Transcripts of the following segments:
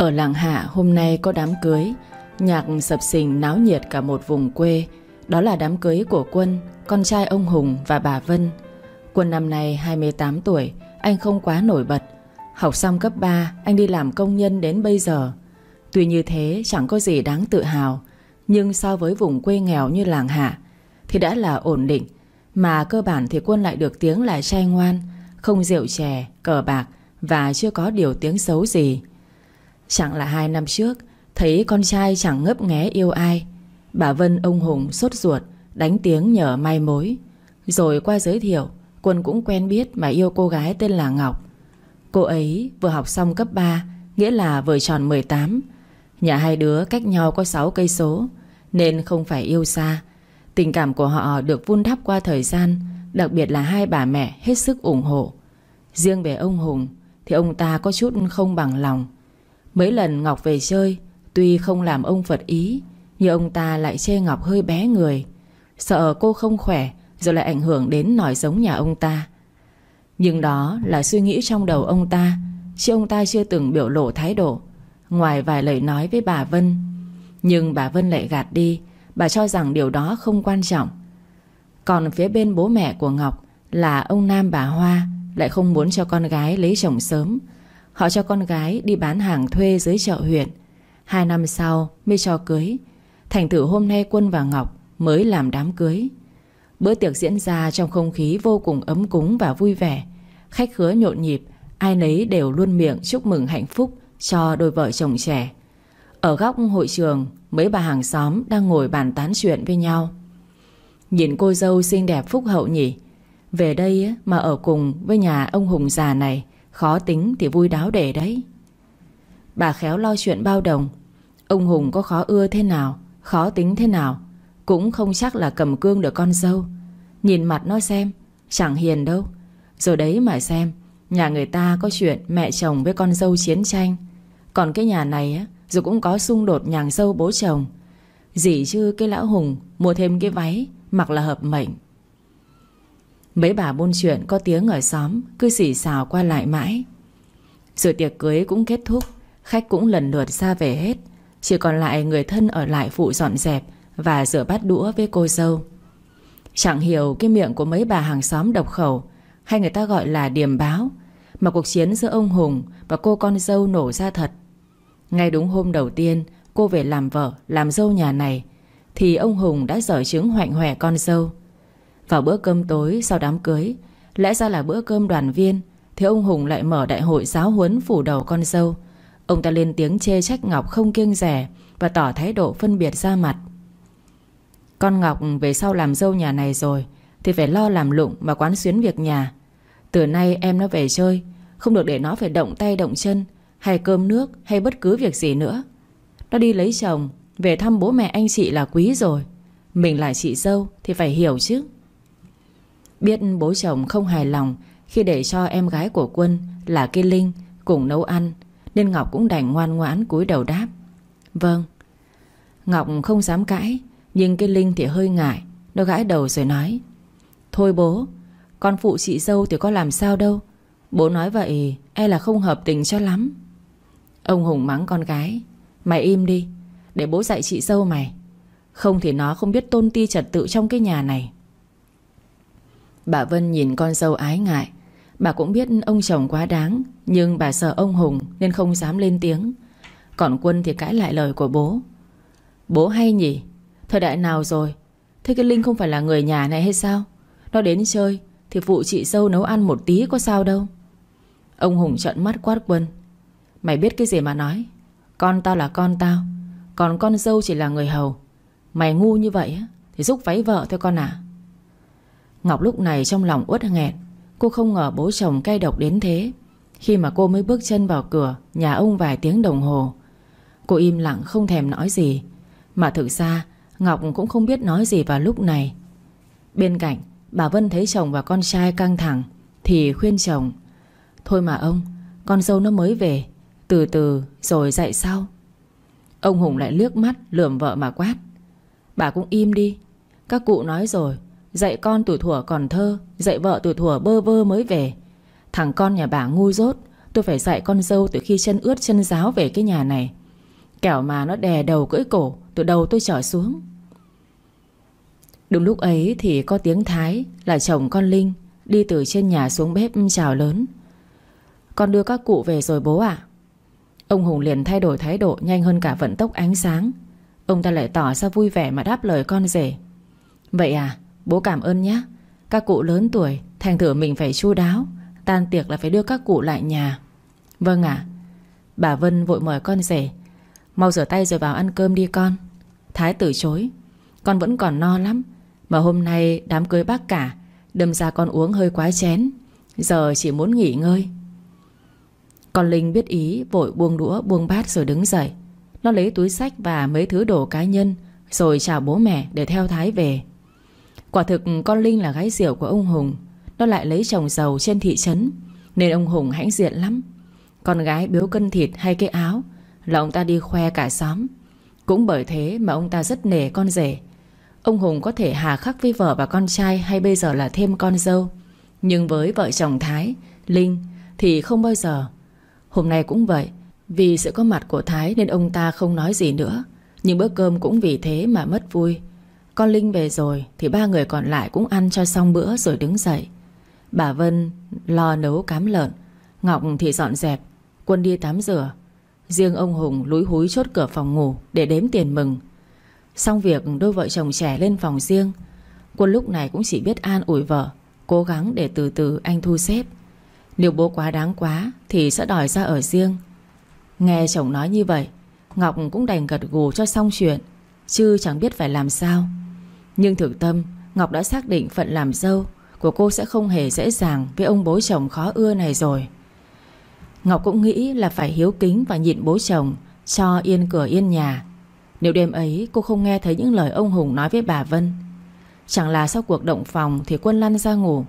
Ở làng Hạ hôm nay có đám cưới Nhạc sập sình náo nhiệt cả một vùng quê Đó là đám cưới của Quân Con trai ông Hùng và bà Vân Quân năm nay 28 tuổi Anh không quá nổi bật Học xong cấp 3 Anh đi làm công nhân đến bây giờ Tuy như thế chẳng có gì đáng tự hào Nhưng so với vùng quê nghèo như làng Hạ Thì đã là ổn định Mà cơ bản thì Quân lại được tiếng là trai ngoan Không rượu chè, cờ bạc Và chưa có điều tiếng xấu gì Chẳng là hai năm trước Thấy con trai chẳng ngấp nghé yêu ai Bà Vân ông Hùng sốt ruột Đánh tiếng nhờ mai mối Rồi qua giới thiệu Quân cũng quen biết mà yêu cô gái tên là Ngọc Cô ấy vừa học xong cấp 3 Nghĩa là vừa tròn 18 Nhà hai đứa cách nhau có 6 cây số Nên không phải yêu xa Tình cảm của họ được vun đắp qua thời gian Đặc biệt là hai bà mẹ hết sức ủng hộ Riêng về ông Hùng Thì ông ta có chút không bằng lòng Mấy lần Ngọc về chơi Tuy không làm ông Phật ý Nhưng ông ta lại chê Ngọc hơi bé người Sợ cô không khỏe Rồi lại ảnh hưởng đến nòi giống nhà ông ta Nhưng đó là suy nghĩ trong đầu ông ta Chứ ông ta chưa từng biểu lộ thái độ Ngoài vài lời nói với bà Vân Nhưng bà Vân lại gạt đi Bà cho rằng điều đó không quan trọng Còn phía bên bố mẹ của Ngọc Là ông Nam bà Hoa Lại không muốn cho con gái lấy chồng sớm Họ cho con gái đi bán hàng thuê dưới chợ huyện Hai năm sau mới cho cưới Thành thử hôm nay Quân và Ngọc mới làm đám cưới Bữa tiệc diễn ra trong không khí vô cùng ấm cúng và vui vẻ Khách khứa nhộn nhịp Ai nấy đều luôn miệng chúc mừng hạnh phúc cho đôi vợ chồng trẻ Ở góc hội trường Mấy bà hàng xóm đang ngồi bàn tán chuyện với nhau Nhìn cô dâu xinh đẹp phúc hậu nhỉ Về đây mà ở cùng với nhà ông hùng già này Khó tính thì vui đáo để đấy Bà khéo lo chuyện bao đồng Ông Hùng có khó ưa thế nào Khó tính thế nào Cũng không chắc là cầm cương được con dâu Nhìn mặt nó xem Chẳng hiền đâu Rồi đấy mà xem Nhà người ta có chuyện mẹ chồng với con dâu chiến tranh Còn cái nhà này á Rồi cũng có xung đột nhàng dâu bố chồng Dĩ chứ cái lão Hùng Mua thêm cái váy Mặc là hợp mệnh Mấy bà buôn chuyện có tiếng ở xóm Cứ xỉ xào qua lại mãi Sự tiệc cưới cũng kết thúc Khách cũng lần lượt ra về hết Chỉ còn lại người thân ở lại phụ dọn dẹp Và rửa bát đũa với cô dâu Chẳng hiểu cái miệng của mấy bà hàng xóm độc khẩu Hay người ta gọi là điềm báo Mà cuộc chiến giữa ông Hùng Và cô con dâu nổ ra thật Ngay đúng hôm đầu tiên Cô về làm vợ, làm dâu nhà này Thì ông Hùng đã dở chứng hoạnh hòe con dâu vào bữa cơm tối sau đám cưới Lẽ ra là bữa cơm đoàn viên Thì ông Hùng lại mở đại hội giáo huấn phủ đầu con dâu Ông ta lên tiếng chê trách Ngọc không kiêng rẻ Và tỏ thái độ phân biệt ra mặt Con Ngọc về sau làm dâu nhà này rồi Thì phải lo làm lụng và quán xuyến việc nhà Từ nay em nó về chơi Không được để nó phải động tay động chân Hay cơm nước hay bất cứ việc gì nữa Nó đi lấy chồng Về thăm bố mẹ anh chị là quý rồi Mình là chị dâu thì phải hiểu chứ Biết bố chồng không hài lòng Khi để cho em gái của Quân Là Kim Linh cùng nấu ăn Nên Ngọc cũng đành ngoan ngoãn cúi đầu đáp Vâng Ngọc không dám cãi Nhưng Kim Linh thì hơi ngại Nó gãi đầu rồi nói Thôi bố Con phụ chị dâu thì có làm sao đâu Bố nói vậy e là không hợp tình cho lắm Ông Hùng mắng con gái Mày im đi Để bố dạy chị dâu mày Không thì nó không biết tôn ti trật tự trong cái nhà này Bà Vân nhìn con dâu ái ngại Bà cũng biết ông chồng quá đáng Nhưng bà sợ ông Hùng nên không dám lên tiếng Còn Quân thì cãi lại lời của bố Bố hay nhỉ Thời đại nào rồi Thế cái Linh không phải là người nhà này hay sao Nó đến chơi thì phụ chị dâu nấu ăn một tí có sao đâu Ông Hùng trợn mắt quát Quân Mày biết cái gì mà nói Con tao là con tao Còn con dâu chỉ là người hầu Mày ngu như vậy thì giúp váy vợ thôi con à Ngọc lúc này trong lòng uất nghẹn Cô không ngờ bố chồng cay độc đến thế Khi mà cô mới bước chân vào cửa Nhà ông vài tiếng đồng hồ Cô im lặng không thèm nói gì Mà thực ra Ngọc cũng không biết nói gì vào lúc này Bên cạnh Bà Vân thấy chồng và con trai căng thẳng Thì khuyên chồng Thôi mà ông Con dâu nó mới về Từ từ rồi dậy sau Ông Hùng lại liếc mắt lườm vợ mà quát Bà cũng im đi Các cụ nói rồi Dạy con tuổi thủa còn thơ Dạy vợ tuổi thủa bơ vơ mới về Thằng con nhà bà ngu dốt Tôi phải dạy con dâu từ khi chân ướt chân giáo về cái nhà này Kẻo mà nó đè đầu cưỡi cổ Từ đầu tôi trở xuống Đúng lúc ấy thì có tiếng Thái Là chồng con Linh Đi từ trên nhà xuống bếp chào lớn Con đưa các cụ về rồi bố ạ Ông Hùng liền thay đổi thái độ Nhanh hơn cả vận tốc ánh sáng Ông ta lại tỏ ra vui vẻ mà đáp lời con rể Vậy à Bố cảm ơn nhé Các cụ lớn tuổi Thành thử mình phải chu đáo Tan tiệc là phải đưa các cụ lại nhà Vâng ạ Bà Vân vội mời con rể Mau rửa tay rồi vào ăn cơm đi con Thái từ chối Con vẫn còn no lắm Mà hôm nay đám cưới bác cả Đâm ra con uống hơi quá chén Giờ chỉ muốn nghỉ ngơi Con Linh biết ý Vội buông đũa buông bát rồi đứng dậy Nó lấy túi sách và mấy thứ đồ cá nhân Rồi chào bố mẹ để theo Thái về Quả thực con Linh là gái diểu của ông Hùng Nó lại lấy chồng giàu trên thị trấn Nên ông Hùng hãnh diện lắm Con gái biếu cân thịt hay cái áo Là ông ta đi khoe cả xóm Cũng bởi thế mà ông ta rất nể con rể Ông Hùng có thể hà khắc với vợ và con trai Hay bây giờ là thêm con dâu Nhưng với vợ chồng Thái Linh thì không bao giờ Hôm nay cũng vậy Vì sự có mặt của Thái nên ông ta không nói gì nữa Nhưng bữa cơm cũng vì thế mà mất vui con Linh về rồi Thì ba người còn lại cũng ăn cho xong bữa rồi đứng dậy Bà Vân lo nấu cám lợn Ngọc thì dọn dẹp Quân đi tắm rửa Riêng ông Hùng lúi húi chốt cửa phòng ngủ Để đếm tiền mừng Xong việc đôi vợ chồng trẻ lên phòng riêng Quân lúc này cũng chỉ biết an ủi vợ Cố gắng để từ từ anh thu xếp Nếu bố quá đáng quá Thì sẽ đòi ra ở riêng Nghe chồng nói như vậy Ngọc cũng đành gật gù cho xong chuyện Chứ chẳng biết phải làm sao nhưng thực tâm Ngọc đã xác định phận làm dâu Của cô sẽ không hề dễ dàng Với ông bố chồng khó ưa này rồi Ngọc cũng nghĩ là phải hiếu kính Và nhịn bố chồng Cho yên cửa yên nhà Nếu đêm ấy cô không nghe thấy những lời ông Hùng nói với bà Vân Chẳng là sau cuộc động phòng Thì quân lăn ra ngủ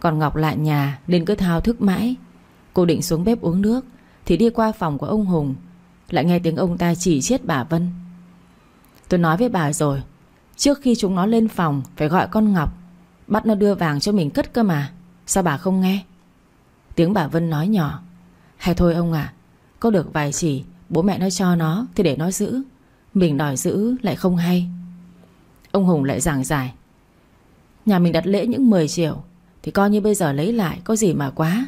Còn Ngọc lại nhà nên cứ thao thức mãi Cô định xuống bếp uống nước Thì đi qua phòng của ông Hùng Lại nghe tiếng ông ta chỉ chết bà Vân Tôi nói với bà rồi Trước khi chúng nó lên phòng Phải gọi con Ngọc Bắt nó đưa vàng cho mình cất cơ mà Sao bà không nghe Tiếng bà Vân nói nhỏ Hay thôi ông à Có được vài chỉ Bố mẹ nó cho nó Thì để nó giữ Mình đòi giữ lại không hay Ông Hùng lại giảng giải Nhà mình đặt lễ những 10 triệu Thì coi như bây giờ lấy lại Có gì mà quá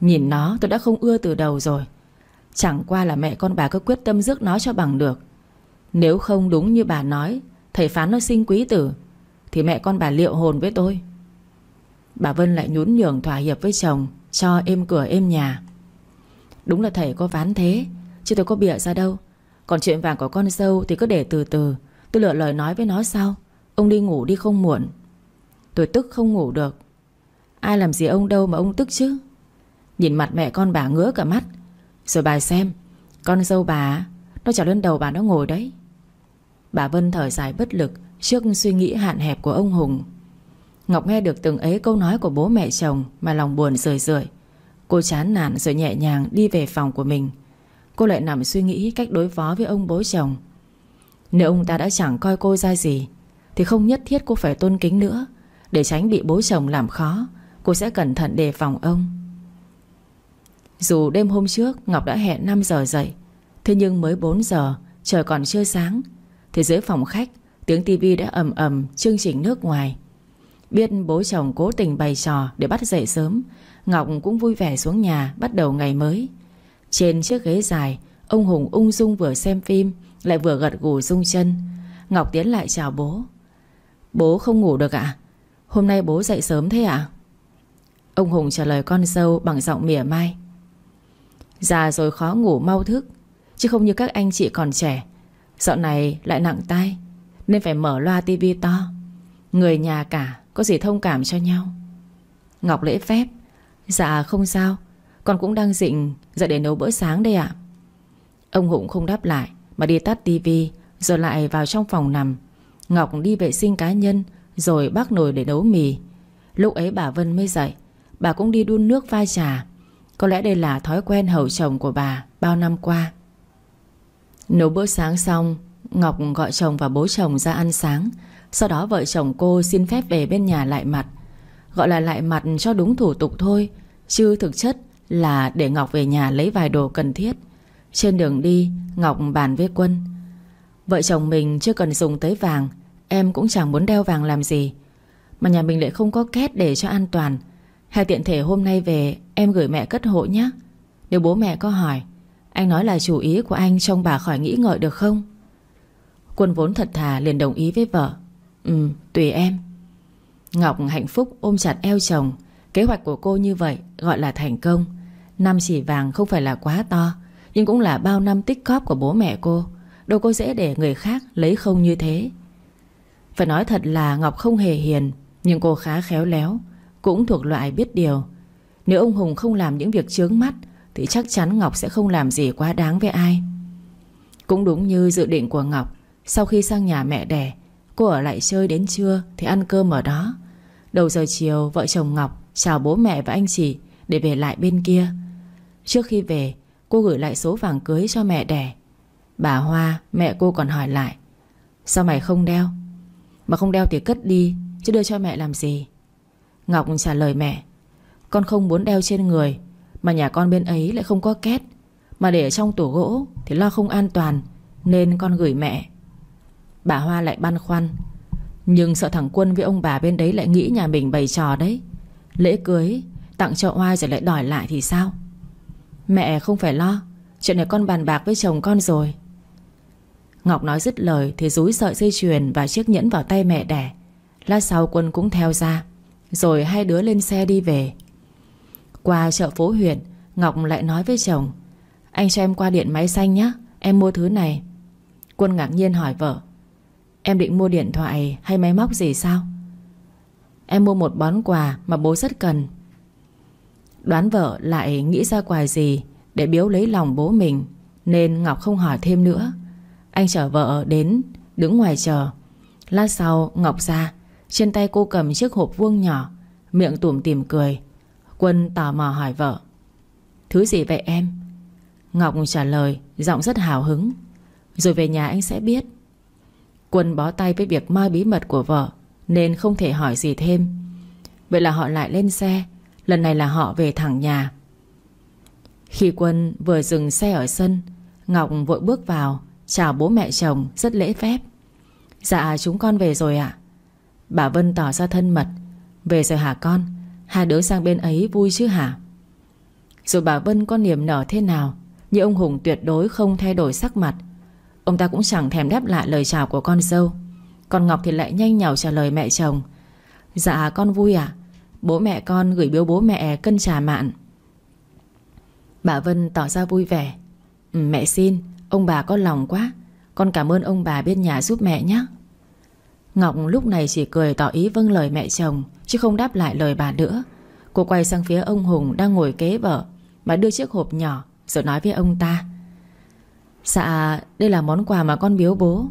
Nhìn nó tôi đã không ưa từ đầu rồi Chẳng qua là mẹ con bà cứ quyết tâm rước nó cho bằng được Nếu không đúng như bà nói Thầy phán nó sinh quý tử Thì mẹ con bà liệu hồn với tôi Bà Vân lại nhún nhường thỏa hiệp với chồng Cho êm cửa êm nhà Đúng là thầy có ván thế Chứ tôi có bịa ra đâu Còn chuyện vàng của con dâu thì cứ để từ từ Tôi lựa lời nói với nó sau Ông đi ngủ đi không muộn Tôi tức không ngủ được Ai làm gì ông đâu mà ông tức chứ Nhìn mặt mẹ con bà ngứa cả mắt Rồi bà xem Con dâu bà Nó trèo lên đầu bà nó ngồi đấy Bà Vân thở dài bất lực Trước suy nghĩ hạn hẹp của ông Hùng Ngọc nghe được từng ấy câu nói của bố mẹ chồng Mà lòng buồn rười rượi Cô chán nản rồi nhẹ nhàng đi về phòng của mình Cô lại nằm suy nghĩ cách đối phó với ông bố chồng Nếu ông ta đã chẳng coi cô ra gì Thì không nhất thiết cô phải tôn kính nữa Để tránh bị bố chồng làm khó Cô sẽ cẩn thận đề phòng ông Dù đêm hôm trước Ngọc đã hẹn 5 giờ dậy Thế nhưng mới 4 giờ Trời còn chưa sáng thì dưới phòng khách Tiếng tivi đã ầm ầm chương trình nước ngoài Biết bố chồng cố tình bày trò Để bắt dậy sớm Ngọc cũng vui vẻ xuống nhà Bắt đầu ngày mới Trên chiếc ghế dài Ông Hùng ung dung vừa xem phim Lại vừa gật gù rung chân Ngọc tiến lại chào bố Bố không ngủ được ạ à? Hôm nay bố dậy sớm thế ạ à? Ông Hùng trả lời con dâu bằng giọng mỉa mai Già rồi khó ngủ mau thức Chứ không như các anh chị còn trẻ Dạo này lại nặng tay Nên phải mở loa tivi to Người nhà cả có gì thông cảm cho nhau Ngọc lễ phép Dạ không sao Con cũng đang dịnh dậy để nấu bữa sáng đây ạ Ông Hụng không đáp lại Mà đi tắt tivi Rồi lại vào trong phòng nằm Ngọc đi vệ sinh cá nhân Rồi bác nồi để nấu mì Lúc ấy bà Vân mới dậy Bà cũng đi đun nước pha trà Có lẽ đây là thói quen hầu chồng của bà Bao năm qua Nấu bữa sáng xong Ngọc gọi chồng và bố chồng ra ăn sáng Sau đó vợ chồng cô xin phép về bên nhà lại mặt Gọi là lại mặt cho đúng thủ tục thôi Chứ thực chất là để Ngọc về nhà lấy vài đồ cần thiết Trên đường đi Ngọc bàn với Quân Vợ chồng mình chưa cần dùng tới vàng Em cũng chẳng muốn đeo vàng làm gì Mà nhà mình lại không có két để cho an toàn Hay tiện thể hôm nay về Em gửi mẹ cất hộ nhé Nếu bố mẹ có hỏi anh nói là chủ ý của anh trông bà khỏi nghĩ ngợi được không Quân vốn thật thà liền đồng ý với vợ Ừ tùy em Ngọc hạnh phúc ôm chặt eo chồng Kế hoạch của cô như vậy gọi là thành công Năm chỉ vàng không phải là quá to Nhưng cũng là bao năm tích cóp của bố mẹ cô Đâu có dễ để người khác lấy không như thế Phải nói thật là Ngọc không hề hiền Nhưng cô khá khéo léo Cũng thuộc loại biết điều Nếu ông Hùng không làm những việc chướng mắt thì chắc chắn Ngọc sẽ không làm gì quá đáng với ai Cũng đúng như dự định của Ngọc Sau khi sang nhà mẹ đẻ Cô ở lại chơi đến trưa Thì ăn cơm ở đó Đầu giờ chiều vợ chồng Ngọc Chào bố mẹ và anh chị Để về lại bên kia Trước khi về cô gửi lại số vàng cưới cho mẹ đẻ Bà Hoa mẹ cô còn hỏi lại Sao mày không đeo Mà không đeo thì cất đi Chứ đưa cho mẹ làm gì Ngọc trả lời mẹ Con không muốn đeo trên người mà nhà con bên ấy lại không có két Mà để trong tủ gỗ thì lo không an toàn Nên con gửi mẹ Bà Hoa lại băn khoăn Nhưng sợ thằng Quân với ông bà bên đấy lại nghĩ nhà mình bày trò đấy Lễ cưới Tặng cho oai rồi lại đòi lại thì sao Mẹ không phải lo Chuyện này con bàn bạc với chồng con rồi Ngọc nói dứt lời Thì rúi sợi dây chuyền và chiếc nhẫn vào tay mẹ đẻ Lát sau Quân cũng theo ra Rồi hai đứa lên xe đi về qua chợ phố huyện Ngọc lại nói với chồng Anh cho em qua điện máy xanh nhé Em mua thứ này Quân ngạc nhiên hỏi vợ Em định mua điện thoại hay máy móc gì sao Em mua một bón quà mà bố rất cần Đoán vợ lại nghĩ ra quà gì Để biếu lấy lòng bố mình Nên Ngọc không hỏi thêm nữa Anh chở vợ đến Đứng ngoài chờ Lát sau Ngọc ra Trên tay cô cầm chiếc hộp vuông nhỏ Miệng tủm tỉm cười Quân tò mò hỏi vợ Thứ gì vậy em? Ngọc trả lời giọng rất hào hứng Rồi về nhà anh sẽ biết Quân bó tay với việc mai bí mật của vợ Nên không thể hỏi gì thêm Vậy là họ lại lên xe Lần này là họ về thẳng nhà Khi Quân vừa dừng xe ở sân Ngọc vội bước vào Chào bố mẹ chồng rất lễ phép Dạ chúng con về rồi ạ Bà Vân tỏ ra thân mật Về rồi hả con Hai đứa sang bên ấy vui chứ hả Rồi bà Vân có niềm nở thế nào Nhưng ông Hùng tuyệt đối không thay đổi sắc mặt Ông ta cũng chẳng thèm đáp lại lời chào của con dâu Còn Ngọc thì lại nhanh nhào trả lời mẹ chồng Dạ con vui ạ à? Bố mẹ con gửi biếu bố mẹ cân trà mạn Bà Vân tỏ ra vui vẻ ừ, Mẹ xin Ông bà có lòng quá Con cảm ơn ông bà bên nhà giúp mẹ nhé Ngọc lúc này chỉ cười tỏ ý vâng lời mẹ chồng Chứ không đáp lại lời bà nữa Cô quay sang phía ông Hùng đang ngồi kế vợ Mà đưa chiếc hộp nhỏ Rồi nói với ông ta Dạ đây là món quà mà con biếu bố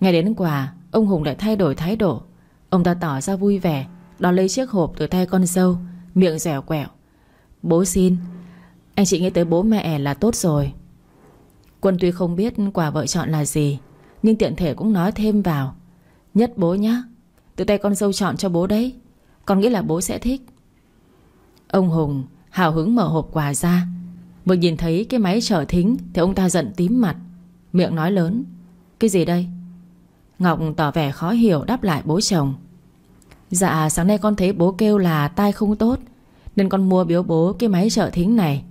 Nghe đến quà Ông Hùng lại thay đổi thái độ Ông ta tỏ ra vui vẻ Đón lấy chiếc hộp từ tay con dâu Miệng dẻo quẹo Bố xin Anh chị nghĩ tới bố mẹ là tốt rồi Quân tuy không biết quà vợ chọn là gì Nhưng tiện thể cũng nói thêm vào Nhất bố nhá Tự tay con dâu chọn cho bố đấy Con nghĩ là bố sẽ thích Ông Hùng hào hứng mở hộp quà ra Vừa nhìn thấy cái máy trở thính Thì ông ta giận tím mặt Miệng nói lớn Cái gì đây Ngọc tỏ vẻ khó hiểu đáp lại bố chồng Dạ sáng nay con thấy bố kêu là tai không tốt Nên con mua biếu bố cái máy trợ thính này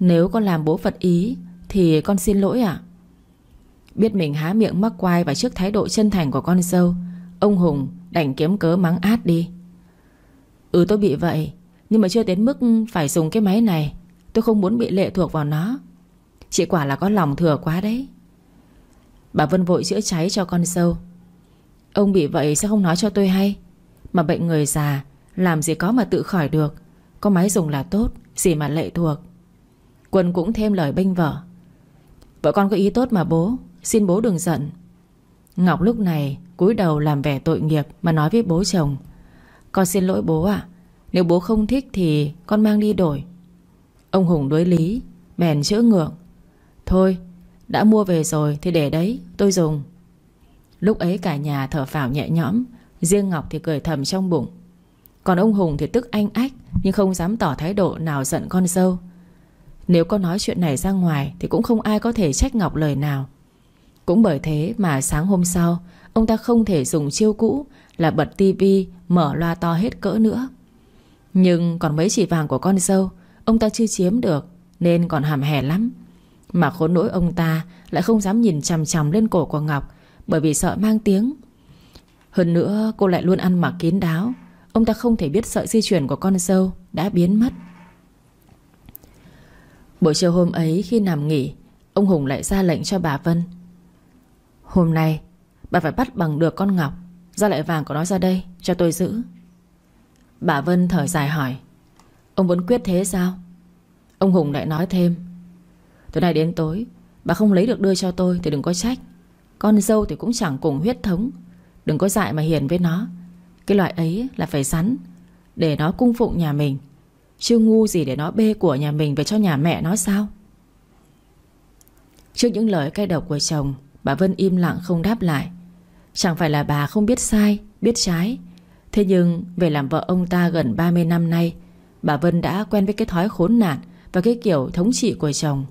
Nếu con làm bố phật ý Thì con xin lỗi ạ Biết mình há miệng mắc quai Và trước thái độ chân thành của con dâu Ông Hùng đành kiếm cớ mắng át đi Ừ tôi bị vậy Nhưng mà chưa đến mức phải dùng cái máy này Tôi không muốn bị lệ thuộc vào nó Chị quả là có lòng thừa quá đấy Bà Vân vội chữa cháy cho con dâu Ông bị vậy sao không nói cho tôi hay Mà bệnh người già Làm gì có mà tự khỏi được Có máy dùng là tốt Gì mà lệ thuộc Quân cũng thêm lời bênh vợ Vợ con có ý tốt mà bố Xin bố đừng giận Ngọc lúc này cúi đầu làm vẻ tội nghiệp Mà nói với bố chồng Con xin lỗi bố ạ Nếu bố không thích thì con mang đi đổi Ông Hùng đối lý Bèn chữa ngượng Thôi đã mua về rồi thì để đấy tôi dùng Lúc ấy cả nhà thở phào nhẹ nhõm Riêng Ngọc thì cười thầm trong bụng Còn ông Hùng thì tức anh ách Nhưng không dám tỏ thái độ nào giận con dâu Nếu con nói chuyện này ra ngoài Thì cũng không ai có thể trách Ngọc lời nào cũng bởi thế mà sáng hôm sau Ông ta không thể dùng chiêu cũ Là bật tivi mở loa to hết cỡ nữa Nhưng còn mấy chỉ vàng của con dâu Ông ta chưa chiếm được Nên còn hàm hè lắm Mà khốn nỗi ông ta Lại không dám nhìn chằm chằm lên cổ của Ngọc Bởi vì sợ mang tiếng Hơn nữa cô lại luôn ăn mặc kín đáo Ông ta không thể biết sợi di chuyển của con dâu Đã biến mất Buổi chiều hôm ấy khi nằm nghỉ Ông Hùng lại ra lệnh cho bà Vân Hôm nay Bà phải bắt bằng được con Ngọc Ra lại vàng của nó ra đây cho tôi giữ Bà Vân thở dài hỏi Ông muốn quyết thế sao Ông Hùng lại nói thêm Tối nay đến tối Bà không lấy được đưa cho tôi thì đừng có trách Con dâu thì cũng chẳng cùng huyết thống Đừng có dại mà hiền với nó Cái loại ấy là phải rắn Để nó cung phụng nhà mình Chưa ngu gì để nó bê của nhà mình Về cho nhà mẹ nó sao Trước những lời cay độc của chồng Bà Vân im lặng không đáp lại Chẳng phải là bà không biết sai Biết trái Thế nhưng về làm vợ ông ta gần 30 năm nay Bà Vân đã quen với cái thói khốn nạn Và cái kiểu thống trị của chồng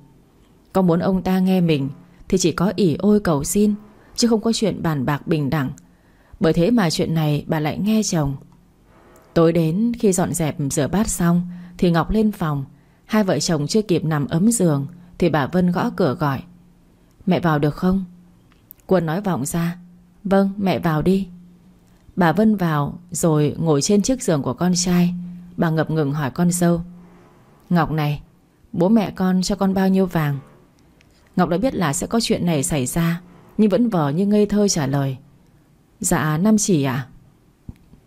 Có muốn ông ta nghe mình Thì chỉ có ỉ ôi cầu xin Chứ không có chuyện bàn bạc bình đẳng Bởi thế mà chuyện này bà lại nghe chồng Tối đến khi dọn dẹp rửa bát xong Thì Ngọc lên phòng Hai vợ chồng chưa kịp nằm ấm giường Thì bà Vân gõ cửa gọi Mẹ vào được không Quân nói vọng ra Vâng mẹ vào đi Bà Vân vào rồi ngồi trên chiếc giường của con trai Bà ngập ngừng hỏi con dâu Ngọc này Bố mẹ con cho con bao nhiêu vàng Ngọc đã biết là sẽ có chuyện này xảy ra Nhưng vẫn vờ như ngây thơ trả lời Dạ năm chỉ ạ à?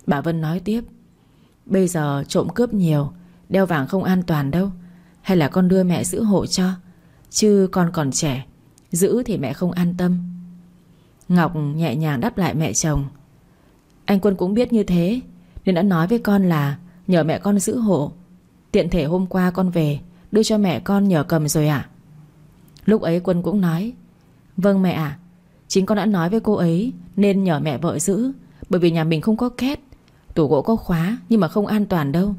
Bà Vân nói tiếp Bây giờ trộm cướp nhiều Đeo vàng không an toàn đâu Hay là con đưa mẹ giữ hộ cho Chứ con còn trẻ Giữ thì mẹ không an tâm Ngọc nhẹ nhàng đáp lại mẹ chồng Anh Quân cũng biết như thế Nên đã nói với con là Nhờ mẹ con giữ hộ Tiện thể hôm qua con về Đưa cho mẹ con nhờ cầm rồi ạ à? Lúc ấy Quân cũng nói Vâng mẹ ạ Chính con đã nói với cô ấy Nên nhờ mẹ vợ giữ Bởi vì nhà mình không có két Tủ gỗ có khóa nhưng mà không an toàn đâu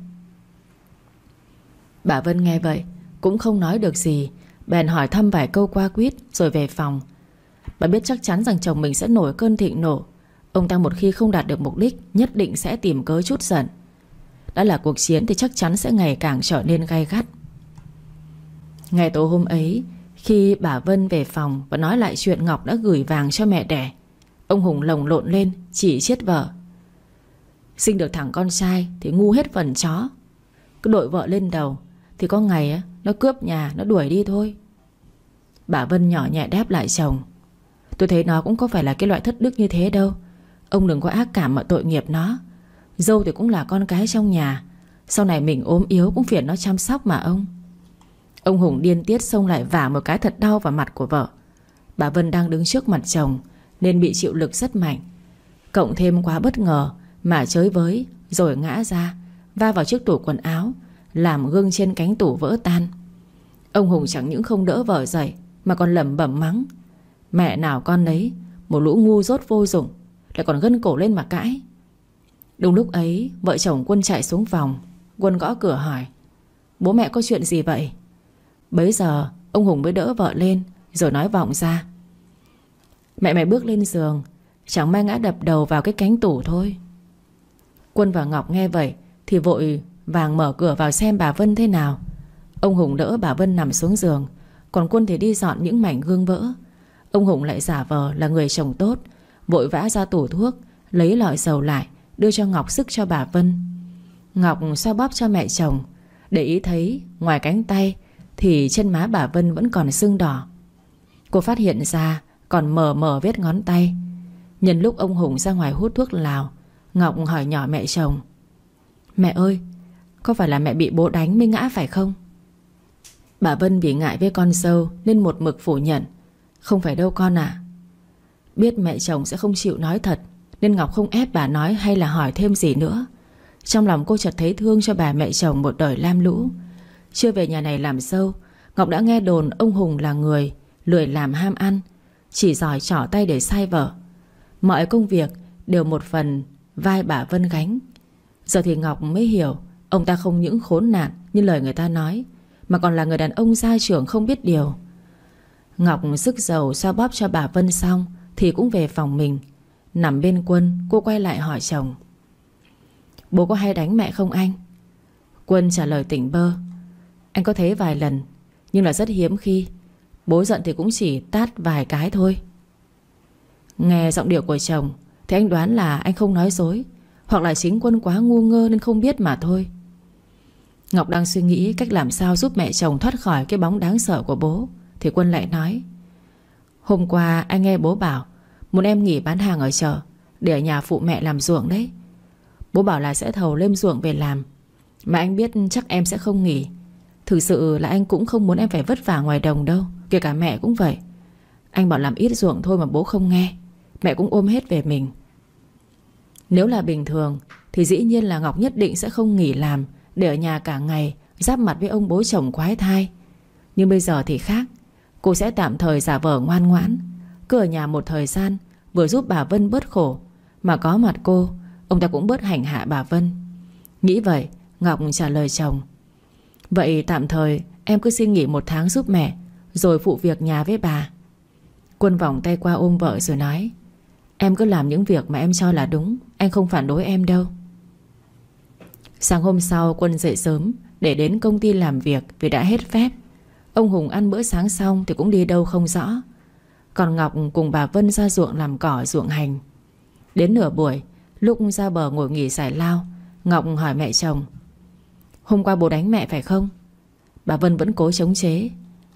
Bà Vân nghe vậy Cũng không nói được gì Bèn hỏi thăm vài câu qua quýt Rồi về phòng Bà biết chắc chắn rằng chồng mình sẽ nổi cơn thịnh nổ Ông ta một khi không đạt được mục đích Nhất định sẽ tìm cớ chút giận Đã là cuộc chiến thì chắc chắn sẽ ngày càng trở nên gay gắt Ngày tối hôm ấy Khi bà Vân về phòng Và nói lại chuyện Ngọc đã gửi vàng cho mẹ đẻ Ông Hùng lồng lộn lên Chỉ chiết vợ Sinh được thằng con trai Thì ngu hết phần chó Cứ đội vợ lên đầu Thì có ngày nó cướp nhà Nó đuổi đi thôi Bà Vân nhỏ nhẹ đáp lại chồng Tôi thấy nó cũng có phải là cái loại thất đức như thế đâu Ông đừng có ác cảm mà tội nghiệp nó Dâu thì cũng là con cái trong nhà Sau này mình ốm yếu cũng phiền nó chăm sóc mà ông Ông Hùng điên tiết xông lại vả một cái thật đau vào mặt của vợ Bà Vân đang đứng trước mặt chồng Nên bị chịu lực rất mạnh Cộng thêm quá bất ngờ Mà chới với Rồi ngã ra Va vào chiếc tủ quần áo Làm gương trên cánh tủ vỡ tan Ông Hùng chẳng những không đỡ vợ dậy Mà còn lẩm bẩm mắng Mẹ nào con nấy Một lũ ngu dốt vô dụng Lại còn gân cổ lên mà cãi Đúng lúc ấy vợ chồng Quân chạy xuống phòng Quân gõ cửa hỏi Bố mẹ có chuyện gì vậy Bấy giờ ông Hùng mới đỡ vợ lên Rồi nói vọng ra Mẹ mày bước lên giường Chẳng may ngã đập đầu vào cái cánh tủ thôi Quân và Ngọc nghe vậy Thì vội vàng mở cửa vào xem bà Vân thế nào Ông Hùng đỡ bà Vân nằm xuống giường Còn Quân thì đi dọn những mảnh gương vỡ Ông Hùng lại giả vờ là người chồng tốt Vội vã ra tủ thuốc Lấy lọ dầu lại Đưa cho Ngọc sức cho bà Vân Ngọc xoa bóp cho mẹ chồng Để ý thấy ngoài cánh tay Thì chân má bà Vân vẫn còn sưng đỏ Cô phát hiện ra Còn mờ mờ vết ngón tay Nhân lúc ông Hùng ra ngoài hút thuốc lào Ngọc hỏi nhỏ mẹ chồng Mẹ ơi Có phải là mẹ bị bố đánh mới ngã phải không Bà Vân vì ngại với con sâu Nên một mực phủ nhận không phải đâu con à Biết mẹ chồng sẽ không chịu nói thật Nên Ngọc không ép bà nói hay là hỏi thêm gì nữa Trong lòng cô chợt thấy thương cho bà mẹ chồng một đời lam lũ Chưa về nhà này làm sâu Ngọc đã nghe đồn ông Hùng là người Lười làm ham ăn Chỉ giỏi trỏ tay để sai vợ Mọi công việc đều một phần Vai bà Vân gánh Giờ thì Ngọc mới hiểu Ông ta không những khốn nạn như lời người ta nói Mà còn là người đàn ông gia trưởng không biết điều Ngọc sức dầu xoa bóp cho bà Vân xong Thì cũng về phòng mình Nằm bên Quân cô quay lại hỏi chồng Bố có hay đánh mẹ không anh? Quân trả lời tỉnh bơ Anh có thấy vài lần Nhưng là rất hiếm khi Bố giận thì cũng chỉ tát vài cái thôi Nghe giọng điệu của chồng Thì anh đoán là anh không nói dối Hoặc là chính Quân quá ngu ngơ nên không biết mà thôi Ngọc đang suy nghĩ cách làm sao giúp mẹ chồng thoát khỏi cái bóng đáng sợ của bố thì Quân lại nói Hôm qua anh nghe bố bảo Muốn em nghỉ bán hàng ở chợ Để ở nhà phụ mẹ làm ruộng đấy Bố bảo là sẽ thầu lên ruộng về làm Mà anh biết chắc em sẽ không nghỉ Thực sự là anh cũng không muốn em phải vất vả ngoài đồng đâu Kể cả mẹ cũng vậy Anh bảo làm ít ruộng thôi mà bố không nghe Mẹ cũng ôm hết về mình Nếu là bình thường Thì dĩ nhiên là Ngọc nhất định sẽ không nghỉ làm Để ở nhà cả ngày Giáp mặt với ông bố chồng quái thai Nhưng bây giờ thì khác Cô sẽ tạm thời giả vờ ngoan ngoãn Cứ ở nhà một thời gian Vừa giúp bà Vân bớt khổ Mà có mặt cô Ông ta cũng bớt hành hạ bà Vân Nghĩ vậy Ngọc trả lời chồng Vậy tạm thời em cứ xin nghỉ một tháng giúp mẹ Rồi phụ việc nhà với bà Quân vòng tay qua ôm vợ rồi nói Em cứ làm những việc mà em cho là đúng Anh không phản đối em đâu Sáng hôm sau Quân dậy sớm Để đến công ty làm việc Vì đã hết phép Ông Hùng ăn bữa sáng xong thì cũng đi đâu không rõ Còn Ngọc cùng bà Vân ra ruộng làm cỏ ruộng hành Đến nửa buổi Lúc ra bờ ngồi nghỉ giải lao Ngọc hỏi mẹ chồng Hôm qua bố đánh mẹ phải không Bà Vân vẫn cố chống chế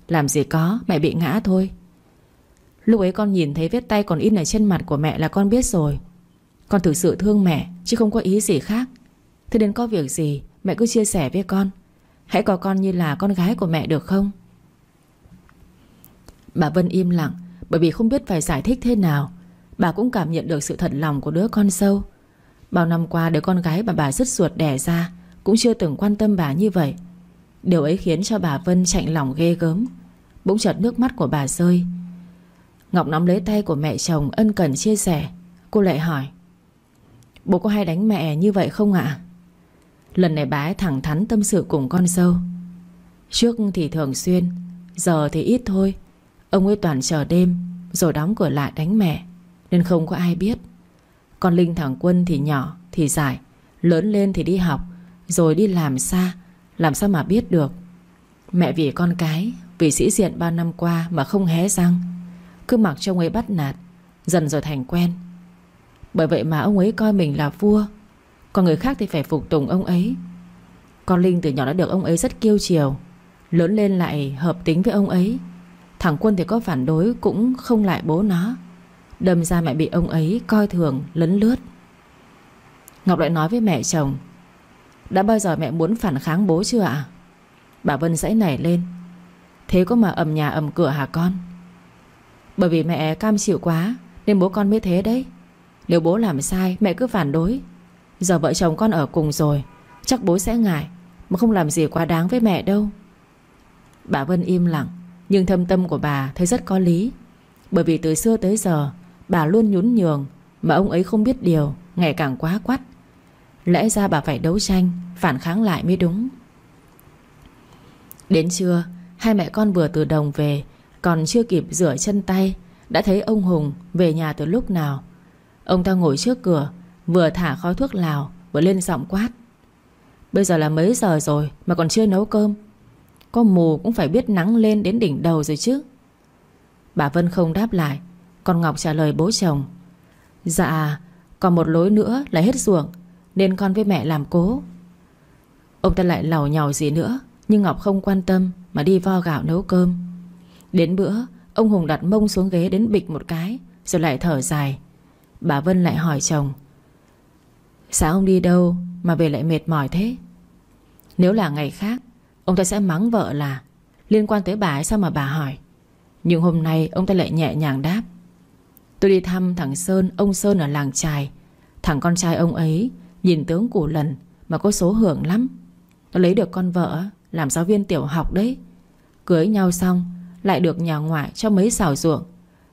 Làm gì có mẹ bị ngã thôi Lúc ấy con nhìn thấy vết tay còn in ở trên mặt của mẹ là con biết rồi Con thực sự thương mẹ Chứ không có ý gì khác Thế đến có việc gì mẹ cứ chia sẻ với con Hãy có con như là con gái của mẹ được không Bà Vân im lặng Bởi vì không biết phải giải thích thế nào Bà cũng cảm nhận được sự thật lòng của đứa con sâu Bao năm qua đứa con gái bà bà rứt ruột đẻ ra Cũng chưa từng quan tâm bà như vậy Điều ấy khiến cho bà Vân chạnh lòng ghê gớm Bỗng chợt nước mắt của bà rơi Ngọc nắm lấy tay của mẹ chồng ân cần chia sẻ Cô lại hỏi Bố có hay đánh mẹ như vậy không ạ? Lần này bà ấy thẳng thắn tâm sự cùng con sâu Trước thì thường xuyên Giờ thì ít thôi Ông ấy toàn chờ đêm Rồi đóng cửa lại đánh mẹ Nên không có ai biết con Linh thằng Quân thì nhỏ thì dài Lớn lên thì đi học Rồi đi làm xa Làm sao mà biết được Mẹ vì con cái Vì sĩ diện bao năm qua mà không hé răng Cứ mặc cho ông ấy bắt nạt Dần rồi thành quen Bởi vậy mà ông ấy coi mình là vua Còn người khác thì phải phục tùng ông ấy Con Linh từ nhỏ đã được ông ấy rất kiêu chiều Lớn lên lại hợp tính với ông ấy Thằng Quân thì có phản đối cũng không lại bố nó Đâm ra mẹ bị ông ấy coi thường lấn lướt Ngọc lại nói với mẹ chồng Đã bao giờ mẹ muốn phản kháng bố chưa ạ Bà Vân dãy nảy lên Thế có mà ầm nhà ầm cửa hả con Bởi vì mẹ cam chịu quá Nên bố con mới thế đấy Nếu bố làm sai mẹ cứ phản đối Giờ vợ chồng con ở cùng rồi Chắc bố sẽ ngại Mà không làm gì quá đáng với mẹ đâu Bà Vân im lặng nhưng thâm tâm của bà thấy rất có lý Bởi vì từ xưa tới giờ Bà luôn nhún nhường Mà ông ấy không biết điều Ngày càng quá quắt Lẽ ra bà phải đấu tranh Phản kháng lại mới đúng Đến trưa Hai mẹ con vừa từ đồng về Còn chưa kịp rửa chân tay Đã thấy ông Hùng về nhà từ lúc nào Ông ta ngồi trước cửa Vừa thả khói thuốc lào Vừa lên giọng quát Bây giờ là mấy giờ rồi mà còn chưa nấu cơm có mù cũng phải biết nắng lên đến đỉnh đầu rồi chứ Bà Vân không đáp lại Con Ngọc trả lời bố chồng Dạ Còn một lối nữa là hết ruộng Nên con với mẹ làm cố Ông ta lại lầu nhào gì nữa Nhưng Ngọc không quan tâm Mà đi vo gạo nấu cơm Đến bữa Ông Hùng đặt mông xuống ghế đến bịch một cái Rồi lại thở dài Bà Vân lại hỏi chồng Sáng dạ, ông đi đâu mà về lại mệt mỏi thế Nếu là ngày khác Ông ta sẽ mắng vợ là Liên quan tới bà ấy sao mà bà hỏi Nhưng hôm nay ông ta lại nhẹ nhàng đáp Tôi đi thăm thằng Sơn Ông Sơn ở làng trài Thằng con trai ông ấy Nhìn tướng củ lần mà có số hưởng lắm Nó lấy được con vợ Làm giáo viên tiểu học đấy Cưới nhau xong Lại được nhà ngoại cho mấy xào ruộng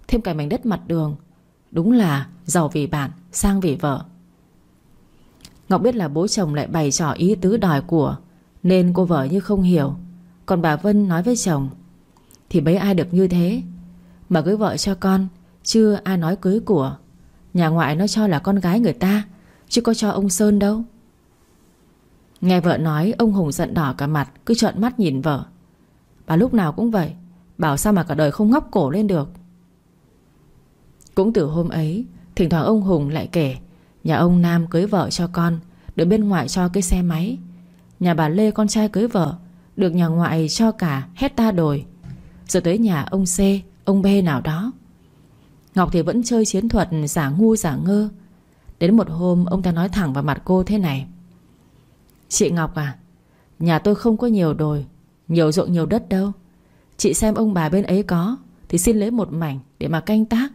Thêm cả mảnh đất mặt đường Đúng là giàu vì bạn Sang vì vợ Ngọc biết là bố chồng lại bày trò ý tứ đòi của nên cô vợ như không hiểu Còn bà Vân nói với chồng Thì mấy ai được như thế Mà cưới vợ cho con Chưa ai nói cưới của Nhà ngoại nó cho là con gái người ta Chứ có cho ông Sơn đâu Nghe vợ nói ông Hùng giận đỏ cả mặt Cứ trợn mắt nhìn vợ Bà lúc nào cũng vậy Bảo sao mà cả đời không ngóc cổ lên được Cũng từ hôm ấy Thỉnh thoảng ông Hùng lại kể Nhà ông Nam cưới vợ cho con Được bên ngoại cho cái xe máy Nhà bà Lê con trai cưới vợ Được nhà ngoại cho cả hecta đồi Rồi tới nhà ông C Ông B nào đó Ngọc thì vẫn chơi chiến thuật giả ngu giả ngơ Đến một hôm ông ta nói thẳng vào mặt cô thế này Chị Ngọc à Nhà tôi không có nhiều đồi Nhiều ruộng nhiều đất đâu Chị xem ông bà bên ấy có Thì xin lấy một mảnh để mà canh tác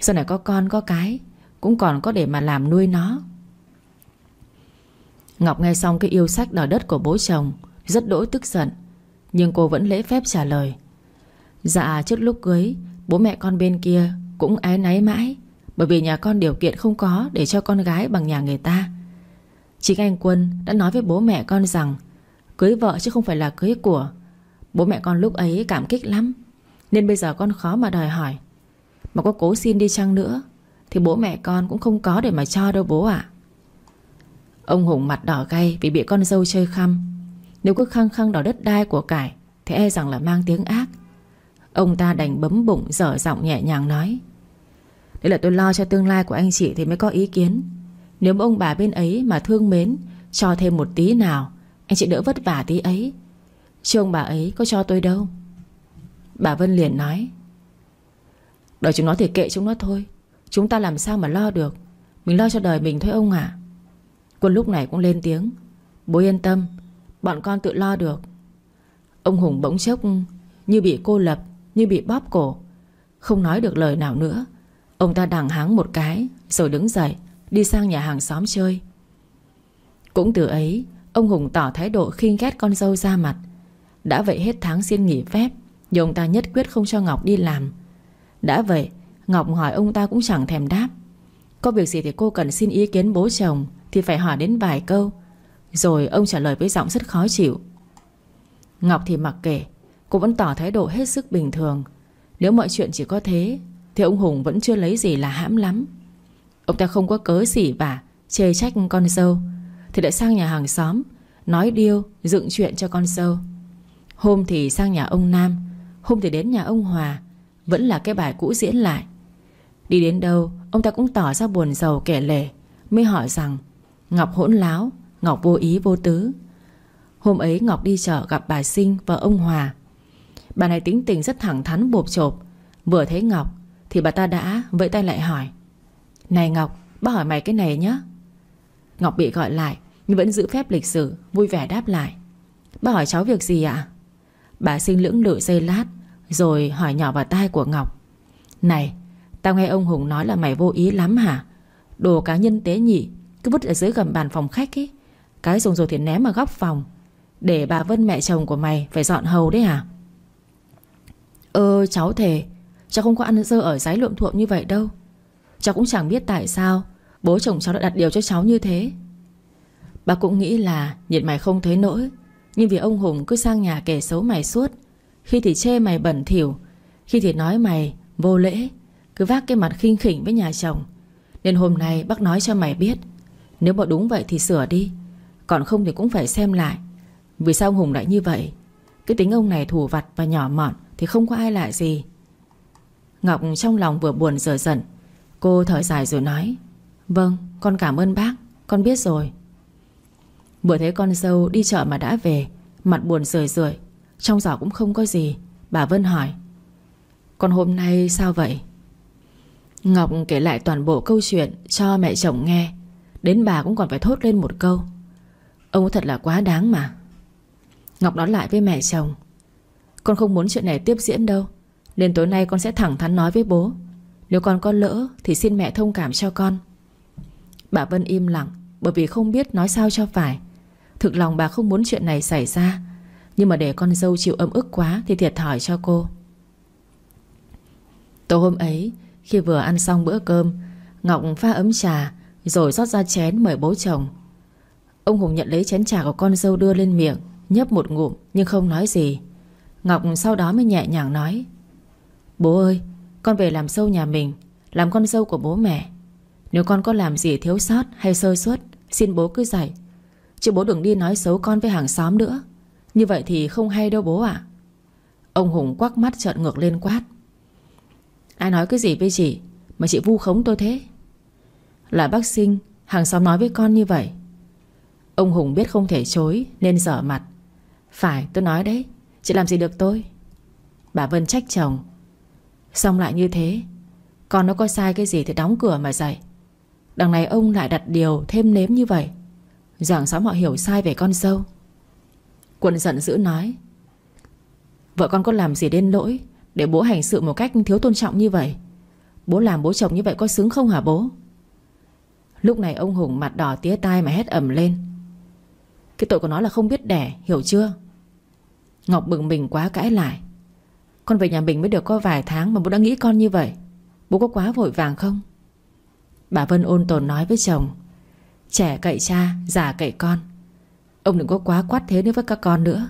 Sau này có con có cái Cũng còn có để mà làm nuôi nó Ngọc nghe xong cái yêu sách đòi đất của bố chồng Rất đỗi tức giận Nhưng cô vẫn lễ phép trả lời Dạ trước lúc cưới Bố mẹ con bên kia cũng ái náy mãi Bởi vì nhà con điều kiện không có Để cho con gái bằng nhà người ta Chính anh Quân đã nói với bố mẹ con rằng Cưới vợ chứ không phải là cưới của Bố mẹ con lúc ấy cảm kích lắm Nên bây giờ con khó mà đòi hỏi Mà có cố xin đi chăng nữa Thì bố mẹ con cũng không có để mà cho đâu bố ạ Ông Hùng mặt đỏ gay vì bị con dâu chơi khăm Nếu cứ khăng khăng đỏ đất đai của cải Thì e rằng là mang tiếng ác Ông ta đành bấm bụng dở giọng nhẹ nhàng nói đây là tôi lo cho tương lai của anh chị thì mới có ý kiến Nếu ông bà bên ấy mà thương mến Cho thêm một tí nào Anh chị đỡ vất vả tí ấy Chứ ông bà ấy có cho tôi đâu Bà Vân liền nói Đời chúng nó thì kệ chúng nó thôi Chúng ta làm sao mà lo được Mình lo cho đời mình thôi ông ạ Quân lúc này cũng lên tiếng Bố yên tâm Bọn con tự lo được Ông Hùng bỗng chốc Như bị cô lập Như bị bóp cổ Không nói được lời nào nữa Ông ta đằng háng một cái Rồi đứng dậy Đi sang nhà hàng xóm chơi Cũng từ ấy Ông Hùng tỏ thái độ khinh ghét con dâu ra mặt Đã vậy hết tháng xin nghỉ phép Nhưng ông ta nhất quyết không cho Ngọc đi làm Đã vậy Ngọc hỏi ông ta cũng chẳng thèm đáp Có việc gì thì cô cần xin ý kiến bố chồng thì phải hỏi đến vài câu Rồi ông trả lời với giọng rất khó chịu Ngọc thì mặc kể Cô vẫn tỏ thái độ hết sức bình thường Nếu mọi chuyện chỉ có thế Thì ông Hùng vẫn chưa lấy gì là hãm lắm Ông ta không có cớ gì và Chê trách con dâu Thì lại sang nhà hàng xóm Nói điêu dựng chuyện cho con dâu Hôm thì sang nhà ông Nam Hôm thì đến nhà ông Hòa Vẫn là cái bài cũ diễn lại Đi đến đâu Ông ta cũng tỏ ra buồn giàu kể lể Mới hỏi rằng Ngọc hỗn láo Ngọc vô ý vô tứ Hôm ấy Ngọc đi chợ gặp bà Sinh và ông Hòa Bà này tính tình rất thẳng thắn bộp chộp Vừa thấy Ngọc Thì bà ta đã vẫy tay lại hỏi Này Ngọc bác hỏi mày cái này nhé Ngọc bị gọi lại Nhưng vẫn giữ phép lịch sử Vui vẻ đáp lại Bác hỏi cháu việc gì ạ Bà Sinh lưỡng lự dây lát Rồi hỏi nhỏ vào tai của Ngọc Này Tao nghe ông Hùng nói là mày vô ý lắm hả Đồ cá nhân tế nhị cứ vứt ở dưới gầm bàn phòng khách ấy Cái dùng rồi thì ném ở góc phòng Để bà Vân mẹ chồng của mày phải dọn hầu đấy à? ơ cháu thề Cháu không có ăn dơ ở giấy luộm thuộm như vậy đâu Cháu cũng chẳng biết tại sao Bố chồng cháu đã đặt điều cho cháu như thế Bà cũng nghĩ là Nhiệt mày không thấy nỗi Nhưng vì ông Hùng cứ sang nhà kể xấu mày suốt Khi thì chê mày bẩn thỉu Khi thì nói mày vô lễ Cứ vác cái mặt khinh khỉnh với nhà chồng Nên hôm nay bác nói cho mày biết nếu mà đúng vậy thì sửa đi Còn không thì cũng phải xem lại Vì sao ông Hùng lại như vậy Cái tính ông này thủ vặt và nhỏ mọn Thì không có ai lại gì Ngọc trong lòng vừa buồn giờ giận Cô thở dài rồi nói Vâng con cảm ơn bác Con biết rồi Vừa thấy con dâu đi chợ mà đã về Mặt buồn rười rượi Trong giỏ cũng không có gì Bà Vân hỏi Con hôm nay sao vậy Ngọc kể lại toàn bộ câu chuyện cho mẹ chồng nghe Đến bà cũng còn phải thốt lên một câu Ông thật là quá đáng mà Ngọc nói lại với mẹ chồng Con không muốn chuyện này tiếp diễn đâu Nên tối nay con sẽ thẳng thắn nói với bố Nếu con có lỡ Thì xin mẹ thông cảm cho con Bà Vân im lặng Bởi vì không biết nói sao cho phải Thực lòng bà không muốn chuyện này xảy ra Nhưng mà để con dâu chịu ấm ức quá Thì thiệt thòi cho cô Tối hôm ấy Khi vừa ăn xong bữa cơm Ngọc pha ấm trà rồi rót ra chén mời bố chồng Ông Hùng nhận lấy chén trà của con dâu đưa lên miệng Nhấp một ngụm nhưng không nói gì Ngọc sau đó mới nhẹ nhàng nói Bố ơi Con về làm dâu nhà mình Làm con dâu của bố mẹ Nếu con có làm gì thiếu sót hay sơ suất Xin bố cứ dạy Chứ bố đừng đi nói xấu con với hàng xóm nữa Như vậy thì không hay đâu bố ạ Ông Hùng quắc mắt trợn ngược lên quát Ai nói cái gì với chị Mà chị vu khống tôi thế là bác sinh Hàng xóm nói với con như vậy Ông Hùng biết không thể chối Nên dở mặt Phải tôi nói đấy Chị làm gì được tôi Bà Vân trách chồng Xong lại như thế Con nó có sai cái gì thì đóng cửa mà dạy Đằng này ông lại đặt điều thêm nếm như vậy Giảng xóm họ hiểu sai về con dâu Quân giận dữ nói Vợ con có làm gì đến lỗi Để bố hành sự một cách thiếu tôn trọng như vậy Bố làm bố chồng như vậy có xứng không hả bố Lúc này ông Hùng mặt đỏ tía tai mà hét ẩm lên Cái tội của nó là không biết đẻ Hiểu chưa Ngọc bừng mình quá cãi lại Con về nhà mình mới được có vài tháng Mà bố đã nghĩ con như vậy Bố có quá vội vàng không Bà Vân ôn tồn nói với chồng Trẻ cậy cha, già cậy con Ông đừng có quá quát thế nữa với các con nữa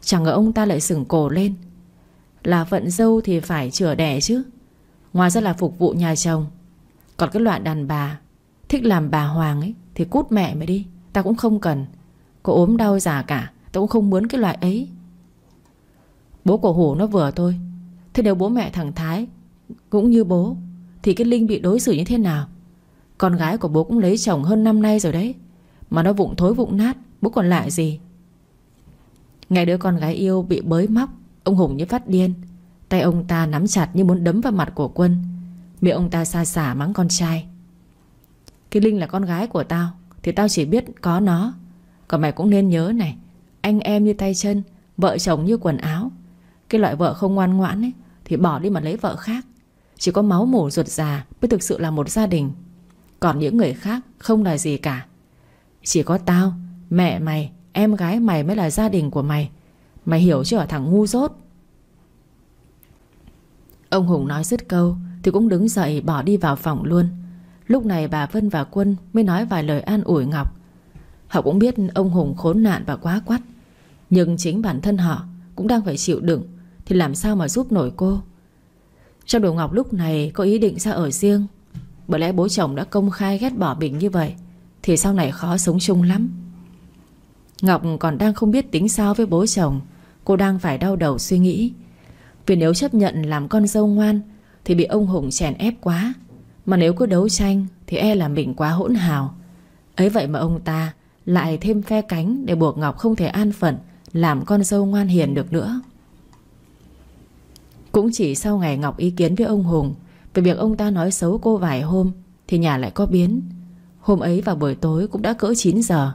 Chẳng ngờ ông ta lại sừng cổ lên Là phận dâu thì phải chữa đẻ chứ Ngoài ra là phục vụ nhà chồng Còn cái loại đàn bà Thích làm bà Hoàng ấy Thì cút mẹ mày đi Ta cũng không cần Cô ốm đau già cả ta cũng không muốn cái loại ấy Bố của Hủ nó vừa thôi Thế nếu bố mẹ thằng Thái Cũng như bố Thì cái Linh bị đối xử như thế nào Con gái của bố cũng lấy chồng hơn năm nay rồi đấy Mà nó vụng thối vụng nát Bố còn lại gì Ngày đứa con gái yêu bị bới móc Ông Hùng như phát điên Tay ông ta nắm chặt như muốn đấm vào mặt của quân Miệng ông ta xa xả mắng con trai cái Linh là con gái của tao Thì tao chỉ biết có nó Còn mày cũng nên nhớ này Anh em như tay chân Vợ chồng như quần áo Cái loại vợ không ngoan ngoãn ấy Thì bỏ đi mà lấy vợ khác Chỉ có máu mủ ruột già Mới thực sự là một gia đình Còn những người khác không là gì cả Chỉ có tao, mẹ mày, em gái mày mới là gia đình của mày Mày hiểu chưa ở thằng ngu dốt Ông Hùng nói dứt câu Thì cũng đứng dậy bỏ đi vào phòng luôn Lúc này bà Vân và Quân mới nói vài lời an ủi Ngọc Họ cũng biết ông Hùng khốn nạn và quá quắt Nhưng chính bản thân họ Cũng đang phải chịu đựng Thì làm sao mà giúp nổi cô Trong đầu Ngọc lúc này có ý định ra ở riêng Bởi lẽ bố chồng đã công khai ghét bỏ bình như vậy Thì sau này khó sống chung lắm Ngọc còn đang không biết tính sao với bố chồng Cô đang phải đau đầu suy nghĩ Vì nếu chấp nhận làm con dâu ngoan Thì bị ông Hùng chèn ép quá mà nếu cứ đấu tranh Thì e là mình quá hỗn hào Ấy vậy mà ông ta Lại thêm phe cánh để buộc Ngọc không thể an phận Làm con dâu ngoan hiền được nữa Cũng chỉ sau ngày Ngọc ý kiến với ông Hùng Về việc ông ta nói xấu cô vài hôm Thì nhà lại có biến Hôm ấy vào buổi tối cũng đã cỡ 9 giờ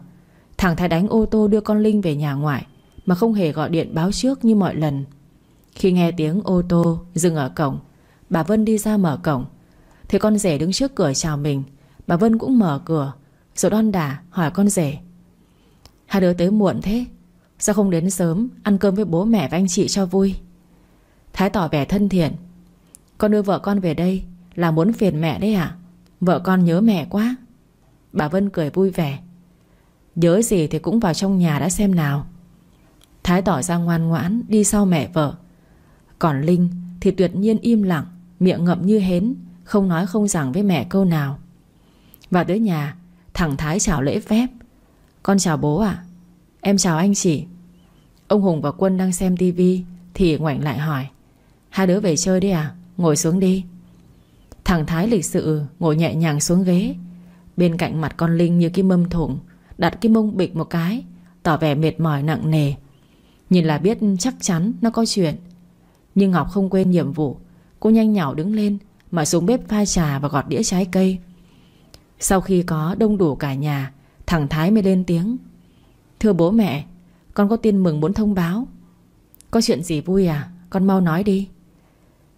Thằng Thái đánh ô tô đưa con Linh về nhà ngoại Mà không hề gọi điện báo trước như mọi lần Khi nghe tiếng ô tô dừng ở cổng Bà Vân đi ra mở cổng Thấy con rể đứng trước cửa chào mình Bà Vân cũng mở cửa Rồi đon đả hỏi con rể Hai đứa tới muộn thế Sao không đến sớm ăn cơm với bố mẹ và anh chị cho vui Thái tỏ vẻ thân thiện Con đưa vợ con về đây Là muốn phiền mẹ đấy à Vợ con nhớ mẹ quá Bà Vân cười vui vẻ Nhớ gì thì cũng vào trong nhà đã xem nào Thái tỏ ra ngoan ngoãn Đi sau mẹ vợ Còn Linh thì tuyệt nhiên im lặng Miệng ngậm như hến không nói không rằng với mẹ câu nào Và tới nhà Thằng Thái chào lễ phép Con chào bố ạ Em chào anh chị Ông Hùng và Quân đang xem tivi Thì ngoảnh lại hỏi Hai đứa về chơi đi à Ngồi xuống đi Thằng Thái lịch sự ngồi nhẹ nhàng xuống ghế Bên cạnh mặt con Linh như cái mâm thủng Đặt cái mông bịch một cái Tỏ vẻ mệt mỏi nặng nề Nhìn là biết chắc chắn nó có chuyện Nhưng Ngọc không quên nhiệm vụ Cô nhanh nhảu đứng lên mà xuống bếp pha trà và gọt đĩa trái cây Sau khi có đông đủ cả nhà Thằng Thái mới lên tiếng Thưa bố mẹ Con có tin mừng muốn thông báo Có chuyện gì vui à Con mau nói đi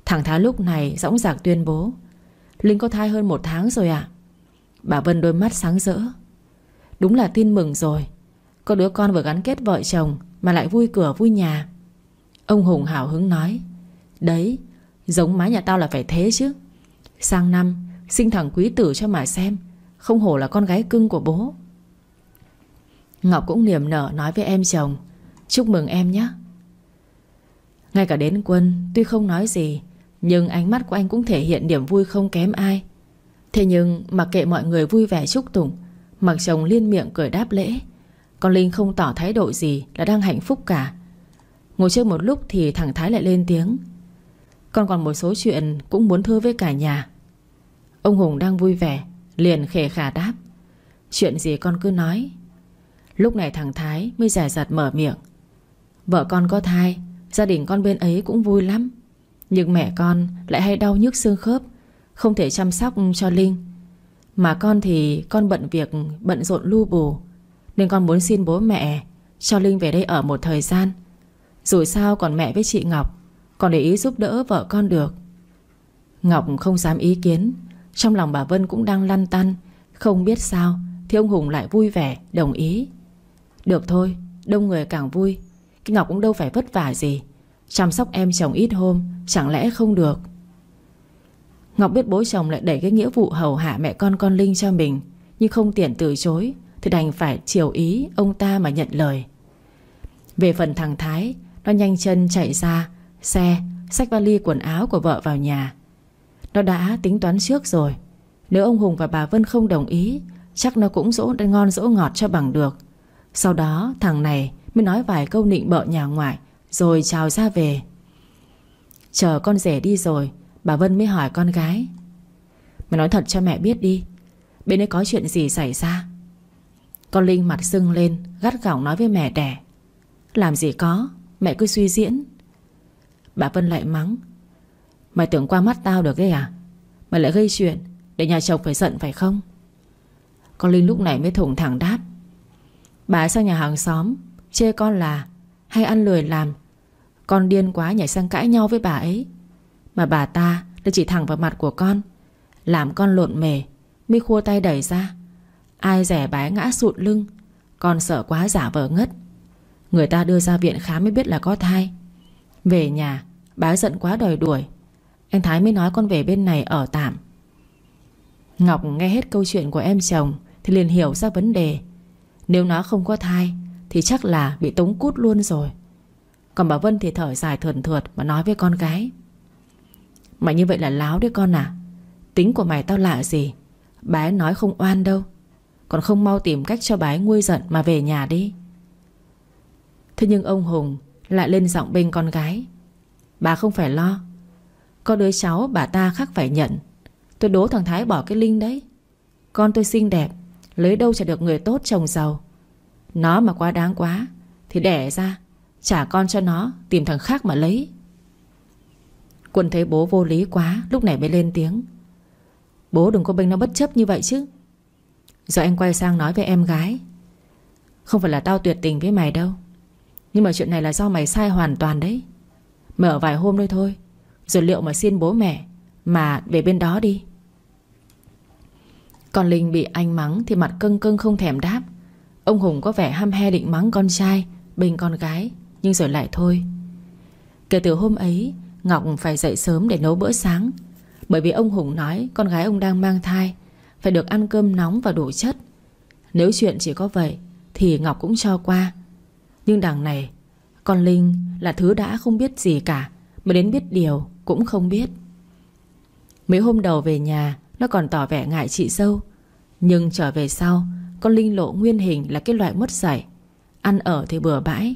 Thằng Thái lúc này dõng dạc tuyên bố Linh có thai hơn một tháng rồi ạ à? Bà Vân đôi mắt sáng rỡ Đúng là tin mừng rồi Có đứa con vừa gắn kết vợ chồng Mà lại vui cửa vui nhà Ông Hùng hào hứng nói Đấy Giống má nhà tao là phải thế chứ Sang năm Sinh thằng quý tử cho mà xem Không hổ là con gái cưng của bố Ngọc cũng niềm nở nói với em chồng Chúc mừng em nhé Ngay cả đến quân Tuy không nói gì Nhưng ánh mắt của anh cũng thể hiện niềm vui không kém ai Thế nhưng mặc kệ mọi người vui vẻ chúc tụng Mặc chồng liên miệng cười đáp lễ Con Linh không tỏ thái độ gì Là đang hạnh phúc cả Ngồi chơi một lúc thì thằng Thái lại lên tiếng con còn một số chuyện cũng muốn thưa với cả nhà Ông Hùng đang vui vẻ Liền khề khả đáp Chuyện gì con cứ nói Lúc này thằng Thái mới giải giặt mở miệng Vợ con có thai Gia đình con bên ấy cũng vui lắm Nhưng mẹ con lại hay đau nhức xương khớp Không thể chăm sóc cho Linh Mà con thì con bận việc Bận rộn lu bù Nên con muốn xin bố mẹ Cho Linh về đây ở một thời gian Dù sao còn mẹ với chị Ngọc còn để ý giúp đỡ vợ con được Ngọc không dám ý kiến Trong lòng bà Vân cũng đang lăn tăn Không biết sao Thì ông Hùng lại vui vẻ đồng ý Được thôi đông người càng vui Ngọc cũng đâu phải vất vả gì Chăm sóc em chồng ít hôm Chẳng lẽ không được Ngọc biết bố chồng lại đẩy cái nghĩa vụ hầu hạ mẹ con con Linh cho mình Nhưng không tiện từ chối Thì đành phải chiều ý ông ta mà nhận lời Về phần thằng Thái Nó nhanh chân chạy ra Xe Xách vali quần áo của vợ vào nhà Nó đã tính toán trước rồi Nếu ông Hùng và bà Vân không đồng ý Chắc nó cũng dỗ ngon dỗ ngọt cho bằng được Sau đó thằng này Mới nói vài câu nịnh bợ nhà ngoại Rồi chào ra về Chờ con rể đi rồi Bà Vân mới hỏi con gái Mày nói thật cho mẹ biết đi Bên ấy có chuyện gì xảy ra Con Linh mặt sưng lên Gắt gỏng nói với mẹ đẻ Làm gì có Mẹ cứ suy diễn Bà Vân lại mắng Mày tưởng qua mắt tao được ấy à Mày lại gây chuyện Để nhà chồng phải giận phải không Con Linh lúc này mới thủng thẳng đáp Bà sang nhà hàng xóm Chê con là Hay ăn lười làm Con điên quá nhảy sang cãi nhau với bà ấy Mà bà ta đã chỉ thẳng vào mặt của con Làm con lộn mề mới khua tay đẩy ra Ai rẻ bái ngã sụt lưng Con sợ quá giả vờ ngất Người ta đưa ra viện khám mới biết là có thai Về nhà Bá giận quá đòi đuổi Anh Thái mới nói con về bên này ở tạm Ngọc nghe hết câu chuyện của em chồng Thì liền hiểu ra vấn đề Nếu nó không có thai Thì chắc là bị tống cút luôn rồi Còn bà Vân thì thở dài thườn thượt Mà nói với con gái Mày như vậy là láo đấy con à Tính của mày tao lạ gì Bà nói không oan đâu Còn không mau tìm cách cho bà nguôi giận Mà về nhà đi Thế nhưng ông Hùng lại lên giọng bên con gái Bà không phải lo Có đứa cháu bà ta khắc phải nhận Tôi đố thằng Thái bỏ cái Linh đấy Con tôi xinh đẹp Lấy đâu chả được người tốt chồng giàu Nó mà quá đáng quá Thì đẻ ra Trả con cho nó Tìm thằng khác mà lấy Quân thấy bố vô lý quá Lúc này mới lên tiếng Bố đừng có bênh nó bất chấp như vậy chứ Rồi anh quay sang nói với em gái Không phải là tao tuyệt tình với mày đâu Nhưng mà chuyện này là do mày sai hoàn toàn đấy Mày ở vài hôm thôi thôi Rồi liệu mà xin bố mẹ Mà về bên đó đi Còn Linh bị anh mắng Thì mặt cưng cưng không thèm đáp Ông Hùng có vẻ ham he định mắng con trai Bình con gái Nhưng rồi lại thôi Kể từ hôm ấy Ngọc phải dậy sớm để nấu bữa sáng Bởi vì ông Hùng nói Con gái ông đang mang thai Phải được ăn cơm nóng và đủ chất Nếu chuyện chỉ có vậy Thì Ngọc cũng cho qua Nhưng đằng này con Linh là thứ đã không biết gì cả Mà đến biết điều cũng không biết Mấy hôm đầu về nhà Nó còn tỏ vẻ ngại chị dâu Nhưng trở về sau Con Linh lộ nguyên hình là cái loại mất dạy Ăn ở thì bừa bãi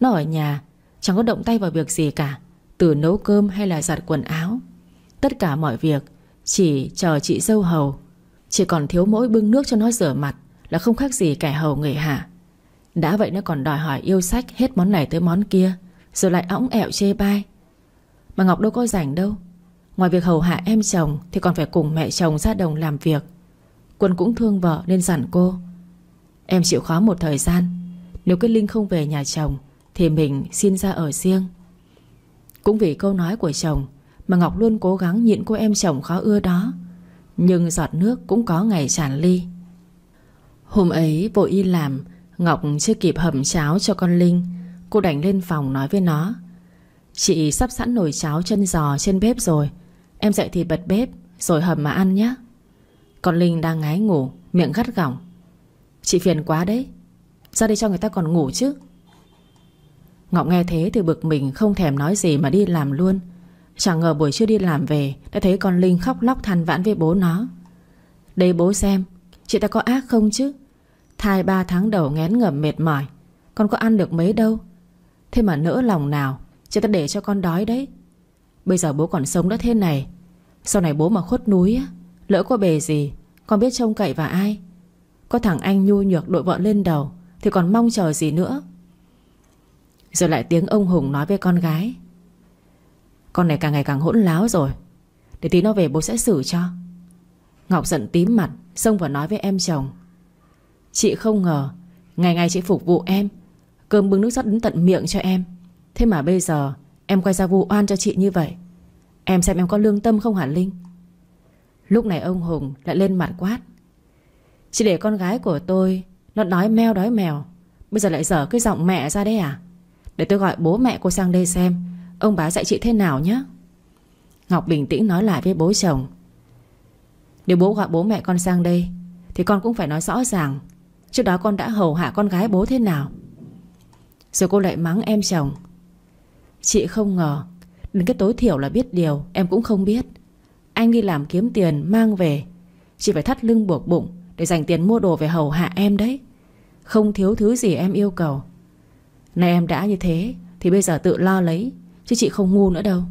Nó ở nhà chẳng có động tay vào việc gì cả Từ nấu cơm hay là giặt quần áo Tất cả mọi việc Chỉ chờ chị dâu hầu Chỉ còn thiếu mỗi bưng nước cho nó rửa mặt Là không khác gì kẻ hầu người hạ đã vậy nó còn đòi hỏi yêu sách Hết món này tới món kia Rồi lại õng ẹo chê bai Mà Ngọc đâu có rảnh đâu Ngoài việc hầu hạ em chồng Thì còn phải cùng mẹ chồng ra đồng làm việc Quân cũng thương vợ nên dặn cô Em chịu khó một thời gian Nếu cái Linh không về nhà chồng Thì mình xin ra ở riêng Cũng vì câu nói của chồng Mà Ngọc luôn cố gắng nhịn cô em chồng khó ưa đó Nhưng giọt nước cũng có ngày tràn ly Hôm ấy vội y làm Ngọc chưa kịp hầm cháo cho con Linh Cô đành lên phòng nói với nó Chị sắp sẵn nồi cháo chân giò trên bếp rồi Em dậy thì bật bếp Rồi hầm mà ăn nhé Con Linh đang ngái ngủ Miệng gắt gỏng Chị phiền quá đấy Ra đây cho người ta còn ngủ chứ Ngọc nghe thế thì bực mình không thèm nói gì mà đi làm luôn Chẳng ngờ buổi trưa đi làm về Đã thấy con Linh khóc lóc than vãn với bố nó Đây bố xem Chị ta có ác không chứ Thai ba tháng đầu ngén ngẩm mệt mỏi Con có ăn được mấy đâu Thế mà nỡ lòng nào Chứ ta để cho con đói đấy Bây giờ bố còn sống đã thế này Sau này bố mà khuất núi Lỡ có bề gì Con biết trông cậy vào ai Có thằng anh nhu nhược đội vợ lên đầu Thì còn mong chờ gì nữa Rồi lại tiếng ông Hùng nói với con gái Con này càng ngày càng hỗn láo rồi Để tí nó về bố sẽ xử cho Ngọc giận tím mặt Xông vào nói với em chồng Chị không ngờ Ngày ngày chị phục vụ em Cơm bưng nước rót đến tận miệng cho em Thế mà bây giờ em quay ra vu oan cho chị như vậy Em xem em có lương tâm không hả Linh Lúc này ông Hùng lại lên mặt quát Chị để con gái của tôi Nó đói meo đói mèo Bây giờ lại dở cái giọng mẹ ra đấy à Để tôi gọi bố mẹ cô sang đây xem Ông bá dạy chị thế nào nhé Ngọc bình tĩnh nói lại với bố chồng Nếu bố gọi bố mẹ con sang đây Thì con cũng phải nói rõ ràng Trước đó con đã hầu hạ con gái bố thế nào Rồi cô lại mắng em chồng Chị không ngờ Đến cái tối thiểu là biết điều Em cũng không biết Anh đi làm kiếm tiền mang về Chị phải thắt lưng buộc bụng Để dành tiền mua đồ về hầu hạ em đấy Không thiếu thứ gì em yêu cầu Này em đã như thế Thì bây giờ tự lo lấy Chứ chị không ngu nữa đâu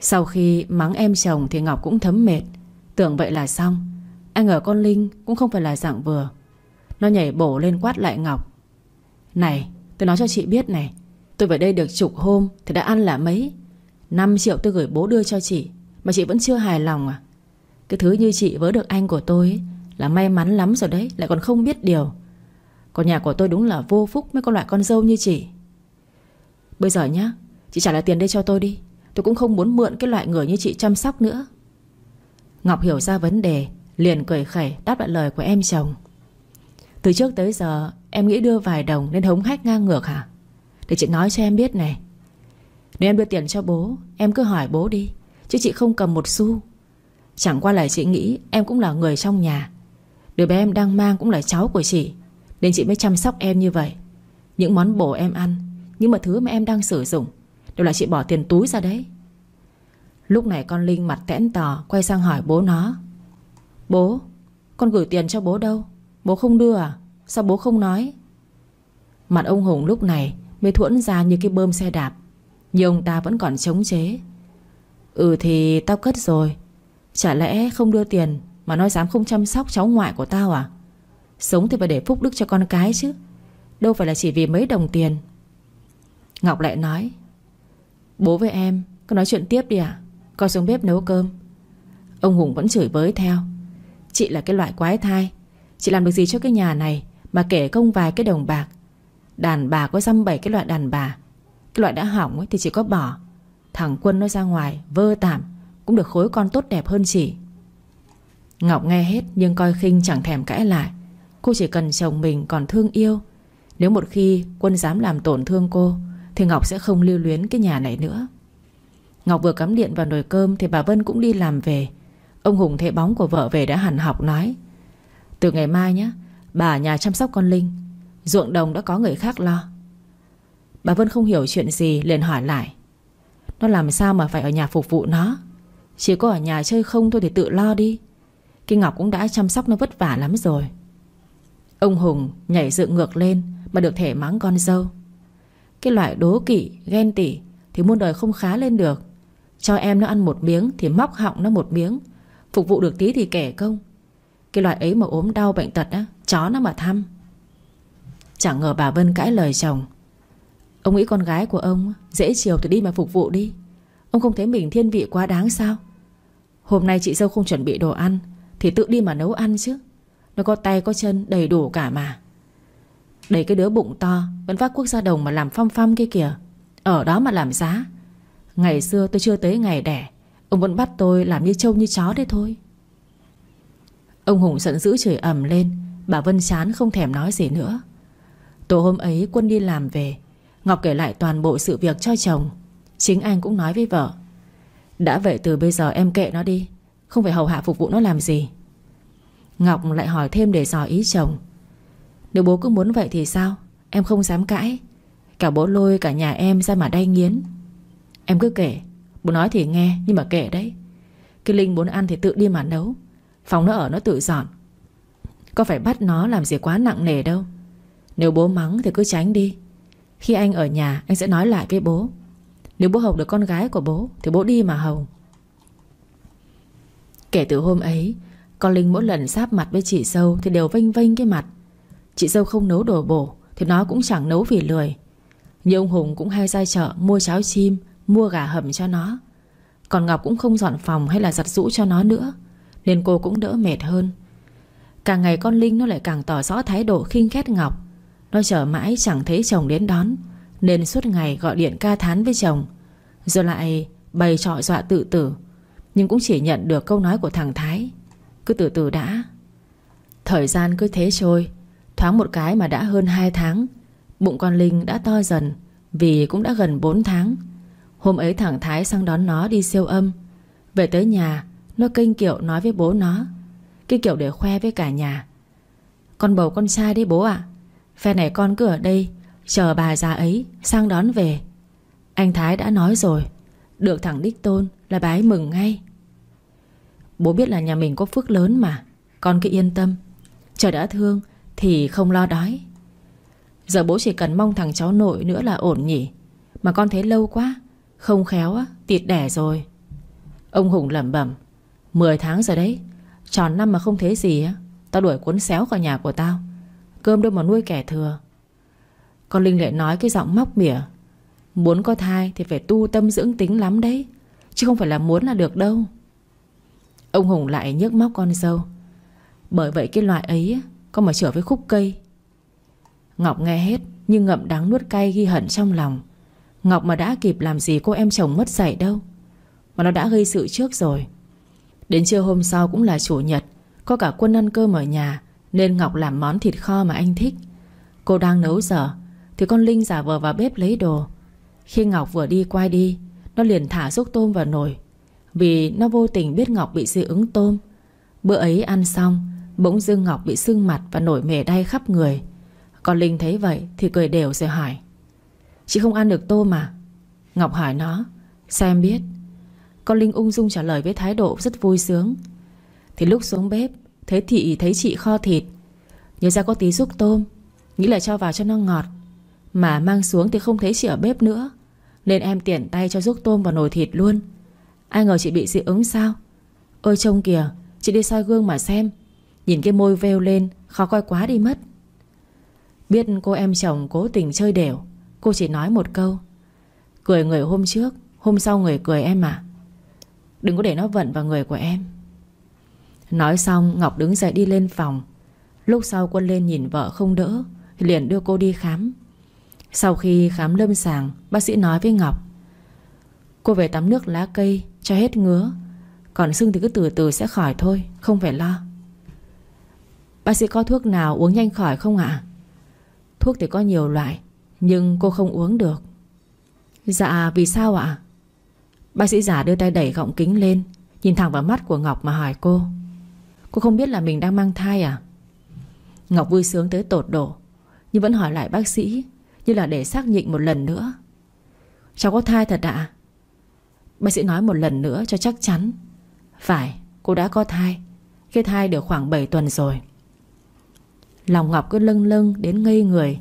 Sau khi mắng em chồng Thì Ngọc cũng thấm mệt Tưởng vậy là xong anh ở con Linh cũng không phải là dạng vừa Nó nhảy bổ lên quát lại Ngọc Này tôi nói cho chị biết này Tôi về đây được chục hôm Thì đã ăn là mấy 5 triệu tôi gửi bố đưa cho chị Mà chị vẫn chưa hài lòng à Cái thứ như chị vớ được anh của tôi Là may mắn lắm rồi đấy Lại còn không biết điều Còn nhà của tôi đúng là vô phúc Mới con loại con dâu như chị Bây giờ nhá Chị trả lại tiền đây cho tôi đi Tôi cũng không muốn mượn cái loại người như chị chăm sóc nữa Ngọc hiểu ra vấn đề Liền cười khẩy đáp lại lời của em chồng Từ trước tới giờ Em nghĩ đưa vài đồng nên hống hách ngang ngược hả Để chị nói cho em biết này Nếu em đưa tiền cho bố Em cứ hỏi bố đi Chứ chị không cầm một xu Chẳng qua là chị nghĩ em cũng là người trong nhà Đứa bé em đang mang cũng là cháu của chị Nên chị mới chăm sóc em như vậy Những món bổ em ăn những mà thứ mà em đang sử dụng Đều là chị bỏ tiền túi ra đấy Lúc này con Linh mặt tẽn tò Quay sang hỏi bố nó Bố Con gửi tiền cho bố đâu Bố không đưa à Sao bố không nói Mặt ông Hùng lúc này Mới thuẫn ra như cái bơm xe đạp Nhưng ông ta vẫn còn chống chế Ừ thì tao cất rồi Chả lẽ không đưa tiền Mà nói dám không chăm sóc cháu ngoại của tao à Sống thì phải để phúc đức cho con cái chứ Đâu phải là chỉ vì mấy đồng tiền Ngọc lại nói Bố với em Cứ nói chuyện tiếp đi ạ, Con xuống bếp nấu cơm Ông Hùng vẫn chửi với theo Chị là cái loại quái thai Chị làm được gì cho cái nhà này Mà kể công vài cái đồng bạc Đàn bà có dăm bảy cái loại đàn bà Cái loại đã hỏng ấy thì chị có bỏ Thằng quân nó ra ngoài vơ tạm Cũng được khối con tốt đẹp hơn chị Ngọc nghe hết nhưng coi khinh chẳng thèm cãi lại Cô chỉ cần chồng mình còn thương yêu Nếu một khi quân dám làm tổn thương cô Thì Ngọc sẽ không lưu luyến cái nhà này nữa Ngọc vừa cắm điện vào nồi cơm Thì bà Vân cũng đi làm về Ông Hùng thấy bóng của vợ về đã hẳn học nói Từ ngày mai nhé Bà nhà chăm sóc con Linh Ruộng đồng đã có người khác lo Bà Vân không hiểu chuyện gì liền hỏi lại Nó làm sao mà phải ở nhà phục vụ nó Chỉ có ở nhà chơi không thôi thì tự lo đi Kinh Ngọc cũng đã chăm sóc nó vất vả lắm rồi Ông Hùng nhảy dựng ngược lên Mà được thể mắng con dâu Cái loại đố kỵ, ghen tỉ Thì muôn đời không khá lên được Cho em nó ăn một miếng Thì móc họng nó một miếng Phục vụ được tí thì kể công Cái loại ấy mà ốm đau bệnh tật á Chó nó mà thăm Chẳng ngờ bà Vân cãi lời chồng Ông nghĩ con gái của ông Dễ chiều thì đi mà phục vụ đi Ông không thấy mình thiên vị quá đáng sao Hôm nay chị dâu không chuẩn bị đồ ăn Thì tự đi mà nấu ăn chứ Nó có tay có chân đầy đủ cả mà Đấy cái đứa bụng to Vẫn vác quốc gia đồng mà làm phong phong kia kìa Ở đó mà làm giá Ngày xưa tôi chưa tới ngày đẻ Ông vẫn bắt tôi làm như trâu như chó đấy thôi Ông Hùng giận dữ chửi ầm lên Bà Vân chán không thèm nói gì nữa tối hôm ấy quân đi làm về Ngọc kể lại toàn bộ sự việc cho chồng Chính anh cũng nói với vợ Đã vậy từ bây giờ em kệ nó đi Không phải hầu hạ phục vụ nó làm gì Ngọc lại hỏi thêm để dò ý chồng Nếu bố cứ muốn vậy thì sao Em không dám cãi Cả bố lôi cả nhà em ra mà đay nghiến Em cứ kể Bố nói thì nghe nhưng mà kệ đấy Cái Linh muốn ăn thì tự đi mà nấu Phòng nó ở nó tự dọn Có phải bắt nó làm gì quá nặng nề đâu Nếu bố mắng thì cứ tránh đi Khi anh ở nhà anh sẽ nói lại với bố Nếu bố hầu được con gái của bố Thì bố đi mà hầu Kể từ hôm ấy Con Linh mỗi lần sáp mặt với chị Sâu Thì đều vênh vênh cái mặt Chị Sâu không nấu đồ bổ Thì nó cũng chẳng nấu vì lười Như ông Hùng cũng hay ra chợ mua cháo chim Mua gà hầm cho nó Còn Ngọc cũng không dọn phòng hay là giặt rũ cho nó nữa Nên cô cũng đỡ mệt hơn Càng ngày con Linh nó lại càng tỏ rõ thái độ khinh khét Ngọc Nó chờ mãi chẳng thấy chồng đến đón Nên suốt ngày gọi điện ca thán với chồng Rồi lại bày trò dọa tự tử Nhưng cũng chỉ nhận được câu nói của thằng Thái Cứ từ từ đã Thời gian cứ thế trôi Thoáng một cái mà đã hơn 2 tháng Bụng con Linh đã to dần Vì cũng đã gần 4 tháng Hôm ấy thằng Thái sang đón nó đi siêu âm Về tới nhà Nó kinh kiệu nói với bố nó Cái kiểu để khoe với cả nhà Con bầu con trai đi bố ạ à. Phe này con cứ ở đây Chờ bà già ấy sang đón về Anh Thái đã nói rồi Được thằng Đích Tôn là bái mừng ngay Bố biết là nhà mình có phước lớn mà Con cứ yên tâm Trời đã thương thì không lo đói Giờ bố chỉ cần mong thằng cháu nội nữa là ổn nhỉ Mà con thấy lâu quá không khéo á, tịt đẻ rồi Ông Hùng lẩm bẩm 10 tháng rồi đấy Tròn năm mà không thấy gì á Tao đuổi cuốn xéo khỏi nhà của tao Cơm đâu mà nuôi kẻ thừa Con Linh lại nói cái giọng móc mỉa Muốn có thai thì phải tu tâm dưỡng tính lắm đấy Chứ không phải là muốn là được đâu Ông Hùng lại nhức móc con dâu Bởi vậy cái loại ấy Con mà trở với khúc cây Ngọc nghe hết Nhưng ngậm đắng nuốt cay ghi hận trong lòng Ngọc mà đã kịp làm gì cô em chồng mất dạy đâu Mà nó đã gây sự trước rồi Đến trưa hôm sau cũng là chủ nhật Có cả quân ăn cơm ở nhà Nên Ngọc làm món thịt kho mà anh thích Cô đang nấu dở Thì con Linh giả vờ vào bếp lấy đồ Khi Ngọc vừa đi quay đi Nó liền thả xúc tôm vào nồi Vì nó vô tình biết Ngọc bị dị ứng tôm Bữa ấy ăn xong Bỗng dưng Ngọc bị sưng mặt và nổi mề đay khắp người Còn Linh thấy vậy thì cười đều rồi hỏi Chị không ăn được tôm mà Ngọc hỏi nó xem biết Con Linh ung dung trả lời với thái độ rất vui sướng Thì lúc xuống bếp Thế thị thấy chị kho thịt Nhớ ra có tí giúp tôm Nghĩ là cho vào cho nó ngọt Mà mang xuống thì không thấy chị ở bếp nữa Nên em tiện tay cho giúp tôm vào nồi thịt luôn Ai ngờ chị bị dị ứng sao Ôi trông kìa Chị đi soi gương mà xem Nhìn cái môi veo lên Khó coi quá đi mất Biết cô em chồng cố tình chơi đều Cô chỉ nói một câu Cười người hôm trước Hôm sau người cười em à Đừng có để nó vận vào người của em Nói xong Ngọc đứng dậy đi lên phòng Lúc sau quân lên nhìn vợ không đỡ Liền đưa cô đi khám Sau khi khám lâm sàng Bác sĩ nói với Ngọc Cô về tắm nước lá cây cho hết ngứa Còn sưng thì cứ từ từ sẽ khỏi thôi Không phải lo Bác sĩ có thuốc nào uống nhanh khỏi không ạ Thuốc thì có nhiều loại nhưng cô không uống được Dạ vì sao ạ Bác sĩ giả đưa tay đẩy gọng kính lên Nhìn thẳng vào mắt của Ngọc mà hỏi cô Cô không biết là mình đang mang thai à Ngọc vui sướng tới tột độ Nhưng vẫn hỏi lại bác sĩ Như là để xác nhịn một lần nữa Cháu có thai thật ạ Bác sĩ nói một lần nữa cho chắc chắn Phải cô đã có thai Khi thai được khoảng 7 tuần rồi Lòng Ngọc cứ lâng lâng đến ngây người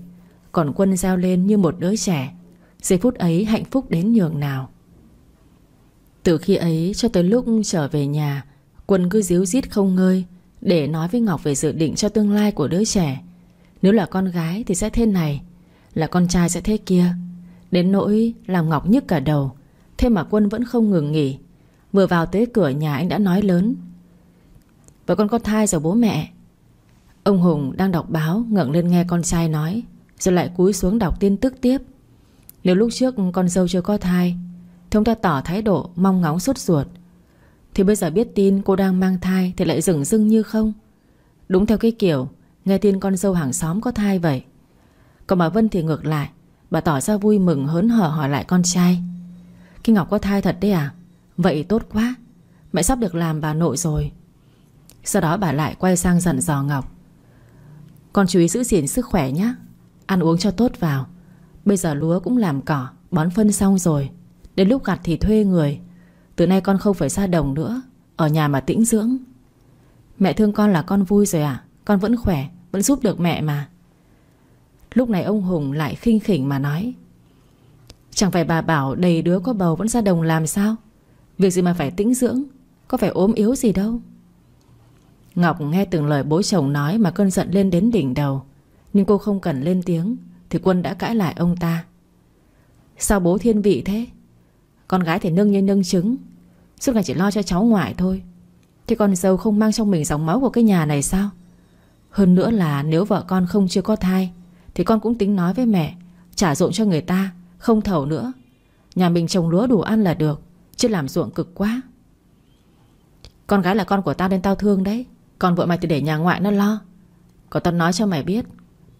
còn Quân reo lên như một đứa trẻ Giây phút ấy hạnh phúc đến nhường nào Từ khi ấy cho tới lúc trở về nhà Quân cứ díu dít không ngơi Để nói với Ngọc về dự định cho tương lai của đứa trẻ Nếu là con gái thì sẽ thế này Là con trai sẽ thế kia Đến nỗi làm Ngọc nhức cả đầu Thế mà Quân vẫn không ngừng nghỉ Vừa vào tới cửa nhà anh đã nói lớn Vợ con có thai rồi bố mẹ Ông Hùng đang đọc báo ngẩng lên nghe con trai nói rồi lại cúi xuống đọc tin tức tiếp Nếu lúc trước con dâu chưa có thai Thì ông ta tỏ thái độ mong ngóng sốt ruột Thì bây giờ biết tin cô đang mang thai Thì lại rừng rưng như không Đúng theo cái kiểu Nghe tin con dâu hàng xóm có thai vậy Còn bà Vân thì ngược lại Bà tỏ ra vui mừng hớn hở hỏi lại con trai khi Ngọc có thai thật đấy à Vậy tốt quá Mẹ sắp được làm bà nội rồi Sau đó bà lại quay sang dặn dò Ngọc Con chú ý giữ gìn sức khỏe nhé Ăn uống cho tốt vào Bây giờ lúa cũng làm cỏ Bón phân xong rồi Đến lúc gặt thì thuê người Từ nay con không phải ra đồng nữa Ở nhà mà tĩnh dưỡng Mẹ thương con là con vui rồi à Con vẫn khỏe, vẫn giúp được mẹ mà Lúc này ông Hùng lại khinh khỉnh mà nói Chẳng phải bà bảo đầy đứa có bầu vẫn ra đồng làm sao Việc gì mà phải tĩnh dưỡng Có phải ốm yếu gì đâu Ngọc nghe từng lời bố chồng nói Mà cơn giận lên đến đỉnh đầu nhưng cô không cần lên tiếng Thì Quân đã cãi lại ông ta Sao bố thiên vị thế Con gái thì nâng như nâng trứng Suốt ngày chỉ lo cho cháu ngoại thôi Thế con dâu không mang trong mình dòng máu của cái nhà này sao Hơn nữa là nếu vợ con không chưa có thai Thì con cũng tính nói với mẹ Trả ruộng cho người ta Không thầu nữa Nhà mình trồng lúa đủ ăn là được Chứ làm ruộng cực quá Con gái là con của tao nên tao thương đấy Còn vợ mày thì để nhà ngoại nó lo Còn tao nói cho mày biết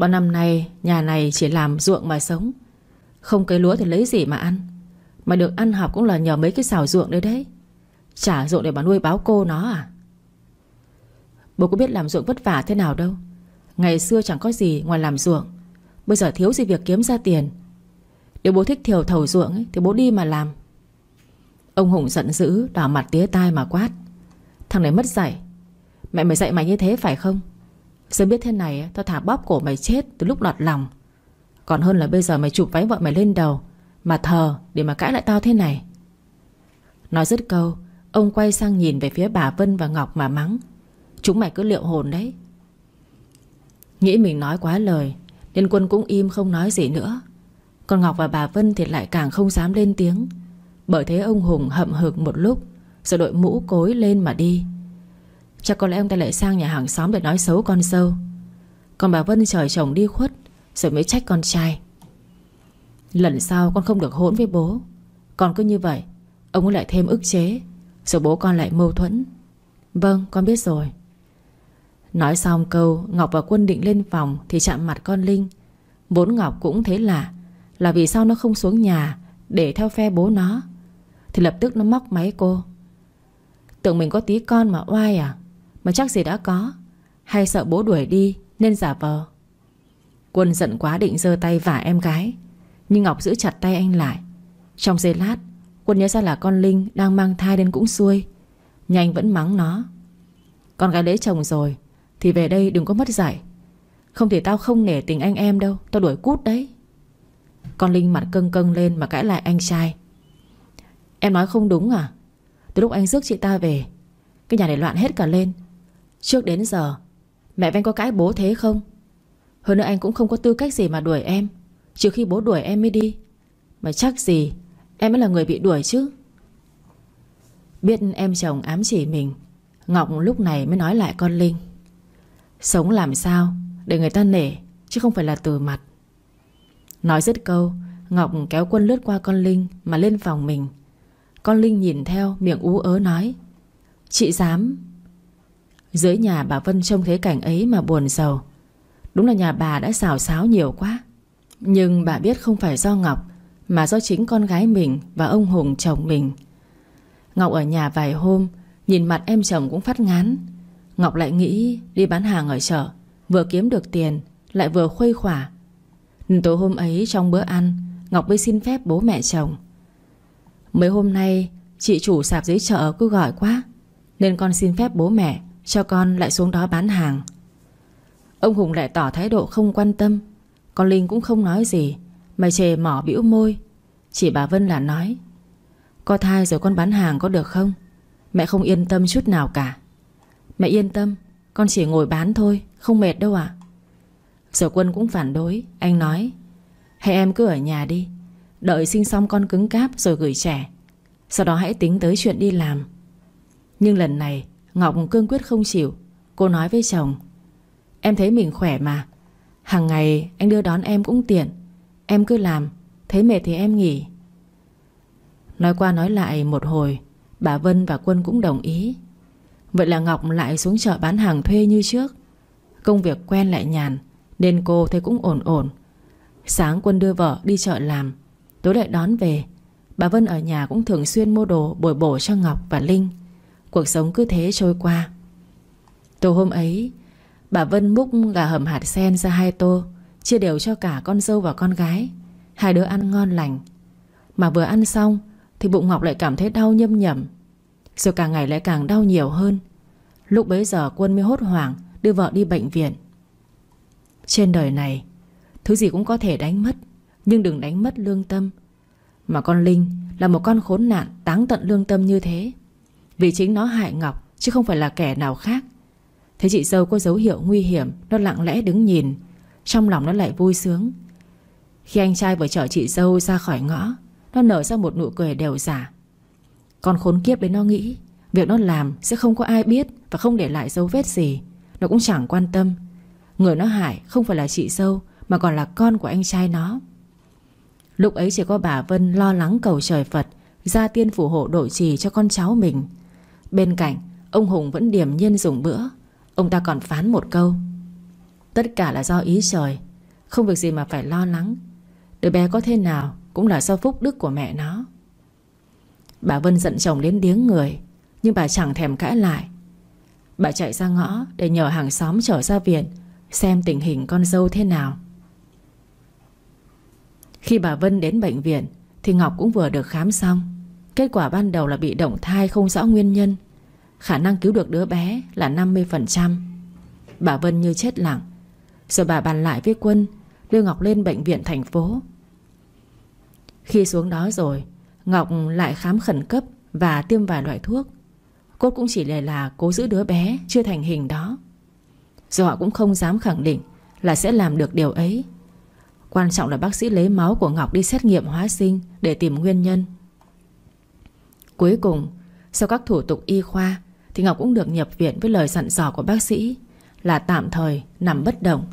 Bao năm nay nhà này chỉ làm ruộng mà sống Không cây lúa thì lấy gì mà ăn Mà được ăn học cũng là nhờ mấy cái xào ruộng đấy đấy Trả ruộng để bà nuôi báo cô nó à Bố có biết làm ruộng vất vả thế nào đâu Ngày xưa chẳng có gì ngoài làm ruộng Bây giờ thiếu gì việc kiếm ra tiền Nếu bố thích thiều thầu ruộng ấy, Thì bố đi mà làm Ông Hùng giận dữ đỏ mặt tía tai mà quát Thằng này mất dạy Mẹ mày dạy mày như thế phải không Sớm biết thế này Tao thả bóp cổ mày chết từ lúc lọt lòng Còn hơn là bây giờ mày chụp váy vợ mày lên đầu Mà thờ để mà cãi lại tao thế này Nói dứt câu Ông quay sang nhìn về phía bà Vân và Ngọc mà mắng Chúng mày cứ liệu hồn đấy Nghĩ mình nói quá lời Nên quân cũng im không nói gì nữa Còn Ngọc và bà Vân thì lại càng không dám lên tiếng Bởi thế ông Hùng hậm hực một lúc Rồi đội mũ cối lên mà đi Chắc có lẽ ông ta lại sang nhà hàng xóm để nói xấu con dâu Còn bà Vân trời chồng đi khuất Rồi mới trách con trai Lần sau con không được hỗn với bố Con cứ như vậy Ông ấy lại thêm ức chế Rồi bố con lại mâu thuẫn Vâng con biết rồi Nói xong câu Ngọc và Quân định lên phòng Thì chạm mặt con Linh Vốn Ngọc cũng thế lạ Là vì sao nó không xuống nhà Để theo phe bố nó Thì lập tức nó móc máy cô Tưởng mình có tí con mà oai à mà chắc gì đã có Hay sợ bố đuổi đi nên giả vờ Quân giận quá định giơ tay vả em gái Nhưng Ngọc giữ chặt tay anh lại Trong giây lát Quân nhớ ra là con Linh đang mang thai đến cũng xuôi Nhanh vẫn mắng nó Con gái lấy chồng rồi Thì về đây đừng có mất dạy, Không thể tao không nể tình anh em đâu Tao đuổi cút đấy Con Linh mặt cưng cưng lên mà cãi lại anh trai Em nói không đúng à Từ lúc anh rước chị ta về Cái nhà này loạn hết cả lên Trước đến giờ Mẹ Vanh có cãi bố thế không Hơn nữa anh cũng không có tư cách gì mà đuổi em Trừ khi bố đuổi em mới đi Mà chắc gì Em mới là người bị đuổi chứ Biết em chồng ám chỉ mình Ngọc lúc này mới nói lại con Linh Sống làm sao Để người ta nể Chứ không phải là từ mặt Nói dứt câu Ngọc kéo quân lướt qua con Linh Mà lên phòng mình Con Linh nhìn theo miệng ú ớ nói Chị dám dưới nhà bà Vân trông thấy cảnh ấy mà buồn sầu. Đúng là nhà bà đã xào xáo nhiều quá Nhưng bà biết không phải do Ngọc Mà do chính con gái mình và ông Hùng chồng mình Ngọc ở nhà vài hôm Nhìn mặt em chồng cũng phát ngán Ngọc lại nghĩ đi bán hàng ở chợ Vừa kiếm được tiền Lại vừa khuây khỏa Tối hôm ấy trong bữa ăn Ngọc mới xin phép bố mẹ chồng Mấy hôm nay Chị chủ sạp dưới chợ cứ gọi quá Nên con xin phép bố mẹ cho con lại xuống đó bán hàng Ông Hùng lại tỏ thái độ không quan tâm Con Linh cũng không nói gì Mà chề mỏ bĩu môi Chỉ bà Vân là nói Có thai rồi con bán hàng có được không Mẹ không yên tâm chút nào cả Mẹ yên tâm Con chỉ ngồi bán thôi Không mệt đâu ạ à? Sở quân cũng phản đối Anh nói Hay em cứ ở nhà đi Đợi sinh xong con cứng cáp rồi gửi trẻ Sau đó hãy tính tới chuyện đi làm Nhưng lần này Ngọc cương quyết không chịu Cô nói với chồng Em thấy mình khỏe mà hàng ngày anh đưa đón em cũng tiện Em cứ làm Thấy mệt thì em nghỉ Nói qua nói lại một hồi Bà Vân và Quân cũng đồng ý Vậy là Ngọc lại xuống chợ bán hàng thuê như trước Công việc quen lại nhàn Nên cô thấy cũng ổn ổn Sáng Quân đưa vợ đi chợ làm Tối lại đón về Bà Vân ở nhà cũng thường xuyên mua đồ bồi bổ cho Ngọc và Linh Cuộc sống cứ thế trôi qua Tối hôm ấy Bà Vân múc gà hầm hạt sen ra hai tô Chia đều cho cả con dâu và con gái Hai đứa ăn ngon lành Mà vừa ăn xong Thì bụng Ngọc lại cảm thấy đau nhâm nhầm Rồi càng ngày lại càng đau nhiều hơn Lúc bấy giờ quân mới hốt hoảng Đưa vợ đi bệnh viện Trên đời này Thứ gì cũng có thể đánh mất Nhưng đừng đánh mất lương tâm Mà con Linh là một con khốn nạn Táng tận lương tâm như thế vì chính nó hại Ngọc Chứ không phải là kẻ nào khác Thế chị dâu có dấu hiệu nguy hiểm Nó lặng lẽ đứng nhìn Trong lòng nó lại vui sướng Khi anh trai vừa chở chị dâu ra khỏi ngõ Nó nở ra một nụ cười đều giả Con khốn kiếp đến nó nghĩ Việc nó làm sẽ không có ai biết Và không để lại dấu vết gì Nó cũng chẳng quan tâm Người nó hại không phải là chị dâu Mà còn là con của anh trai nó Lúc ấy chỉ có bà Vân lo lắng cầu trời Phật Ra tiên phù hộ độ trì cho con cháu mình Bên cạnh Ông Hùng vẫn điềm nhiên dùng bữa Ông ta còn phán một câu Tất cả là do ý trời Không việc gì mà phải lo lắng Đứa bé có thế nào cũng là do phúc đức của mẹ nó Bà Vân giận chồng đến điếng người Nhưng bà chẳng thèm cãi lại Bà chạy ra ngõ để nhờ hàng xóm trở ra viện Xem tình hình con dâu thế nào Khi bà Vân đến bệnh viện Thì Ngọc cũng vừa được khám xong Kết quả ban đầu là bị động thai không rõ nguyên nhân Khả năng cứu được đứa bé là 50% Bà Vân như chết lặng Rồi bà bàn lại với Quân Đưa Ngọc lên bệnh viện thành phố Khi xuống đó rồi Ngọc lại khám khẩn cấp Và tiêm vài loại thuốc Cô cũng chỉ lề là cố giữ đứa bé Chưa thành hình đó Rồi họ cũng không dám khẳng định Là sẽ làm được điều ấy Quan trọng là bác sĩ lấy máu của Ngọc đi xét nghiệm hóa sinh Để tìm nguyên nhân Cuối cùng Sau các thủ tục y khoa Thì Ngọc cũng được nhập viện với lời dặn dò của bác sĩ Là tạm thời nằm bất động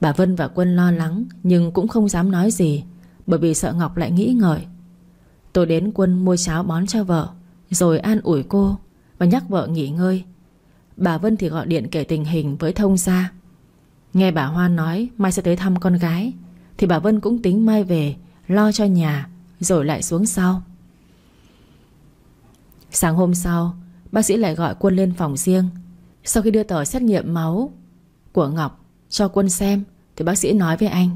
Bà Vân và Quân lo lắng Nhưng cũng không dám nói gì Bởi vì sợ Ngọc lại nghĩ ngợi Tôi đến Quân mua cháo bón cho vợ Rồi an ủi cô Và nhắc vợ nghỉ ngơi Bà Vân thì gọi điện kể tình hình với thông gia Nghe bà hoa nói Mai sẽ tới thăm con gái Thì bà Vân cũng tính mai về Lo cho nhà Rồi lại xuống sau Sáng hôm sau Bác sĩ lại gọi quân lên phòng riêng Sau khi đưa tờ xét nghiệm máu Của Ngọc cho quân xem Thì bác sĩ nói với anh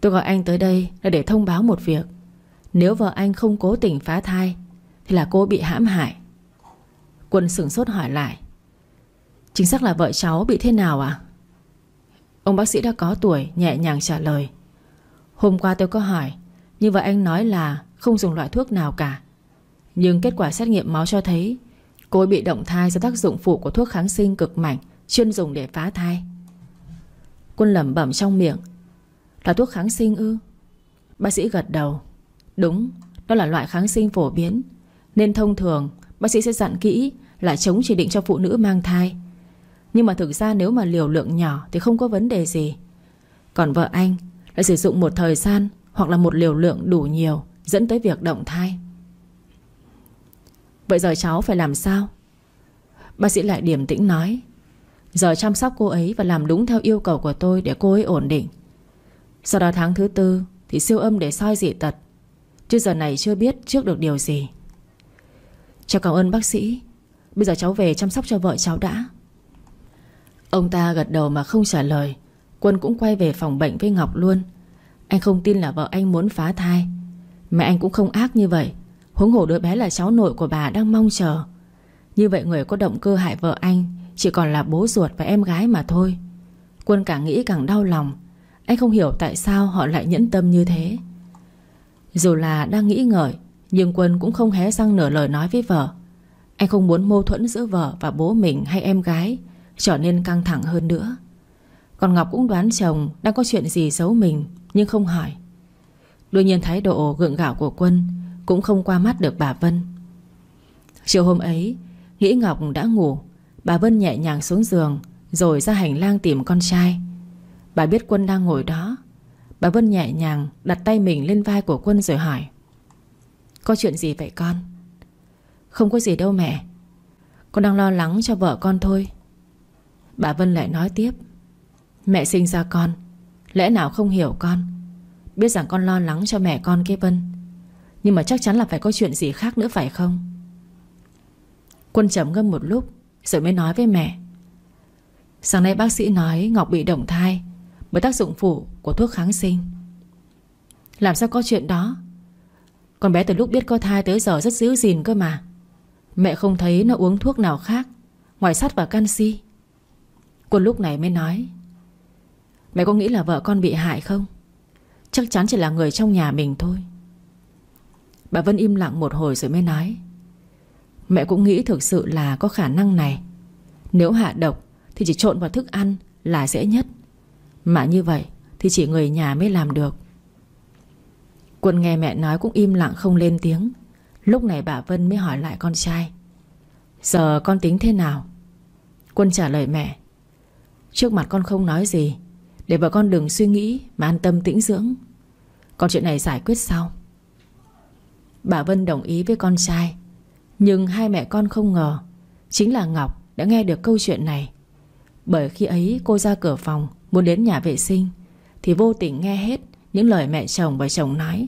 Tôi gọi anh tới đây là để thông báo một việc Nếu vợ anh không cố tình phá thai Thì là cô bị hãm hại Quân sửng sốt hỏi lại Chính xác là vợ cháu bị thế nào à Ông bác sĩ đã có tuổi Nhẹ nhàng trả lời Hôm qua tôi có hỏi Nhưng vợ anh nói là không dùng loại thuốc nào cả nhưng kết quả xét nghiệm máu cho thấy Cô ấy bị động thai do tác dụng phụ của thuốc kháng sinh cực mạnh Chuyên dùng để phá thai Quân lẩm bẩm trong miệng Là thuốc kháng sinh ư Bác sĩ gật đầu Đúng, đó là loại kháng sinh phổ biến Nên thông thường bác sĩ sẽ dặn kỹ Là chống chỉ định cho phụ nữ mang thai Nhưng mà thực ra nếu mà liều lượng nhỏ Thì không có vấn đề gì Còn vợ anh lại sử dụng một thời gian Hoặc là một liều lượng đủ nhiều Dẫn tới việc động thai Vậy giờ cháu phải làm sao Bác sĩ lại điềm tĩnh nói Giờ chăm sóc cô ấy và làm đúng theo yêu cầu của tôi Để cô ấy ổn định Sau đó tháng thứ tư Thì siêu âm để soi dị tật Chứ giờ này chưa biết trước được điều gì Cháu cảm ơn bác sĩ Bây giờ cháu về chăm sóc cho vợ cháu đã Ông ta gật đầu mà không trả lời Quân cũng quay về phòng bệnh với Ngọc luôn Anh không tin là vợ anh muốn phá thai Mẹ anh cũng không ác như vậy Huống hồ đứa bé là cháu nội của bà đang mong chờ Như vậy người có động cơ hại vợ anh Chỉ còn là bố ruột và em gái mà thôi Quân càng nghĩ càng đau lòng Anh không hiểu tại sao họ lại nhẫn tâm như thế Dù là đang nghĩ ngợi Nhưng Quân cũng không hé răng nửa lời nói với vợ Anh không muốn mâu thuẫn giữa vợ và bố mình hay em gái Trở nên căng thẳng hơn nữa Còn Ngọc cũng đoán chồng đang có chuyện gì giấu mình Nhưng không hỏi Đương nhiên thái độ gượng gạo của Quân cũng không qua mắt được bà Vân Chiều hôm ấy Nghĩ Ngọc đã ngủ Bà Vân nhẹ nhàng xuống giường Rồi ra hành lang tìm con trai Bà biết Quân đang ngồi đó Bà Vân nhẹ nhàng đặt tay mình lên vai của Quân rồi hỏi Có chuyện gì vậy con? Không có gì đâu mẹ Con đang lo lắng cho vợ con thôi Bà Vân lại nói tiếp Mẹ sinh ra con Lẽ nào không hiểu con Biết rằng con lo lắng cho mẹ con kia Vân nhưng mà chắc chắn là phải có chuyện gì khác nữa phải không Quân trầm ngâm một lúc Rồi mới nói với mẹ Sáng nay bác sĩ nói Ngọc bị động thai Bởi tác dụng phụ của thuốc kháng sinh Làm sao có chuyện đó Con bé từ lúc biết có thai tới giờ rất giữ gìn cơ mà Mẹ không thấy nó uống thuốc nào khác Ngoài sắt và canxi Quân lúc này mới nói Mẹ có nghĩ là vợ con bị hại không Chắc chắn chỉ là người trong nhà mình thôi Bà Vân im lặng một hồi rồi mới nói Mẹ cũng nghĩ thực sự là có khả năng này Nếu hạ độc Thì chỉ trộn vào thức ăn là dễ nhất Mà như vậy Thì chỉ người nhà mới làm được Quân nghe mẹ nói cũng im lặng không lên tiếng Lúc này bà Vân mới hỏi lại con trai Giờ con tính thế nào Quân trả lời mẹ Trước mặt con không nói gì Để vợ con đừng suy nghĩ Mà an tâm tĩnh dưỡng Còn chuyện này giải quyết sau Bà Vân đồng ý với con trai Nhưng hai mẹ con không ngờ Chính là Ngọc đã nghe được câu chuyện này Bởi khi ấy cô ra cửa phòng Muốn đến nhà vệ sinh Thì vô tình nghe hết Những lời mẹ chồng và chồng nói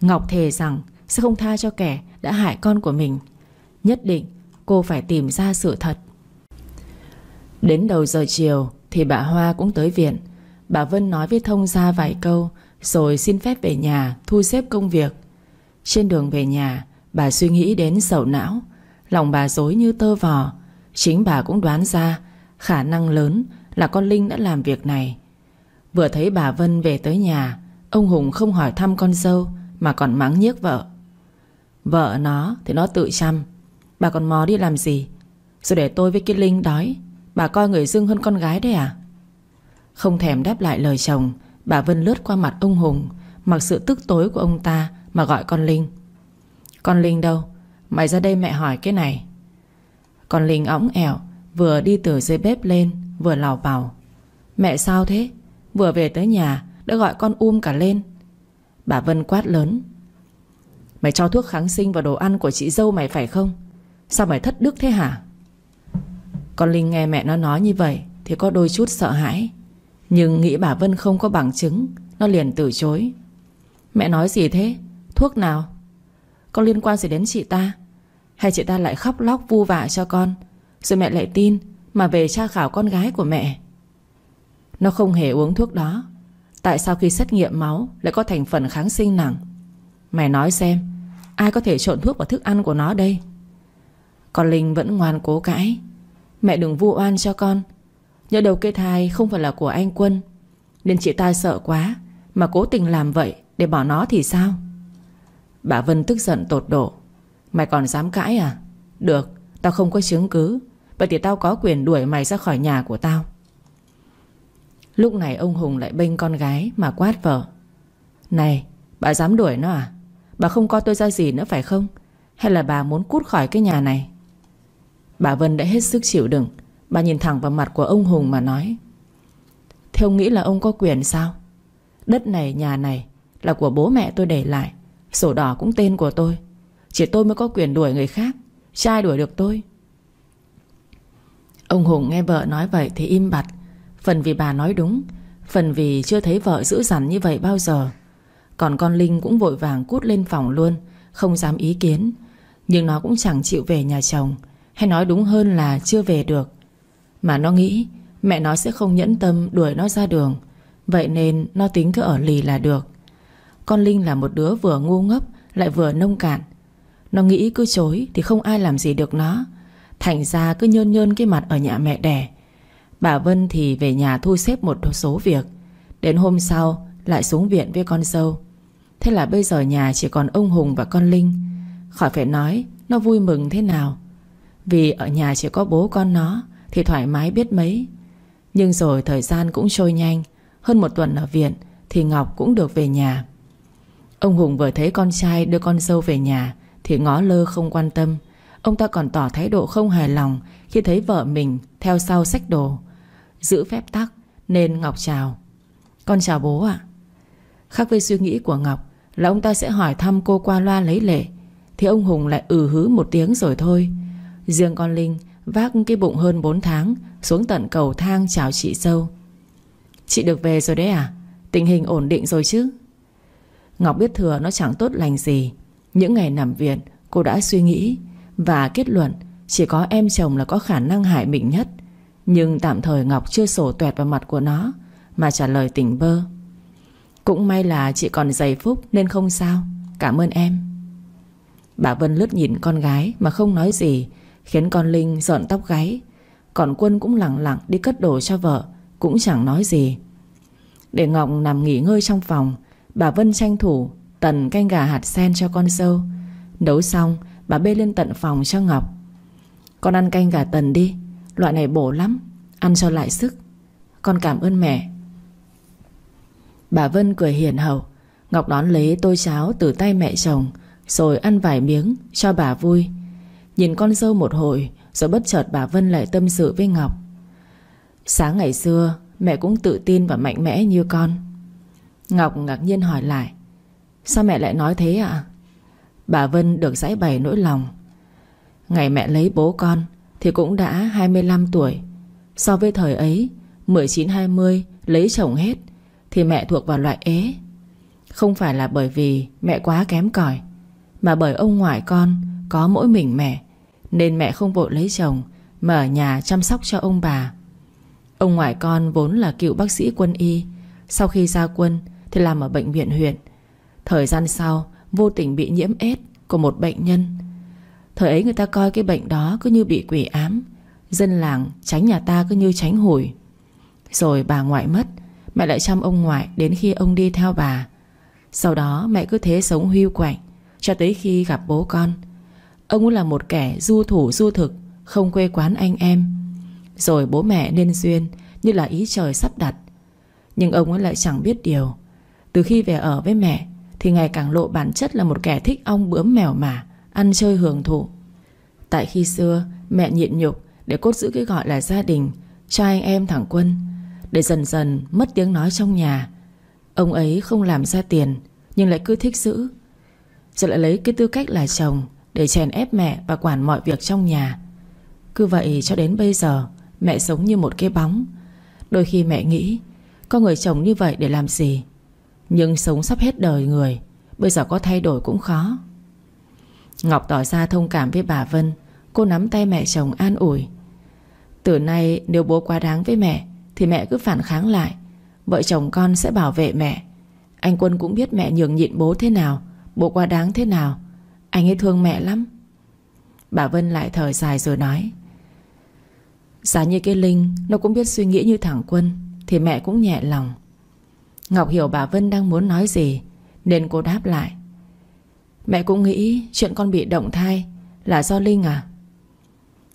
Ngọc thề rằng sẽ không tha cho kẻ Đã hại con của mình Nhất định cô phải tìm ra sự thật Đến đầu giờ chiều Thì bà Hoa cũng tới viện Bà Vân nói với Thông ra vài câu Rồi xin phép về nhà thu xếp công việc trên đường về nhà Bà suy nghĩ đến sầu não Lòng bà rối như tơ vò Chính bà cũng đoán ra Khả năng lớn là con Linh đã làm việc này Vừa thấy bà Vân về tới nhà Ông Hùng không hỏi thăm con dâu Mà còn mắng nhiếc vợ Vợ nó thì nó tự chăm Bà còn mò đi làm gì Rồi để tôi với cái Linh đói Bà coi người dưng hơn con gái đấy à Không thèm đáp lại lời chồng Bà Vân lướt qua mặt ông Hùng Mặc sự tức tối của ông ta mà gọi con Linh Con Linh đâu Mày ra đây mẹ hỏi cái này Con Linh ống ẻo Vừa đi từ dưới bếp lên Vừa lào vào. Mẹ sao thế Vừa về tới nhà Đã gọi con um cả lên Bà Vân quát lớn Mày cho thuốc kháng sinh vào đồ ăn của chị dâu mày phải không Sao mày thất đức thế hả Con Linh nghe mẹ nó nói như vậy Thì có đôi chút sợ hãi Nhưng nghĩ bà Vân không có bằng chứng Nó liền từ chối Mẹ nói gì thế Thuốc nào Có liên quan gì đến chị ta Hay chị ta lại khóc lóc vu vạ cho con Rồi mẹ lại tin Mà về tra khảo con gái của mẹ Nó không hề uống thuốc đó Tại sao khi xét nghiệm máu Lại có thành phần kháng sinh nặng Mày nói xem Ai có thể trộn thuốc vào thức ăn của nó đây Còn Linh vẫn ngoan cố cãi Mẹ đừng vu oan cho con Nhớ đầu kê thai không phải là của anh Quân Nên chị ta sợ quá Mà cố tình làm vậy để bỏ nó thì sao Bà Vân tức giận tột độ Mày còn dám cãi à Được Tao không có chứng cứ Vậy thì tao có quyền đuổi mày ra khỏi nhà của tao Lúc này ông Hùng lại bênh con gái Mà quát vợ Này bà dám đuổi nó à Bà không coi tôi ra gì nữa phải không Hay là bà muốn cút khỏi cái nhà này Bà Vân đã hết sức chịu đựng Bà nhìn thẳng vào mặt của ông Hùng mà nói Thế ông nghĩ là ông có quyền sao Đất này nhà này Là của bố mẹ tôi để lại Sổ đỏ cũng tên của tôi Chỉ tôi mới có quyền đuổi người khác Trai đuổi được tôi Ông Hùng nghe vợ nói vậy thì im bặt Phần vì bà nói đúng Phần vì chưa thấy vợ dữ dằn như vậy bao giờ Còn con Linh cũng vội vàng cút lên phòng luôn Không dám ý kiến Nhưng nó cũng chẳng chịu về nhà chồng Hay nói đúng hơn là chưa về được Mà nó nghĩ Mẹ nó sẽ không nhẫn tâm đuổi nó ra đường Vậy nên nó tính cứ ở lì là được con Linh là một đứa vừa ngu ngốc Lại vừa nông cạn Nó nghĩ cứ chối thì không ai làm gì được nó Thành ra cứ nhơn nhơn cái mặt ở nhà mẹ đẻ Bà Vân thì về nhà thu xếp một số việc Đến hôm sau lại xuống viện với con dâu Thế là bây giờ nhà chỉ còn ông Hùng và con Linh Khỏi phải nói Nó vui mừng thế nào Vì ở nhà chỉ có bố con nó Thì thoải mái biết mấy Nhưng rồi thời gian cũng trôi nhanh Hơn một tuần ở viện Thì Ngọc cũng được về nhà Ông Hùng vừa thấy con trai đưa con dâu về nhà Thì ngó lơ không quan tâm Ông ta còn tỏ thái độ không hài lòng Khi thấy vợ mình theo sau sách đồ Giữ phép tắc Nên Ngọc chào Con chào bố ạ Khác với suy nghĩ của Ngọc Là ông ta sẽ hỏi thăm cô qua loa lấy lệ Thì ông Hùng lại ừ hứ một tiếng rồi thôi Riêng con Linh Vác cái bụng hơn 4 tháng Xuống tận cầu thang chào chị sâu Chị được về rồi đấy à Tình hình ổn định rồi chứ Ngọc biết thừa nó chẳng tốt lành gì Những ngày nằm viện Cô đã suy nghĩ Và kết luận Chỉ có em chồng là có khả năng hại mình nhất Nhưng tạm thời Ngọc chưa sổ tuẹt vào mặt của nó Mà trả lời tỉnh bơ Cũng may là chị còn giày phúc Nên không sao Cảm ơn em Bà Vân lướt nhìn con gái mà không nói gì Khiến con Linh giận tóc gáy Còn Quân cũng lặng lặng đi cất đồ cho vợ Cũng chẳng nói gì Để Ngọc nằm nghỉ ngơi trong phòng Bà Vân tranh thủ Tần canh gà hạt sen cho con dâu Nấu xong bà bê lên tận phòng cho Ngọc Con ăn canh gà tần đi Loại này bổ lắm Ăn cho lại sức Con cảm ơn mẹ Bà Vân cười hiền hậu Ngọc đón lấy tô cháo từ tay mẹ chồng Rồi ăn vài miếng cho bà vui Nhìn con dâu một hồi Rồi bất chợt bà Vân lại tâm sự với Ngọc Sáng ngày xưa Mẹ cũng tự tin và mạnh mẽ như con Ngọc ngạc nhiên hỏi lại Sao mẹ lại nói thế ạ Bà Vân được giải bày nỗi lòng Ngày mẹ lấy bố con Thì cũng đã 25 tuổi So với thời ấy 19-20 lấy chồng hết Thì mẹ thuộc vào loại ế Không phải là bởi vì mẹ quá kém cỏi Mà bởi ông ngoại con Có mỗi mình mẹ Nên mẹ không vội lấy chồng Mà ở nhà chăm sóc cho ông bà Ông ngoại con vốn là cựu bác sĩ quân y Sau khi ra quân thì làm ở bệnh viện huyện Thời gian sau vô tình bị nhiễm s Của một bệnh nhân Thời ấy người ta coi cái bệnh đó cứ như bị quỷ ám Dân làng tránh nhà ta cứ như tránh hủi Rồi bà ngoại mất Mẹ lại chăm ông ngoại Đến khi ông đi theo bà Sau đó mẹ cứ thế sống hưu quạnh Cho tới khi gặp bố con Ông cũng là một kẻ du thủ du thực Không quê quán anh em Rồi bố mẹ nên duyên Như là ý trời sắp đặt Nhưng ông ấy lại chẳng biết điều từ khi về ở với mẹ Thì ngày càng lộ bản chất là một kẻ thích ong bướm mèo mả Ăn chơi hưởng thụ Tại khi xưa mẹ nhịn nhục Để cốt giữ cái gọi là gia đình Cho anh em thẳng Quân Để dần dần mất tiếng nói trong nhà Ông ấy không làm ra tiền Nhưng lại cứ thích giữ Rồi lại lấy cái tư cách là chồng Để chèn ép mẹ và quản mọi việc trong nhà Cứ vậy cho đến bây giờ Mẹ sống như một cái bóng Đôi khi mẹ nghĩ Có người chồng như vậy để làm gì nhưng sống sắp hết đời người Bây giờ có thay đổi cũng khó Ngọc tỏ ra thông cảm với bà Vân Cô nắm tay mẹ chồng an ủi Từ nay nếu bố quá đáng với mẹ Thì mẹ cứ phản kháng lại Vợ chồng con sẽ bảo vệ mẹ Anh Quân cũng biết mẹ nhường nhịn bố thế nào Bố quá đáng thế nào Anh ấy thương mẹ lắm Bà Vân lại thở dài rồi nói giả như cái Linh Nó cũng biết suy nghĩ như thằng Quân Thì mẹ cũng nhẹ lòng Ngọc hiểu bà Vân đang muốn nói gì Nên cô đáp lại Mẹ cũng nghĩ chuyện con bị động thai Là do Linh à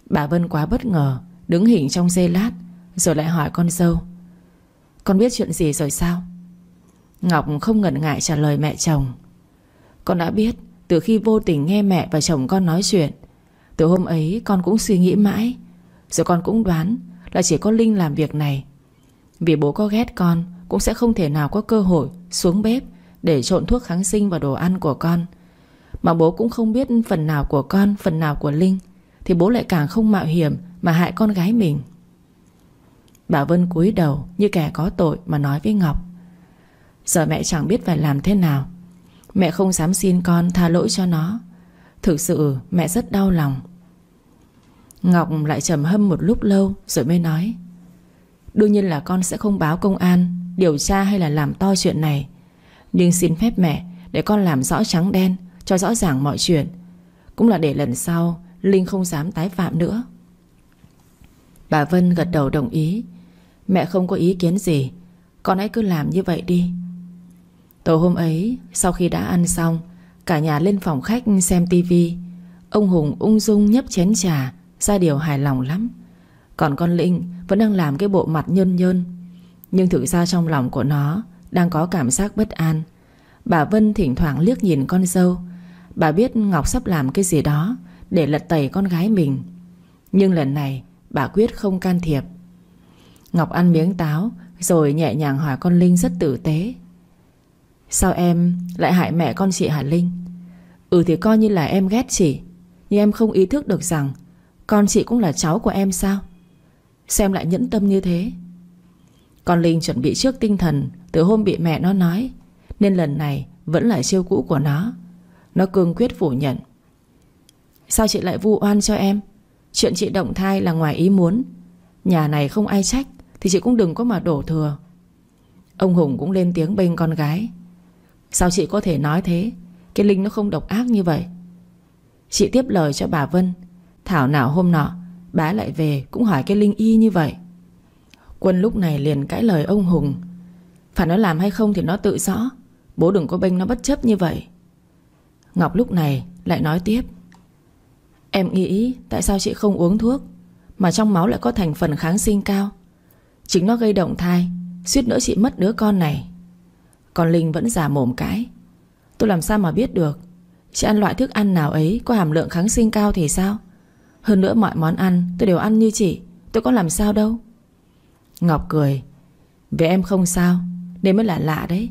Bà Vân quá bất ngờ Đứng hình trong giây lát Rồi lại hỏi con dâu Con biết chuyện gì rồi sao Ngọc không ngần ngại trả lời mẹ chồng Con đã biết Từ khi vô tình nghe mẹ và chồng con nói chuyện Từ hôm ấy con cũng suy nghĩ mãi Rồi con cũng đoán Là chỉ có Linh làm việc này Vì bố có ghét con cũng sẽ không thể nào có cơ hội xuống bếp Để trộn thuốc kháng sinh vào đồ ăn của con Mà bố cũng không biết phần nào của con Phần nào của Linh Thì bố lại càng không mạo hiểm Mà hại con gái mình Bà Vân cúi đầu như kẻ có tội Mà nói với Ngọc Giờ mẹ chẳng biết phải làm thế nào Mẹ không dám xin con tha lỗi cho nó Thực sự mẹ rất đau lòng Ngọc lại trầm hâm một lúc lâu Rồi mới nói Đương nhiên là con sẽ không báo công an Điều tra hay là làm to chuyện này Nhưng xin phép mẹ Để con làm rõ trắng đen Cho rõ ràng mọi chuyện Cũng là để lần sau Linh không dám tái phạm nữa Bà Vân gật đầu đồng ý Mẹ không có ý kiến gì Con hãy cứ làm như vậy đi Tối hôm ấy Sau khi đã ăn xong Cả nhà lên phòng khách xem tivi Ông Hùng ung dung nhấp chén trà Ra điều hài lòng lắm Còn con Linh vẫn đang làm cái bộ mặt nhơn nhơn nhưng thực ra trong lòng của nó Đang có cảm giác bất an Bà Vân thỉnh thoảng liếc nhìn con dâu Bà biết Ngọc sắp làm cái gì đó Để lật tẩy con gái mình Nhưng lần này bà quyết không can thiệp Ngọc ăn miếng táo Rồi nhẹ nhàng hỏi con Linh rất tử tế Sao em lại hại mẹ con chị Hà Linh Ừ thì coi như là em ghét chị Nhưng em không ý thức được rằng Con chị cũng là cháu của em sao Xem lại nhẫn tâm như thế con Linh chuẩn bị trước tinh thần Từ hôm bị mẹ nó nói Nên lần này vẫn là siêu cũ của nó Nó cương quyết phủ nhận Sao chị lại vu oan cho em Chuyện chị động thai là ngoài ý muốn Nhà này không ai trách Thì chị cũng đừng có mà đổ thừa Ông Hùng cũng lên tiếng bên con gái Sao chị có thể nói thế Cái Linh nó không độc ác như vậy Chị tiếp lời cho bà Vân Thảo nào hôm nọ bá lại về cũng hỏi cái Linh y như vậy Quân lúc này liền cãi lời ông Hùng Phải nó làm hay không thì nó tự rõ Bố đừng có bênh nó bất chấp như vậy Ngọc lúc này lại nói tiếp Em nghĩ tại sao chị không uống thuốc Mà trong máu lại có thành phần kháng sinh cao Chính nó gây động thai Suýt nữa chị mất đứa con này Còn Linh vẫn giả mồm cãi Tôi làm sao mà biết được Chị ăn loại thức ăn nào ấy Có hàm lượng kháng sinh cao thì sao Hơn nữa mọi món ăn tôi đều ăn như chị Tôi có làm sao đâu Ngọc cười vậy em không sao Nên mới là lạ đấy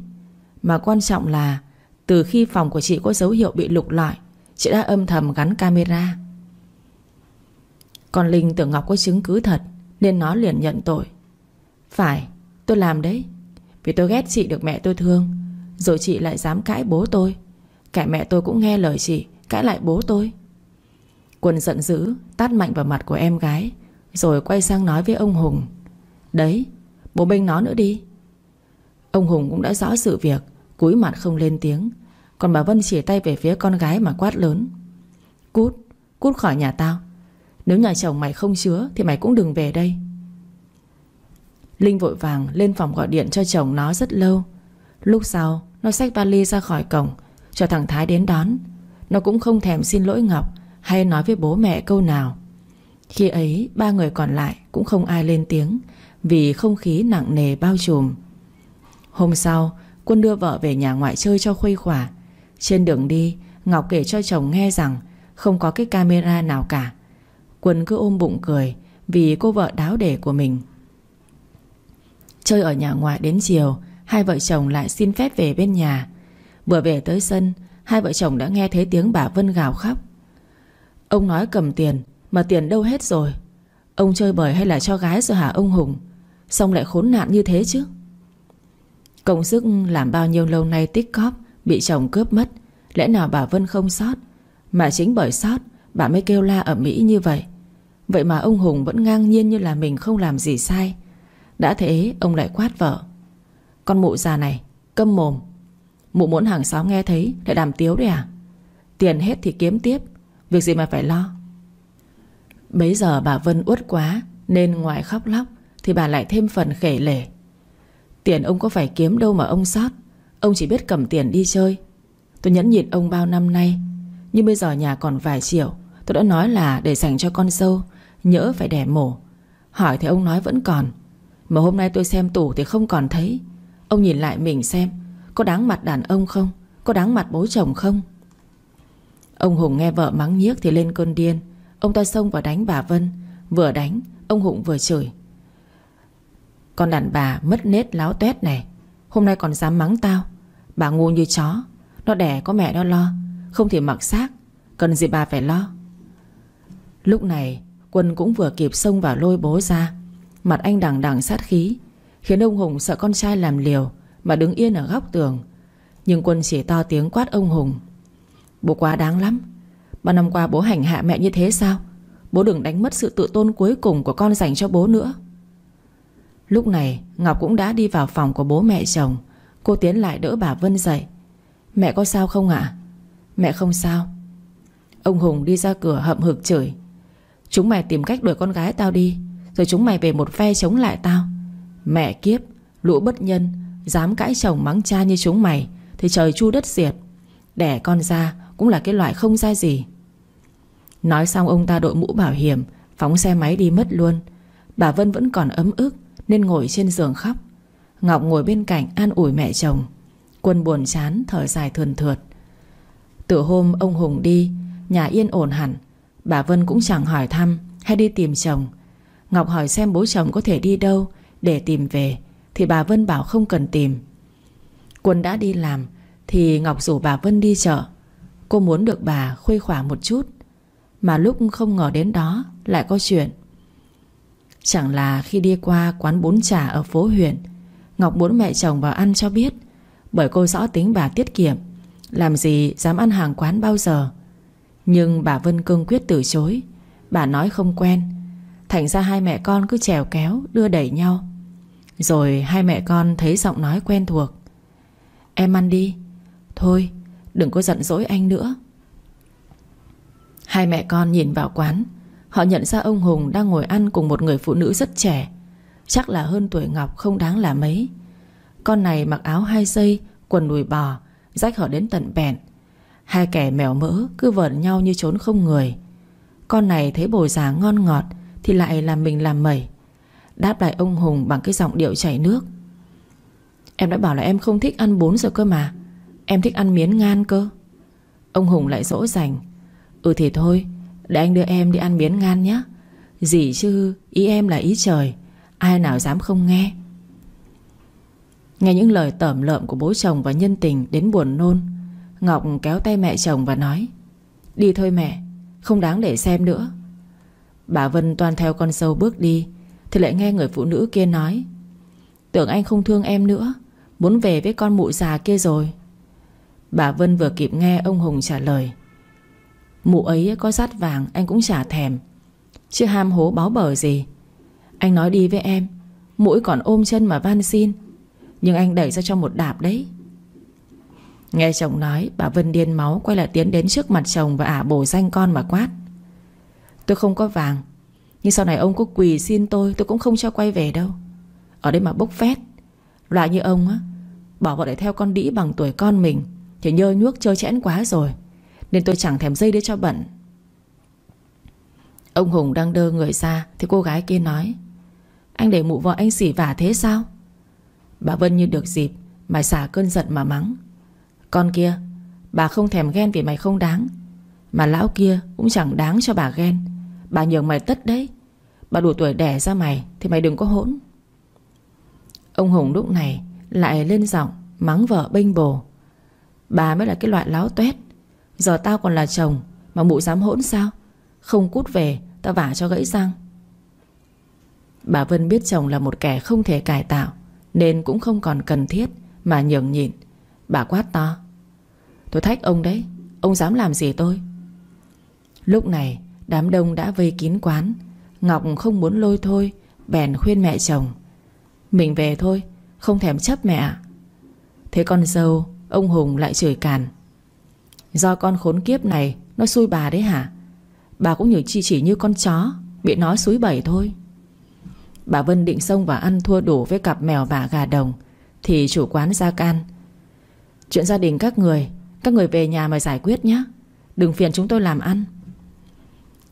Mà quan trọng là Từ khi phòng của chị có dấu hiệu bị lục lọi Chị đã âm thầm gắn camera Còn Linh tưởng Ngọc có chứng cứ thật Nên nó liền nhận tội Phải tôi làm đấy Vì tôi ghét chị được mẹ tôi thương Rồi chị lại dám cãi bố tôi Cả mẹ tôi cũng nghe lời chị Cãi lại bố tôi Quân giận dữ Tát mạnh vào mặt của em gái Rồi quay sang nói với ông Hùng Đấy bố Binh nó nữa đi Ông Hùng cũng đã rõ sự việc Cúi mặt không lên tiếng Còn bà Vân chỉ tay về phía con gái mà quát lớn Cút Cút khỏi nhà tao Nếu nhà chồng mày không chứa Thì mày cũng đừng về đây Linh vội vàng lên phòng gọi điện cho chồng nó rất lâu Lúc sau Nó xách vali ra khỏi cổng Cho thằng Thái đến đón Nó cũng không thèm xin lỗi Ngọc Hay nói với bố mẹ câu nào Khi ấy ba người còn lại cũng không ai lên tiếng vì không khí nặng nề bao trùm Hôm sau Quân đưa vợ về nhà ngoại chơi cho khuây khỏa Trên đường đi Ngọc kể cho chồng nghe rằng Không có cái camera nào cả Quân cứ ôm bụng cười Vì cô vợ đáo để của mình Chơi ở nhà ngoại đến chiều Hai vợ chồng lại xin phép về bên nhà Vừa về tới sân Hai vợ chồng đã nghe thấy tiếng bà Vân gào khóc Ông nói cầm tiền Mà tiền đâu hết rồi Ông chơi bời hay là cho gái rồi hả ông Hùng Xong lại khốn nạn như thế chứ Công sức làm bao nhiêu lâu nay tích cóp Bị chồng cướp mất Lẽ nào bà Vân không sót Mà chính bởi sót Bà mới kêu la ở Mỹ như vậy Vậy mà ông Hùng vẫn ngang nhiên như là mình không làm gì sai Đã thế ông lại quát vợ Con mụ già này Câm mồm Mụ muốn hàng xóm nghe thấy lại đàm tiếu đấy à Tiền hết thì kiếm tiếp Việc gì mà phải lo Bấy giờ bà Vân uất quá Nên ngoài khóc lóc thì bà lại thêm phần khể lể Tiền ông có phải kiếm đâu mà ông sót Ông chỉ biết cầm tiền đi chơi Tôi nhẫn nhịn ông bao năm nay Nhưng bây giờ nhà còn vài triệu Tôi đã nói là để dành cho con sâu Nhỡ phải đẻ mổ Hỏi thì ông nói vẫn còn Mà hôm nay tôi xem tủ thì không còn thấy Ông nhìn lại mình xem Có đáng mặt đàn ông không Có đáng mặt bố chồng không Ông Hùng nghe vợ mắng nhiếc thì lên cơn điên Ông ta xông vào đánh bà Vân Vừa đánh Ông Hùng vừa chửi con đàn bà mất nết láo tuét này Hôm nay còn dám mắng tao Bà ngu như chó Nó đẻ có mẹ nó lo Không thì mặc xác Cần gì bà phải lo Lúc này Quân cũng vừa kịp xông vào lôi bố ra Mặt anh đằng đằng sát khí Khiến ông Hùng sợ con trai làm liều Mà đứng yên ở góc tường Nhưng Quân chỉ to tiếng quát ông Hùng Bố quá đáng lắm ba năm qua bố hành hạ mẹ như thế sao Bố đừng đánh mất sự tự tôn cuối cùng của con dành cho bố nữa Lúc này Ngọc cũng đã đi vào phòng của bố mẹ chồng Cô tiến lại đỡ bà Vân dậy Mẹ có sao không ạ Mẹ không sao Ông Hùng đi ra cửa hậm hực chửi Chúng mày tìm cách đuổi con gái tao đi Rồi chúng mày về một phe chống lại tao Mẹ kiếp Lũ bất nhân Dám cãi chồng mắng cha như chúng mày Thì trời chu đất diệt Đẻ con ra cũng là cái loại không ra gì Nói xong ông ta đội mũ bảo hiểm Phóng xe máy đi mất luôn Bà Vân vẫn còn ấm ức nên ngồi trên giường khóc Ngọc ngồi bên cạnh an ủi mẹ chồng Quân buồn chán thở dài thườn thượt Từ hôm ông Hùng đi Nhà yên ổn hẳn Bà Vân cũng chẳng hỏi thăm Hay đi tìm chồng Ngọc hỏi xem bố chồng có thể đi đâu Để tìm về Thì bà Vân bảo không cần tìm Quân đã đi làm Thì Ngọc rủ bà Vân đi chợ Cô muốn được bà khuây khỏa một chút Mà lúc không ngờ đến đó Lại có chuyện Chẳng là khi đi qua quán bún chả ở phố huyện Ngọc muốn mẹ chồng vào ăn cho biết Bởi cô rõ tính bà tiết kiệm Làm gì dám ăn hàng quán bao giờ Nhưng bà Vân cương quyết từ chối Bà nói không quen Thành ra hai mẹ con cứ trèo kéo Đưa đẩy nhau Rồi hai mẹ con thấy giọng nói quen thuộc Em ăn đi Thôi đừng có giận dỗi anh nữa Hai mẹ con nhìn vào quán Họ nhận ra ông Hùng đang ngồi ăn cùng một người phụ nữ rất trẻ Chắc là hơn tuổi Ngọc không đáng là mấy Con này mặc áo hai dây Quần đùi bò Rách họ đến tận bẹn Hai kẻ mèo mỡ cứ vờn nhau như trốn không người Con này thấy bồi già ngon ngọt Thì lại làm mình làm mẩy Đáp lại ông Hùng bằng cái giọng điệu chảy nước Em đã bảo là em không thích ăn bún rồi cơ mà Em thích ăn miến ngan cơ Ông Hùng lại dỗ dành Ừ thì thôi để anh đưa em đi ăn miến ngan nhé Gì chứ ý em là ý trời Ai nào dám không nghe Nghe những lời tẩm lợm của bố chồng và nhân tình đến buồn nôn Ngọc kéo tay mẹ chồng và nói Đi thôi mẹ Không đáng để xem nữa Bà Vân toàn theo con sâu bước đi Thì lại nghe người phụ nữ kia nói Tưởng anh không thương em nữa Muốn về với con mụ già kia rồi Bà Vân vừa kịp nghe ông Hùng trả lời Mụ ấy có dát vàng anh cũng chả thèm chưa ham hố báo bở gì Anh nói đi với em Mũi còn ôm chân mà van xin Nhưng anh đẩy ra cho một đạp đấy Nghe chồng nói Bà Vân điên máu quay lại tiến đến trước mặt chồng Và ả bổ danh con mà quát Tôi không có vàng Nhưng sau này ông có quỳ xin tôi Tôi cũng không cho quay về đâu Ở đây mà bốc phét Loại như ông á Bảo vợ để theo con đĩ bằng tuổi con mình Thì nhơ nhuốc chơi chẽn quá rồi nên tôi chẳng thèm dây đứa cho bận. Ông Hùng đang đơ người ra Thì cô gái kia nói Anh để mụ vợ anh xỉ vả thế sao Bà Vân như được dịp Mày xả cơn giận mà mắng Con kia Bà không thèm ghen vì mày không đáng Mà lão kia cũng chẳng đáng cho bà ghen Bà nhường mày tất đấy Bà đủ tuổi đẻ ra mày Thì mày đừng có hỗn Ông Hùng lúc này lại lên giọng Mắng vợ bênh bồ Bà mới là cái loại láo tuét Giờ tao còn là chồng Mà mụ dám hỗn sao Không cút về tao vả cho gãy răng Bà Vân biết chồng là một kẻ không thể cải tạo Nên cũng không còn cần thiết Mà nhường nhịn Bà quát to Tôi thách ông đấy Ông dám làm gì tôi Lúc này đám đông đã vây kín quán Ngọc không muốn lôi thôi Bèn khuyên mẹ chồng Mình về thôi Không thèm chấp mẹ Thế con dâu Ông Hùng lại chửi càn Do con khốn kiếp này Nó xui bà đấy hả Bà cũng như chỉ chỉ như con chó Bị nói suối bẩy thôi Bà Vân định xông vào ăn thua đủ Với cặp mèo bà gà đồng Thì chủ quán ra can Chuyện gia đình các người Các người về nhà mà giải quyết nhé Đừng phiền chúng tôi làm ăn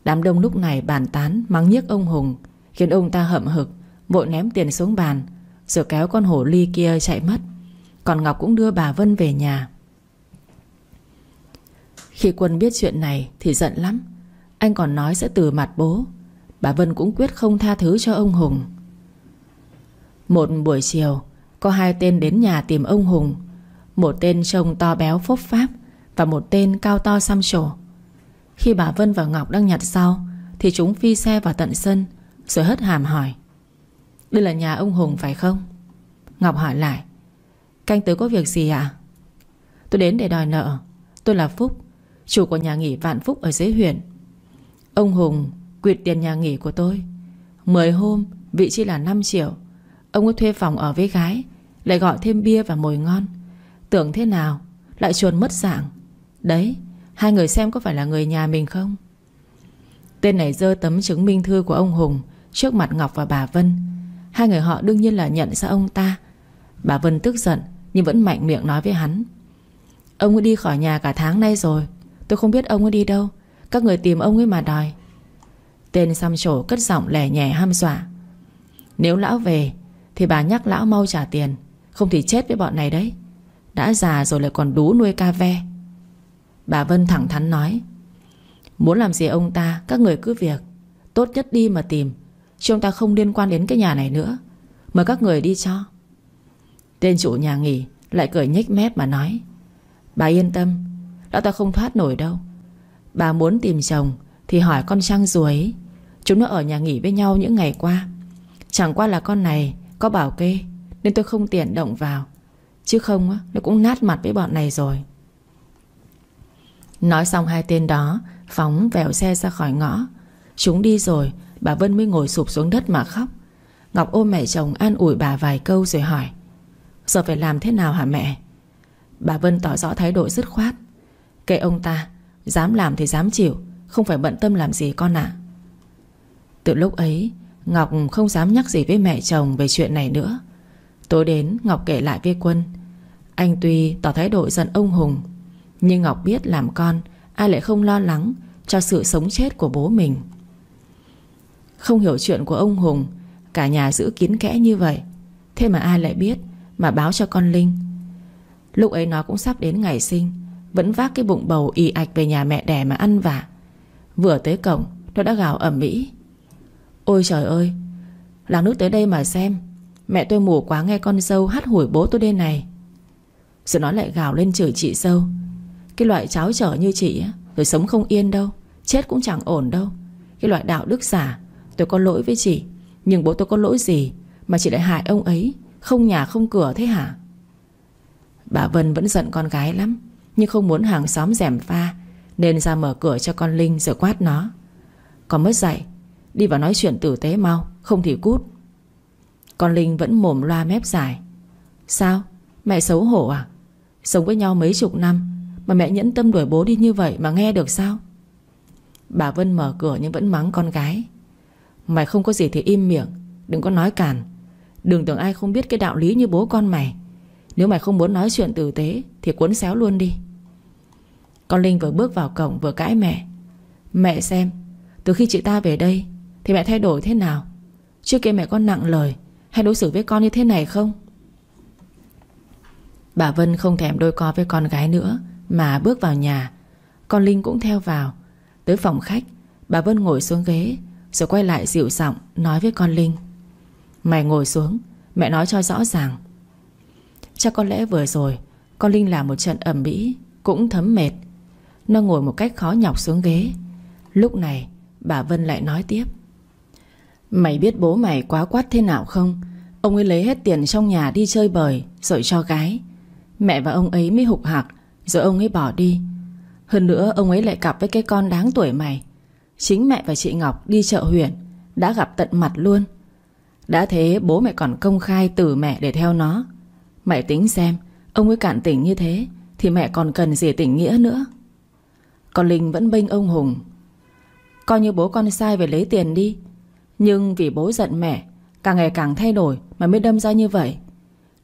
Đám đông lúc này bàn tán Mắng nhiếc ông Hùng Khiến ông ta hậm hực Vội ném tiền xuống bàn Rồi kéo con hổ ly kia chạy mất Còn Ngọc cũng đưa bà Vân về nhà khi Quân biết chuyện này thì giận lắm Anh còn nói sẽ từ mặt bố Bà Vân cũng quyết không tha thứ cho ông Hùng Một buổi chiều Có hai tên đến nhà tìm ông Hùng Một tên trông to béo phốc pháp Và một tên cao to xăm trổ Khi bà Vân và Ngọc đang nhặt sau Thì chúng phi xe vào tận sân Rồi hất hàm hỏi Đây là nhà ông Hùng phải không Ngọc hỏi lại Canh tới có việc gì ạ à? Tôi đến để đòi nợ Tôi là Phúc Chủ của nhà nghỉ Vạn Phúc ở dưới huyện Ông Hùng quyệt tiền nhà nghỉ của tôi mười hôm Vị trí là 5 triệu Ông ấy thuê phòng ở với gái Lại gọi thêm bia và mồi ngon Tưởng thế nào Lại chuồn mất dạng Đấy Hai người xem có phải là người nhà mình không Tên này dơ tấm chứng minh thư của ông Hùng Trước mặt Ngọc và bà Vân Hai người họ đương nhiên là nhận ra ông ta Bà Vân tức giận Nhưng vẫn mạnh miệng nói với hắn Ông ấy đi khỏi nhà cả tháng nay rồi Tôi không biết ông ấy đi đâu Các người tìm ông ấy mà đòi Tên xăm trổ cất giọng lẻ nhẹ ham dọa Nếu lão về Thì bà nhắc lão mau trả tiền Không thì chết với bọn này đấy Đã già rồi lại còn đú nuôi ca ve Bà Vân thẳng thắn nói Muốn làm gì ông ta Các người cứ việc Tốt nhất đi mà tìm Chứ ông ta không liên quan đến cái nhà này nữa Mời các người đi cho Tên chủ nhà nghỉ lại cười nhếch mép mà nói Bà yên tâm đó ta không thoát nổi đâu Bà muốn tìm chồng Thì hỏi con Trăng rùa ấy Chúng nó ở nhà nghỉ với nhau những ngày qua Chẳng qua là con này có bảo kê Nên tôi không tiện động vào Chứ không á, nó cũng nát mặt với bọn này rồi Nói xong hai tên đó Phóng vèo xe ra khỏi ngõ Chúng đi rồi Bà Vân mới ngồi sụp xuống đất mà khóc Ngọc ôm mẹ chồng an ủi bà vài câu rồi hỏi Giờ phải làm thế nào hả mẹ Bà Vân tỏ rõ thái độ dứt khoát Kệ ông ta Dám làm thì dám chịu Không phải bận tâm làm gì con ạ Từ lúc ấy Ngọc không dám nhắc gì với mẹ chồng về chuyện này nữa Tối đến Ngọc kể lại với Quân Anh tuy tỏ thái độ giận ông Hùng Nhưng Ngọc biết làm con Ai lại không lo lắng Cho sự sống chết của bố mình Không hiểu chuyện của ông Hùng Cả nhà giữ kín kẽ như vậy Thế mà ai lại biết Mà báo cho con Linh Lúc ấy nó cũng sắp đến ngày sinh vẫn vác cái bụng bầu y ạch về nhà mẹ đẻ mà ăn vả Vừa tới cổng Nó đã gào ầm ĩ Ôi trời ơi Làng nước tới đây mà xem Mẹ tôi mù quá nghe con dâu hát hủi bố tôi đây này Rồi nó lại gào lên chửi chị dâu Cái loại cháu trở như chị á Rồi sống không yên đâu Chết cũng chẳng ổn đâu Cái loại đạo đức giả Tôi có lỗi với chị Nhưng bố tôi có lỗi gì Mà chị lại hại ông ấy Không nhà không cửa thế hả Bà Vân vẫn giận con gái lắm nhưng không muốn hàng xóm rèm pha Nên ra mở cửa cho con Linh rồi quát nó Con mất dạy Đi vào nói chuyện tử tế mau Không thì cút Con Linh vẫn mồm loa mép dài Sao? Mẹ xấu hổ à? Sống với nhau mấy chục năm Mà mẹ nhẫn tâm đuổi bố đi như vậy mà nghe được sao? Bà Vân mở cửa nhưng vẫn mắng con gái Mày không có gì thì im miệng Đừng có nói cản Đừng tưởng ai không biết cái đạo lý như bố con mày nếu mày không muốn nói chuyện tử tế Thì cuốn xéo luôn đi Con Linh vừa bước vào cổng vừa cãi mẹ Mẹ xem Từ khi chị ta về đây Thì mẹ thay đổi thế nào Trước kia mẹ con nặng lời Hay đối xử với con như thế này không Bà Vân không thèm đôi co với con gái nữa Mà bước vào nhà Con Linh cũng theo vào Tới phòng khách Bà Vân ngồi xuống ghế Rồi quay lại dịu giọng Nói với con Linh Mày ngồi xuống Mẹ nói cho rõ ràng Chắc có lẽ vừa rồi Con Linh làm một trận ẩm mỹ Cũng thấm mệt Nó ngồi một cách khó nhọc xuống ghế Lúc này bà Vân lại nói tiếp Mày biết bố mày quá quát thế nào không Ông ấy lấy hết tiền trong nhà đi chơi bời Rồi cho gái Mẹ và ông ấy mới hụt hạc Rồi ông ấy bỏ đi Hơn nữa ông ấy lại cặp với cái con đáng tuổi mày Chính mẹ và chị Ngọc đi chợ huyện Đã gặp tận mặt luôn Đã thế bố mẹ còn công khai từ mẹ để theo nó Mẹ tính xem Ông ấy cạn tỉnh như thế Thì mẹ còn cần gì tỉnh nghĩa nữa Còn Linh vẫn bênh ông Hùng Coi như bố con sai về lấy tiền đi Nhưng vì bố giận mẹ Càng ngày càng thay đổi Mà mới đâm ra như vậy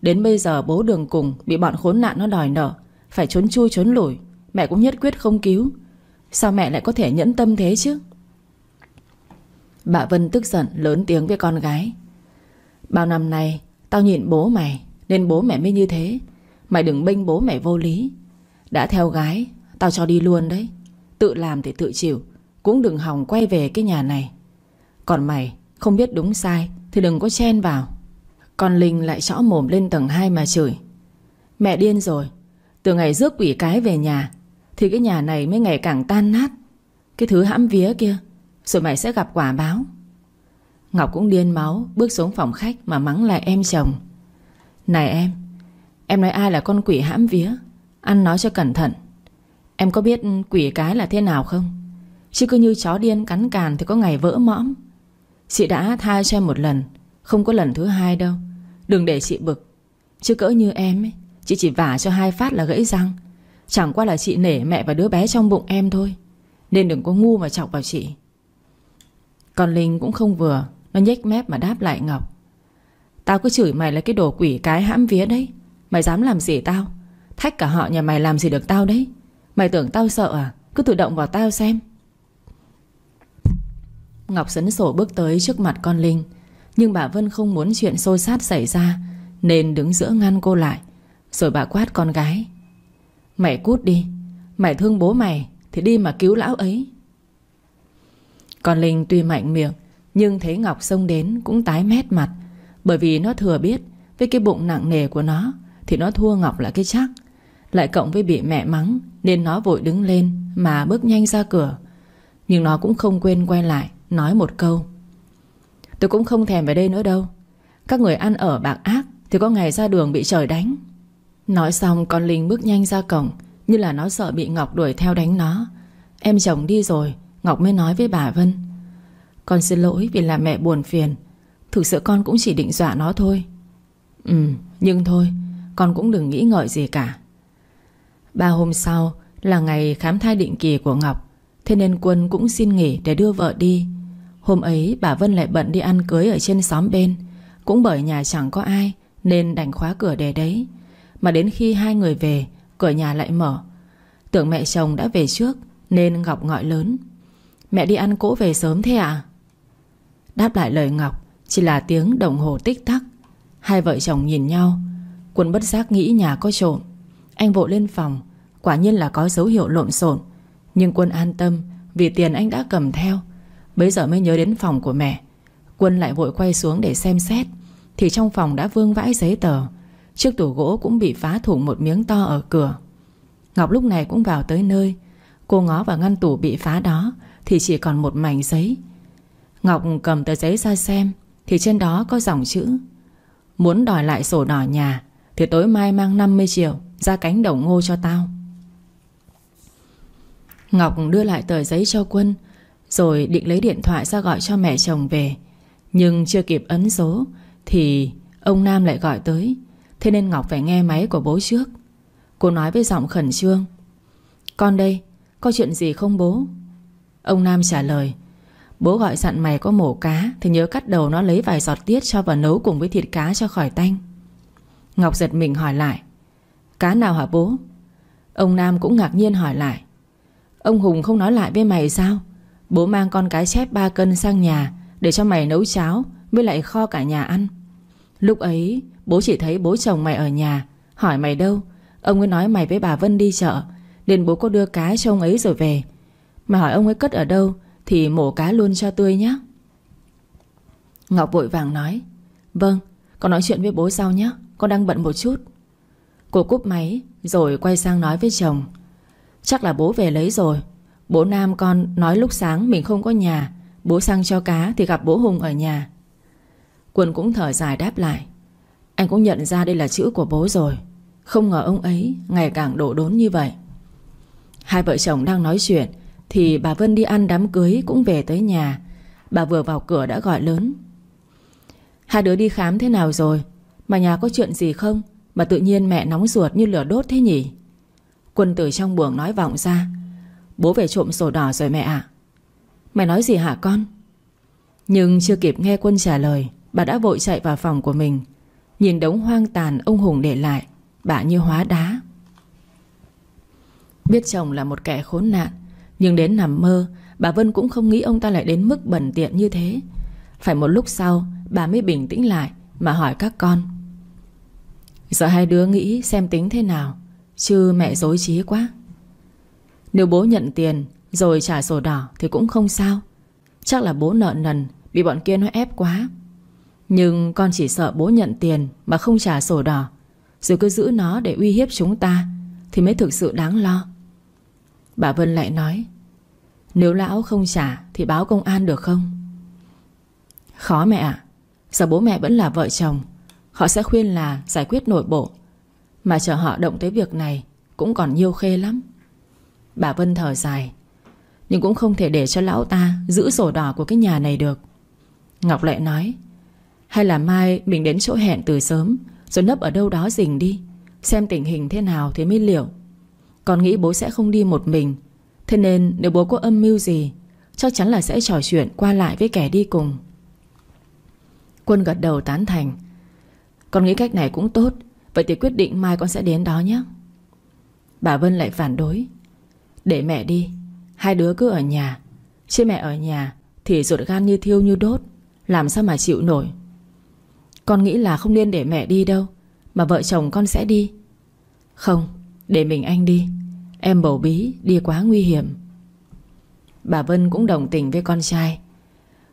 Đến bây giờ bố đường cùng Bị bọn khốn nạn nó đòi nợ Phải trốn chui trốn lủi Mẹ cũng nhất quyết không cứu Sao mẹ lại có thể nhẫn tâm thế chứ Bà Vân tức giận lớn tiếng với con gái Bao năm nay Tao nhìn bố mày nên bố mẹ mới như thế Mày đừng bênh bố mẹ vô lý Đã theo gái Tao cho đi luôn đấy Tự làm thì tự chịu Cũng đừng hòng quay về cái nhà này Còn mày không biết đúng sai Thì đừng có chen vào Còn Linh lại chõ mồm lên tầng 2 mà chửi Mẹ điên rồi Từ ngày rước quỷ cái về nhà Thì cái nhà này mới ngày càng tan nát Cái thứ hãm vía kia Rồi mày sẽ gặp quả báo Ngọc cũng điên máu Bước xuống phòng khách mà mắng lại em chồng này em Em nói ai là con quỷ hãm vía Ăn nói cho cẩn thận Em có biết quỷ cái là thế nào không Chứ cứ như chó điên cắn càn Thì có ngày vỡ mõm Chị đã tha cho em một lần Không có lần thứ hai đâu Đừng để chị bực Chứ cỡ như em ấy Chị chỉ vả cho hai phát là gãy răng Chẳng qua là chị nể mẹ và đứa bé trong bụng em thôi Nên đừng có ngu mà chọc vào chị Còn Linh cũng không vừa Nó nhếch mép mà đáp lại Ngọc Tao cứ chửi mày là cái đồ quỷ cái hãm vía đấy Mày dám làm gì tao Thách cả họ nhà mày làm gì được tao đấy Mày tưởng tao sợ à Cứ tự động vào tao xem Ngọc sấn sổ bước tới trước mặt con Linh Nhưng bà Vân không muốn chuyện xô sát xảy ra Nên đứng giữa ngăn cô lại Rồi bà quát con gái Mày cút đi Mày thương bố mày Thì đi mà cứu lão ấy Con Linh tuy mạnh miệng Nhưng thấy Ngọc xông đến cũng tái mét mặt bởi vì nó thừa biết Với cái bụng nặng nề của nó Thì nó thua Ngọc là cái chắc Lại cộng với bị mẹ mắng Nên nó vội đứng lên mà bước nhanh ra cửa Nhưng nó cũng không quên quay lại Nói một câu Tôi cũng không thèm về đây nữa đâu Các người ăn ở bạc ác Thì có ngày ra đường bị trời đánh Nói xong con Linh bước nhanh ra cổng Như là nó sợ bị Ngọc đuổi theo đánh nó Em chồng đi rồi Ngọc mới nói với bà Vân Con xin lỗi vì làm mẹ buồn phiền Thực sự con cũng chỉ định dọa nó thôi Ừ nhưng thôi Con cũng đừng nghĩ ngợi gì cả Ba hôm sau Là ngày khám thai định kỳ của Ngọc Thế nên Quân cũng xin nghỉ để đưa vợ đi Hôm ấy bà Vân lại bận đi ăn cưới Ở trên xóm bên Cũng bởi nhà chẳng có ai Nên đành khóa cửa để đấy Mà đến khi hai người về Cửa nhà lại mở Tưởng mẹ chồng đã về trước Nên Ngọc gọi lớn Mẹ đi ăn cỗ về sớm thế ạ à? Đáp lại lời Ngọc chỉ là tiếng đồng hồ tích tắc Hai vợ chồng nhìn nhau Quân bất giác nghĩ nhà có trộm Anh vội lên phòng Quả nhiên là có dấu hiệu lộn xộn Nhưng quân an tâm Vì tiền anh đã cầm theo Bây giờ mới nhớ đến phòng của mẹ Quân lại vội quay xuống để xem xét Thì trong phòng đã vương vãi giấy tờ Chiếc tủ gỗ cũng bị phá thủng một miếng to ở cửa Ngọc lúc này cũng vào tới nơi Cô ngó vào ngăn tủ bị phá đó Thì chỉ còn một mảnh giấy Ngọc cầm tờ giấy ra xem thì trên đó có dòng chữ Muốn đòi lại sổ đỏ nhà Thì tối mai mang 50 triệu Ra cánh đồng ngô cho tao Ngọc đưa lại tờ giấy cho quân Rồi định lấy điện thoại ra gọi cho mẹ chồng về Nhưng chưa kịp ấn số Thì ông Nam lại gọi tới Thế nên Ngọc phải nghe máy của bố trước Cô nói với giọng khẩn trương Con đây, có chuyện gì không bố? Ông Nam trả lời Bố gọi dặn mày có mổ cá Thì nhớ cắt đầu nó lấy vài giọt tiết cho vào nấu cùng với thịt cá cho khỏi tanh Ngọc giật mình hỏi lại Cá nào hả bố Ông Nam cũng ngạc nhiên hỏi lại Ông Hùng không nói lại với mày sao Bố mang con cái chép 3 cân sang nhà Để cho mày nấu cháo Với lại kho cả nhà ăn Lúc ấy bố chỉ thấy bố chồng mày ở nhà Hỏi mày đâu Ông ấy nói mày với bà Vân đi chợ nên bố có đưa cá cho ông ấy rồi về Mà hỏi ông ấy cất ở đâu thì mổ cá luôn cho tươi nhé Ngọc vội vàng nói Vâng, con nói chuyện với bố sau nhé Con đang bận một chút Cô cúp máy rồi quay sang nói với chồng Chắc là bố về lấy rồi Bố Nam con nói lúc sáng mình không có nhà Bố sang cho cá thì gặp bố Hùng ở nhà Quân cũng thở dài đáp lại Anh cũng nhận ra đây là chữ của bố rồi Không ngờ ông ấy ngày càng đổ đốn như vậy Hai vợ chồng đang nói chuyện thì bà Vân đi ăn đám cưới cũng về tới nhà Bà vừa vào cửa đã gọi lớn Hai đứa đi khám thế nào rồi Mà nhà có chuyện gì không Mà tự nhiên mẹ nóng ruột như lửa đốt thế nhỉ Quân từ trong buồng nói vọng ra Bố về trộm sổ đỏ rồi mẹ ạ à? Mày nói gì hả con Nhưng chưa kịp nghe quân trả lời Bà đã vội chạy vào phòng của mình Nhìn đống hoang tàn ông Hùng để lại Bà như hóa đá Biết chồng là một kẻ khốn nạn nhưng đến nằm mơ Bà Vân cũng không nghĩ ông ta lại đến mức bẩn tiện như thế Phải một lúc sau Bà mới bình tĩnh lại Mà hỏi các con Giờ hai đứa nghĩ xem tính thế nào Chứ mẹ dối trí quá Nếu bố nhận tiền Rồi trả sổ đỏ thì cũng không sao Chắc là bố nợ nần Bị bọn kia nó ép quá Nhưng con chỉ sợ bố nhận tiền Mà không trả sổ đỏ Rồi cứ giữ nó để uy hiếp chúng ta Thì mới thực sự đáng lo Bà Vân lại nói Nếu lão không trả thì báo công an được không Khó mẹ ạ Giờ bố mẹ vẫn là vợ chồng Họ sẽ khuyên là giải quyết nội bộ Mà chờ họ động tới việc này Cũng còn nhiều khê lắm Bà Vân thở dài Nhưng cũng không thể để cho lão ta Giữ sổ đỏ của cái nhà này được Ngọc lại nói Hay là mai mình đến chỗ hẹn từ sớm Rồi nấp ở đâu đó rình đi Xem tình hình thế nào thì mới liệu con nghĩ bố sẽ không đi một mình Thế nên nếu bố có âm mưu gì Chắc chắn là sẽ trò chuyện qua lại với kẻ đi cùng Quân gật đầu tán thành Con nghĩ cách này cũng tốt Vậy thì quyết định mai con sẽ đến đó nhé Bà Vân lại phản đối Để mẹ đi Hai đứa cứ ở nhà Chứ mẹ ở nhà thì ruột gan như thiêu như đốt Làm sao mà chịu nổi Con nghĩ là không nên để mẹ đi đâu Mà vợ chồng con sẽ đi Không để mình anh đi Em bầu bí đi quá nguy hiểm Bà Vân cũng đồng tình với con trai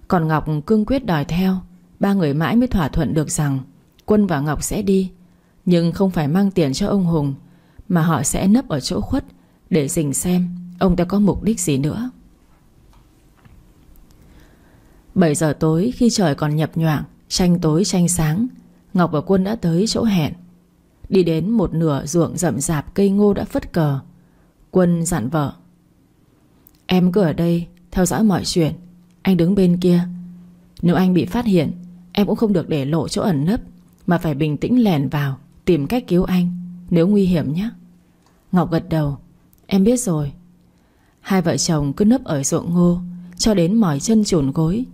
Còn Ngọc cương quyết đòi theo Ba người mãi mới thỏa thuận được rằng Quân và Ngọc sẽ đi Nhưng không phải mang tiền cho ông Hùng Mà họ sẽ nấp ở chỗ khuất Để dình xem ông ta có mục đích gì nữa 7 giờ tối khi trời còn nhập nhoạng Tranh tối tranh sáng Ngọc và Quân đã tới chỗ hẹn Đi đến một nửa ruộng rậm rạp cây ngô đã phất cờ Quân dặn vợ Em cứ ở đây Theo dõi mọi chuyện Anh đứng bên kia Nếu anh bị phát hiện Em cũng không được để lộ chỗ ẩn nấp Mà phải bình tĩnh lèn vào Tìm cách cứu anh Nếu nguy hiểm nhé Ngọc gật đầu Em biết rồi Hai vợ chồng cứ nấp ở ruộng ngô Cho đến mỏi chân trùn gối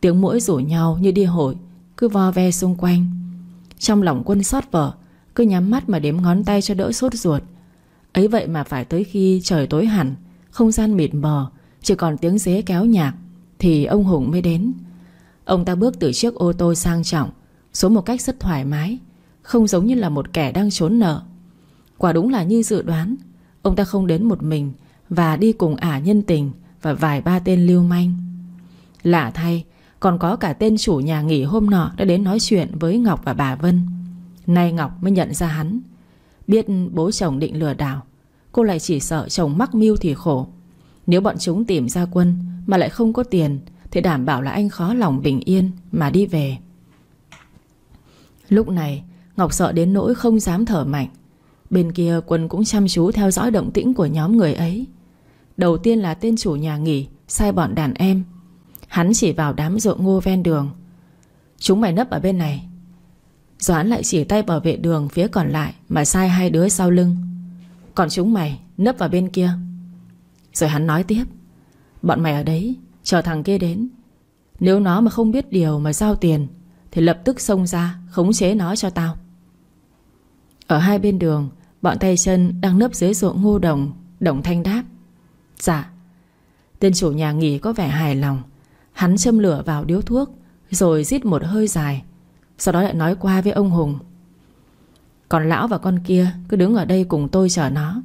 Tiếng mũi rủ nhau như đi hội Cứ vo ve xung quanh Trong lòng quân xót vợ cứ nhắm mắt mà đếm ngón tay cho đỡ sốt ruột Ấy vậy mà phải tới khi trời tối hẳn Không gian mịt mờ Chỉ còn tiếng dế kéo nhạc Thì ông Hùng mới đến Ông ta bước từ chiếc ô tô sang trọng Xuống một cách rất thoải mái Không giống như là một kẻ đang trốn nợ Quả đúng là như dự đoán Ông ta không đến một mình Và đi cùng ả nhân tình Và vài ba tên lưu manh Lạ thay Còn có cả tên chủ nhà nghỉ hôm nọ Đã đến nói chuyện với Ngọc và bà Vân Nay Ngọc mới nhận ra hắn Biết bố chồng định lừa đảo Cô lại chỉ sợ chồng mắc mưu thì khổ Nếu bọn chúng tìm ra quân Mà lại không có tiền Thì đảm bảo là anh khó lòng bình yên Mà đi về Lúc này Ngọc sợ đến nỗi không dám thở mạnh Bên kia quân cũng chăm chú theo dõi động tĩnh của nhóm người ấy Đầu tiên là tên chủ nhà nghỉ Sai bọn đàn em Hắn chỉ vào đám ruộng ngô ven đường Chúng mày nấp ở bên này Doãn lại chỉ tay bảo vệ đường phía còn lại Mà sai hai đứa sau lưng Còn chúng mày nấp vào bên kia Rồi hắn nói tiếp Bọn mày ở đấy Chờ thằng kia đến Nếu nó mà không biết điều mà giao tiền Thì lập tức xông ra khống chế nó cho tao Ở hai bên đường Bọn tay chân đang nấp dưới ruộng ngô đồng Đồng thanh đáp Dạ Tên chủ nhà nghỉ có vẻ hài lòng Hắn châm lửa vào điếu thuốc Rồi rít một hơi dài sau đó lại nói qua với ông Hùng Còn lão và con kia Cứ đứng ở đây cùng tôi chờ nó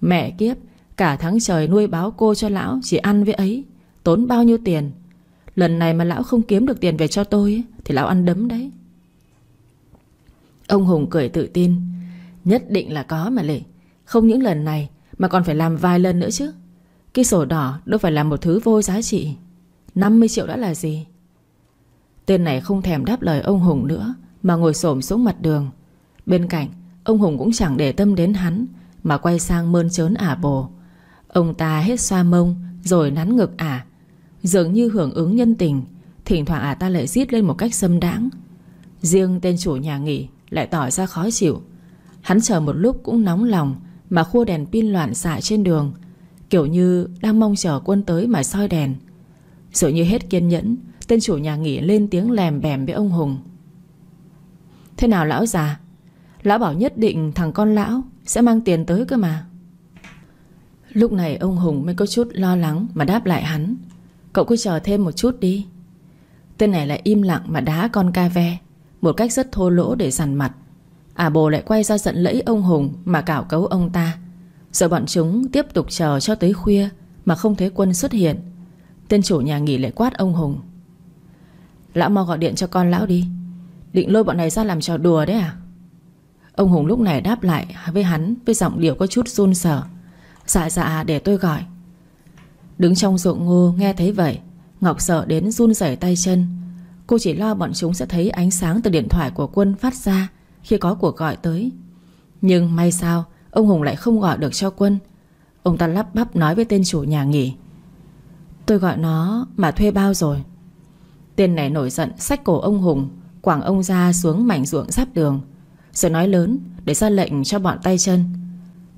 Mẹ kiếp Cả tháng trời nuôi báo cô cho lão Chỉ ăn với ấy Tốn bao nhiêu tiền Lần này mà lão không kiếm được tiền về cho tôi Thì lão ăn đấm đấy Ông Hùng cười tự tin Nhất định là có mà lệ Không những lần này Mà còn phải làm vài lần nữa chứ Cái sổ đỏ đâu phải là một thứ vô giá trị 50 triệu đã là gì Tên này không thèm đáp lời ông Hùng nữa Mà ngồi xổm xuống mặt đường Bên cạnh ông Hùng cũng chẳng để tâm đến hắn Mà quay sang mơn trớn ả bồ Ông ta hết xoa mông Rồi nắn ngực ả Dường như hưởng ứng nhân tình Thỉnh thoảng ả ta lại giết lên một cách xâm đãng Riêng tên chủ nhà nghỉ Lại tỏ ra khó chịu Hắn chờ một lúc cũng nóng lòng Mà khua đèn pin loạn xạ trên đường Kiểu như đang mong chờ quân tới mà soi đèn Dường như hết kiên nhẫn Tên chủ nhà nghỉ lên tiếng lèm bèm với ông Hùng Thế nào lão già Lão bảo nhất định thằng con lão Sẽ mang tiền tới cơ mà Lúc này ông Hùng mới có chút lo lắng Mà đáp lại hắn Cậu cứ chờ thêm một chút đi Tên này lại im lặng mà đá con ca ve Một cách rất thô lỗ để dằn mặt À bồ lại quay ra giận lẫy ông Hùng Mà cảo cấu ông ta giờ bọn chúng tiếp tục chờ cho tới khuya Mà không thấy quân xuất hiện Tên chủ nhà nghỉ lại quát ông Hùng Lão mau gọi điện cho con lão đi Định lôi bọn này ra làm trò đùa đấy à Ông Hùng lúc này đáp lại với hắn Với giọng điệu có chút run sở Dạ dạ để tôi gọi Đứng trong ruộng ngô nghe thấy vậy Ngọc sợ đến run rẩy tay chân Cô chỉ lo bọn chúng sẽ thấy ánh sáng từ điện thoại của quân phát ra Khi có cuộc gọi tới Nhưng may sao Ông Hùng lại không gọi được cho quân Ông ta lắp bắp nói với tên chủ nhà nghỉ Tôi gọi nó mà thuê bao rồi Tên này nổi giận Xách cổ ông Hùng Quảng ông ra xuống mảnh ruộng giáp đường Rồi nói lớn để ra lệnh cho bọn tay chân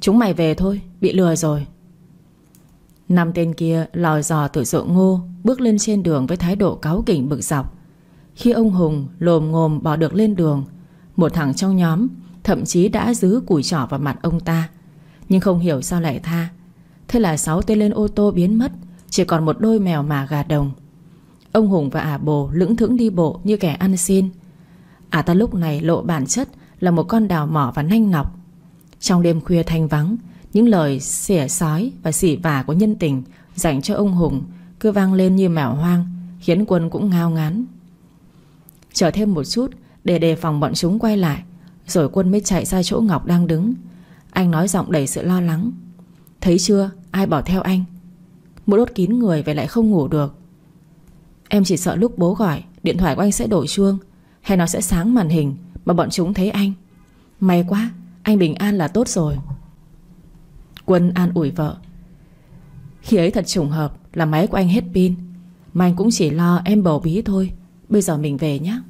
Chúng mày về thôi Bị lừa rồi Năm tên kia lòi dò từ ruộng ngô Bước lên trên đường với thái độ cáu kỉnh bực dọc Khi ông Hùng lồm ngồm bỏ được lên đường Một thằng trong nhóm Thậm chí đã giữ củi trỏ vào mặt ông ta Nhưng không hiểu sao lại tha Thế là sáu tên lên ô tô biến mất Chỉ còn một đôi mèo mà gà đồng Ông Hùng và ả bồ lững thững đi bộ như kẻ ăn xin Ả ta lúc này lộ bản chất Là một con đào mỏ và nanh nọc Trong đêm khuya thanh vắng Những lời xỉa sói và xỉ vả của nhân tình Dành cho ông Hùng Cứ vang lên như mèo hoang Khiến quân cũng ngao ngán Chờ thêm một chút Để đề phòng bọn chúng quay lại Rồi quân mới chạy ra chỗ Ngọc đang đứng Anh nói giọng đầy sự lo lắng Thấy chưa ai bỏ theo anh Mũ đốt kín người vậy lại không ngủ được Em chỉ sợ lúc bố gọi Điện thoại của anh sẽ đổ chuông Hay nó sẽ sáng màn hình Mà bọn chúng thấy anh May quá Anh bình an là tốt rồi Quân an ủi vợ Khi ấy thật trùng hợp Là máy của anh hết pin Mà anh cũng chỉ lo em bầu bí thôi Bây giờ mình về nhé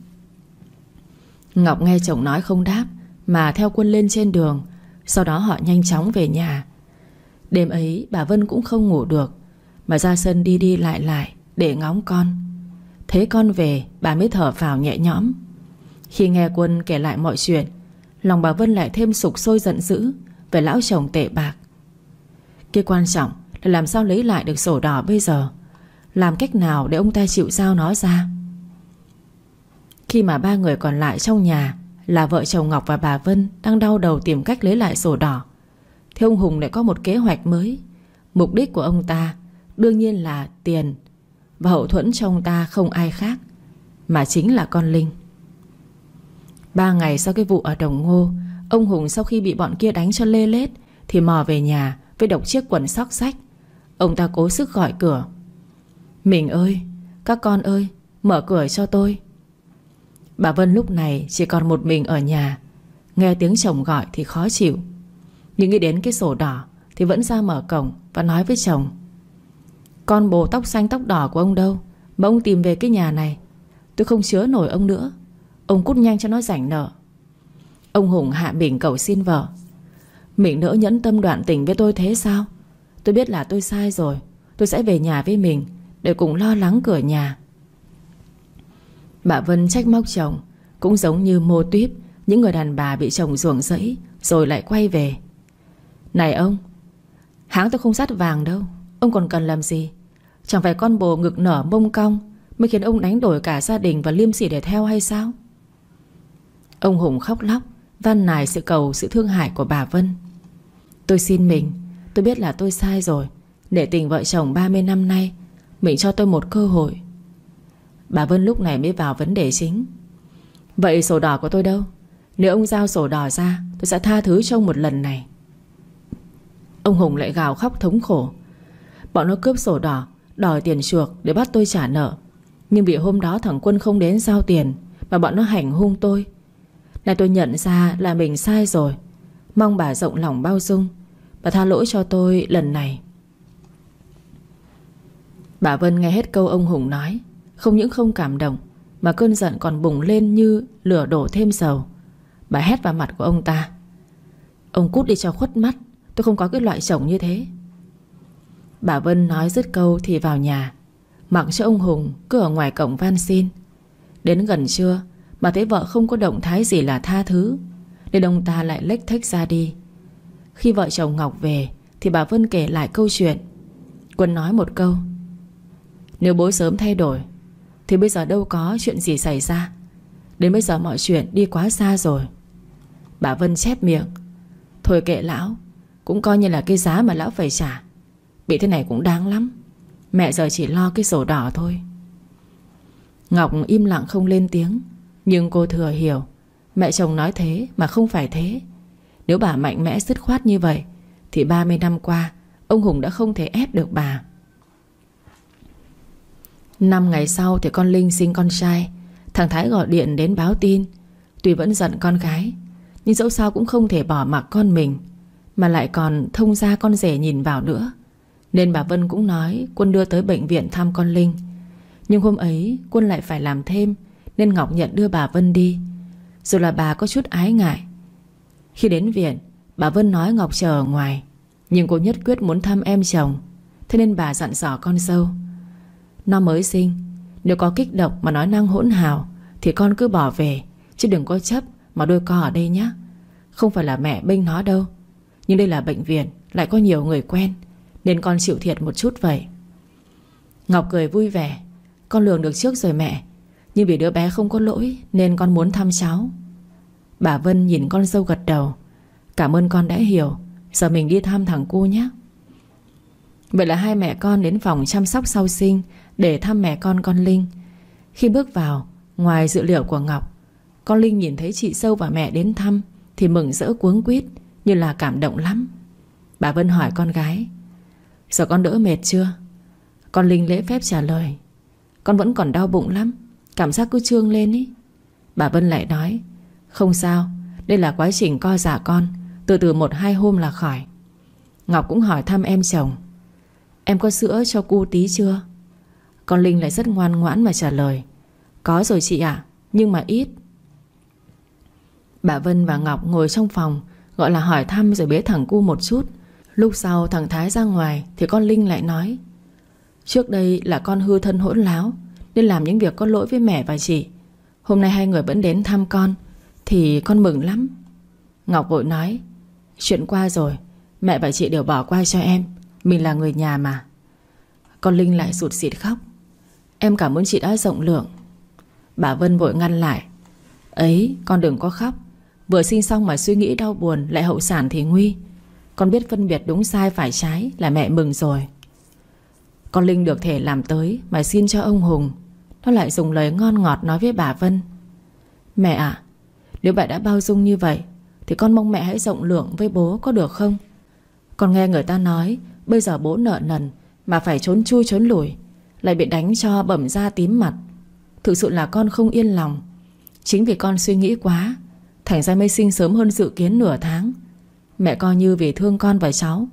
Ngọc nghe chồng nói không đáp Mà theo quân lên trên đường Sau đó họ nhanh chóng về nhà Đêm ấy bà Vân cũng không ngủ được Mà ra sân đi đi lại lại Để ngóng con Thế con về bà mới thở vào nhẹ nhõm Khi nghe quân kể lại mọi chuyện Lòng bà Vân lại thêm sục sôi giận dữ Về lão chồng tệ bạc Cái quan trọng là làm sao lấy lại được sổ đỏ bây giờ Làm cách nào để ông ta chịu giao nó ra Khi mà ba người còn lại trong nhà Là vợ chồng Ngọc và bà Vân Đang đau đầu tìm cách lấy lại sổ đỏ Thì ông Hùng lại có một kế hoạch mới Mục đích của ông ta Đương nhiên là tiền và hậu thuẫn trong ta không ai khác Mà chính là con Linh Ba ngày sau cái vụ ở Đồng Ngô Ông Hùng sau khi bị bọn kia đánh cho lê lết Thì mò về nhà Với độc chiếc quần sóc sách Ông ta cố sức gọi cửa Mình ơi, các con ơi Mở cửa cho tôi Bà Vân lúc này chỉ còn một mình ở nhà Nghe tiếng chồng gọi thì khó chịu Nhưng nghĩ đến cái sổ đỏ Thì vẫn ra mở cổng Và nói với chồng con bồ tóc xanh tóc đỏ của ông đâu Mà ông tìm về cái nhà này Tôi không chứa nổi ông nữa Ông cút nhanh cho nó rảnh nợ Ông Hùng hạ bình cầu xin vợ Mình nỡ nhẫn tâm đoạn tình với tôi thế sao Tôi biết là tôi sai rồi Tôi sẽ về nhà với mình Để cùng lo lắng cửa nhà Bà Vân trách móc chồng Cũng giống như mô tuyếp Những người đàn bà bị chồng ruộng rẫy Rồi lại quay về Này ông háng tôi không sắt vàng đâu Ông còn cần làm gì Chẳng phải con bồ ngực nở mông cong Mới khiến ông đánh đổi cả gia đình và liêm sỉ để theo hay sao Ông Hùng khóc lóc van nài sự cầu sự thương hại của bà Vân Tôi xin mình Tôi biết là tôi sai rồi Để tình vợ chồng 30 năm nay Mình cho tôi một cơ hội Bà Vân lúc này mới vào vấn đề chính Vậy sổ đỏ của tôi đâu Nếu ông giao sổ đỏ ra Tôi sẽ tha thứ cho ông một lần này Ông Hùng lại gào khóc thống khổ Bọn nó cướp sổ đỏ Đòi tiền chuộc để bắt tôi trả nợ Nhưng vì hôm đó thằng Quân không đến giao tiền Mà bọn nó hành hung tôi Này tôi nhận ra là mình sai rồi Mong bà rộng lòng bao dung Bà tha lỗi cho tôi lần này Bà Vân nghe hết câu ông Hùng nói Không những không cảm động Mà cơn giận còn bùng lên như lửa đổ thêm dầu Bà hét vào mặt của ông ta Ông cút đi cho khuất mắt Tôi không có cái loại chồng như thế Bà Vân nói dứt câu thì vào nhà Mặc cho ông Hùng cứ ở ngoài cổng van xin Đến gần trưa bà thấy vợ không có động thái gì là tha thứ Nên ông ta lại lách thách ra đi Khi vợ chồng Ngọc về Thì bà Vân kể lại câu chuyện Quân nói một câu Nếu bố sớm thay đổi Thì bây giờ đâu có chuyện gì xảy ra Đến bây giờ mọi chuyện đi quá xa rồi Bà Vân chép miệng Thôi kệ lão Cũng coi như là cái giá mà lão phải trả Bị thế này cũng đáng lắm Mẹ giờ chỉ lo cái sổ đỏ thôi Ngọc im lặng không lên tiếng Nhưng cô thừa hiểu Mẹ chồng nói thế mà không phải thế Nếu bà mạnh mẽ dứt khoát như vậy Thì 30 năm qua Ông Hùng đã không thể ép được bà Năm ngày sau thì con Linh sinh con trai Thằng Thái gọi điện đến báo tin Tuy vẫn giận con gái Nhưng dẫu sao cũng không thể bỏ mặc con mình Mà lại còn thông ra con rể nhìn vào nữa nên bà Vân cũng nói Quân đưa tới bệnh viện thăm con Linh Nhưng hôm ấy Quân lại phải làm thêm Nên Ngọc nhận đưa bà Vân đi Dù là bà có chút ái ngại Khi đến viện Bà Vân nói Ngọc chờ ở ngoài Nhưng cô nhất quyết muốn thăm em chồng Thế nên bà dặn dò con sâu Nó mới sinh Nếu có kích động mà nói năng hỗn hào Thì con cứ bỏ về Chứ đừng có chấp mà đôi co ở đây nhé Không phải là mẹ bênh nó đâu Nhưng đây là bệnh viện Lại có nhiều người quen nên con chịu thiệt một chút vậy Ngọc cười vui vẻ Con lường được trước rồi mẹ Nhưng vì đứa bé không có lỗi Nên con muốn thăm cháu Bà Vân nhìn con dâu gật đầu Cảm ơn con đã hiểu Giờ mình đi thăm thằng cu nhé Vậy là hai mẹ con đến phòng chăm sóc sau sinh Để thăm mẹ con con Linh Khi bước vào Ngoài dự liệu của Ngọc Con Linh nhìn thấy chị sâu và mẹ đến thăm Thì mừng rỡ cuống quýt Như là cảm động lắm Bà Vân hỏi con gái Giờ con đỡ mệt chưa Con Linh lễ phép trả lời Con vẫn còn đau bụng lắm Cảm giác cứ trương lên ý Bà Vân lại nói Không sao Đây là quá trình co giả con Từ từ một hai hôm là khỏi Ngọc cũng hỏi thăm em chồng Em có sữa cho cu tí chưa Con Linh lại rất ngoan ngoãn mà trả lời Có rồi chị ạ Nhưng mà ít Bà Vân và Ngọc ngồi trong phòng Gọi là hỏi thăm rồi bế thẳng cu một chút Lúc sau thằng Thái ra ngoài Thì con Linh lại nói Trước đây là con hư thân hỗn láo Nên làm những việc có lỗi với mẹ và chị Hôm nay hai người vẫn đến thăm con Thì con mừng lắm Ngọc vội nói Chuyện qua rồi Mẹ và chị đều bỏ qua cho em Mình là người nhà mà Con Linh lại sụt xịt khóc Em cảm ơn chị đã rộng lượng Bà Vân vội ngăn lại Ấy con đừng có khóc Vừa sinh xong mà suy nghĩ đau buồn Lại hậu sản thì nguy con biết phân biệt đúng sai phải trái Là mẹ mừng rồi Con Linh được thể làm tới Mà xin cho ông Hùng Nó lại dùng lời ngon ngọt nói với bà Vân Mẹ ạ Nếu bà đã bao dung như vậy Thì con mong mẹ hãy rộng lượng với bố có được không Con nghe người ta nói Bây giờ bố nợ nần Mà phải trốn chui trốn lùi Lại bị đánh cho bẩm da tím mặt Thực sự là con không yên lòng Chính vì con suy nghĩ quá Thành ra mới sinh sớm hơn dự kiến nửa tháng Mẹ coi như vì thương con và cháu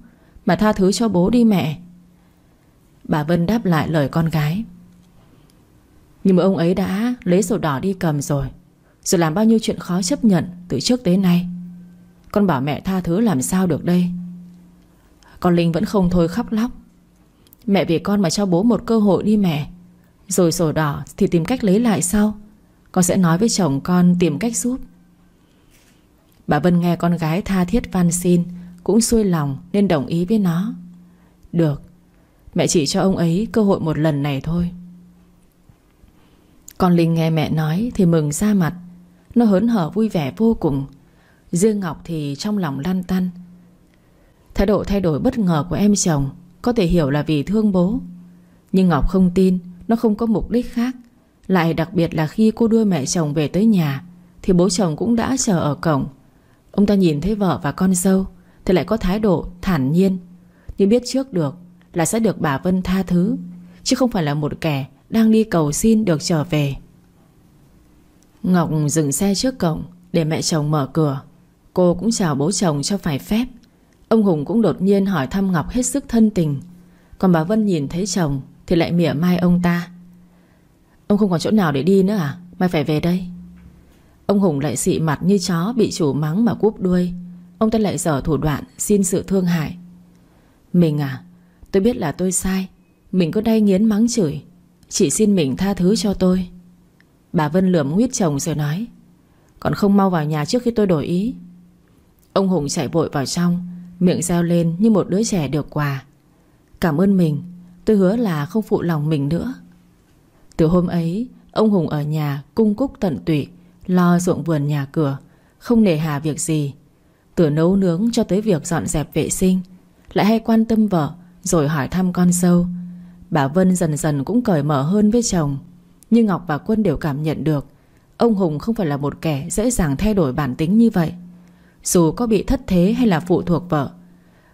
Mà tha thứ cho bố đi mẹ Bà Vân đáp lại lời con gái Nhưng mà ông ấy đã lấy sổ đỏ đi cầm rồi Rồi làm bao nhiêu chuyện khó chấp nhận Từ trước tới nay Con bảo mẹ tha thứ làm sao được đây Con Linh vẫn không thôi khóc lóc Mẹ vì con mà cho bố một cơ hội đi mẹ Rồi sổ đỏ thì tìm cách lấy lại sau Con sẽ nói với chồng con tìm cách giúp Bà Vân nghe con gái tha thiết van xin Cũng xuôi lòng nên đồng ý với nó Được Mẹ chỉ cho ông ấy cơ hội một lần này thôi Con Linh nghe mẹ nói Thì mừng ra mặt Nó hớn hở vui vẻ vô cùng dương Ngọc thì trong lòng lăn tăn Thái độ thay đổi bất ngờ của em chồng Có thể hiểu là vì thương bố Nhưng Ngọc không tin Nó không có mục đích khác Lại đặc biệt là khi cô đưa mẹ chồng về tới nhà Thì bố chồng cũng đã chờ ở cổng Ông ta nhìn thấy vợ và con dâu Thì lại có thái độ thản nhiên Nhưng biết trước được là sẽ được bà Vân tha thứ Chứ không phải là một kẻ Đang đi cầu xin được trở về Ngọc dừng xe trước cổng Để mẹ chồng mở cửa Cô cũng chào bố chồng cho phải phép Ông Hùng cũng đột nhiên hỏi thăm Ngọc hết sức thân tình Còn bà Vân nhìn thấy chồng Thì lại mỉa mai ông ta Ông không còn chỗ nào để đi nữa à Mai phải về đây Ông Hùng lại xị mặt như chó Bị chủ mắng mà cúp đuôi Ông ta lại dở thủ đoạn xin sự thương hại Mình à Tôi biết là tôi sai Mình có đay nghiến mắng chửi chỉ xin mình tha thứ cho tôi Bà Vân lườm nguyết chồng rồi nói Còn không mau vào nhà trước khi tôi đổi ý Ông Hùng chạy vội vào trong Miệng reo lên như một đứa trẻ được quà Cảm ơn mình Tôi hứa là không phụ lòng mình nữa Từ hôm ấy Ông Hùng ở nhà cung cúc tận tụy Lo ruộng vườn nhà cửa Không nề hà việc gì Từ nấu nướng cho tới việc dọn dẹp vệ sinh Lại hay quan tâm vợ Rồi hỏi thăm con sâu Bà Vân dần dần cũng cởi mở hơn với chồng Nhưng Ngọc và Quân đều cảm nhận được Ông Hùng không phải là một kẻ Dễ dàng thay đổi bản tính như vậy Dù có bị thất thế hay là phụ thuộc vợ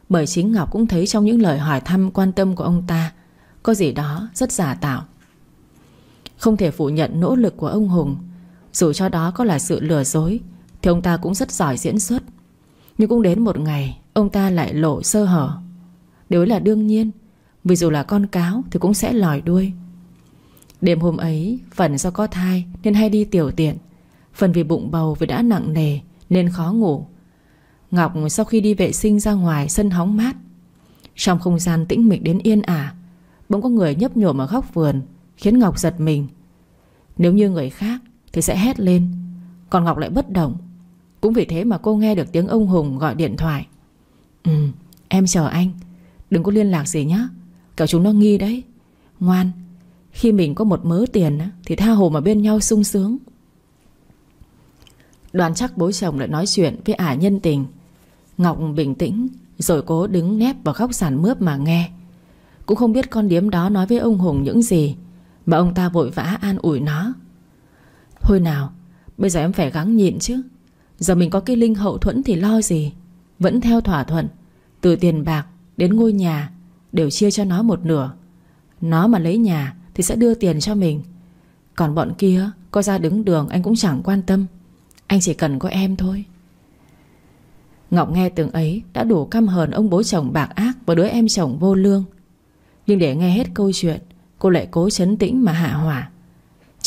Bởi chính Ngọc cũng thấy Trong những lời hỏi thăm quan tâm của ông ta Có gì đó rất giả tạo Không thể phủ nhận nỗ lực của ông Hùng dù cho đó có là sự lừa dối Thì ông ta cũng rất giỏi diễn xuất Nhưng cũng đến một ngày Ông ta lại lộ sơ hở Điều là đương nhiên Vì dù là con cáo thì cũng sẽ lòi đuôi Đêm hôm ấy Phần do có thai nên hay đi tiểu tiện Phần vì bụng bầu vì đã nặng nề Nên khó ngủ Ngọc sau khi đi vệ sinh ra ngoài sân hóng mát Trong không gian tĩnh mịch đến yên ả Bỗng có người nhấp nhổm ở góc vườn Khiến Ngọc giật mình Nếu như người khác thì sẽ hét lên Còn Ngọc lại bất động Cũng vì thế mà cô nghe được tiếng ông Hùng gọi điện thoại Ừ em chờ anh Đừng có liên lạc gì nhé Kiểu chúng nó nghi đấy Ngoan Khi mình có một mớ tiền Thì tha hồ mà bên nhau sung sướng Đoàn chắc bố chồng lại nói chuyện với ả nhân tình Ngọc bình tĩnh Rồi cố đứng nép vào góc sàn mướp mà nghe Cũng không biết con điếm đó nói với ông Hùng những gì Mà ông ta vội vã an ủi nó Thôi nào Bây giờ em phải gắng nhịn chứ Giờ mình có cái Linh hậu thuẫn thì lo gì Vẫn theo thỏa thuận Từ tiền bạc đến ngôi nhà Đều chia cho nó một nửa Nó mà lấy nhà thì sẽ đưa tiền cho mình Còn bọn kia Có ra đứng đường anh cũng chẳng quan tâm Anh chỉ cần có em thôi Ngọc nghe từng ấy Đã đủ căm hờn ông bố chồng bạc ác Và đứa em chồng vô lương Nhưng để nghe hết câu chuyện Cô lại cố chấn tĩnh mà hạ hỏa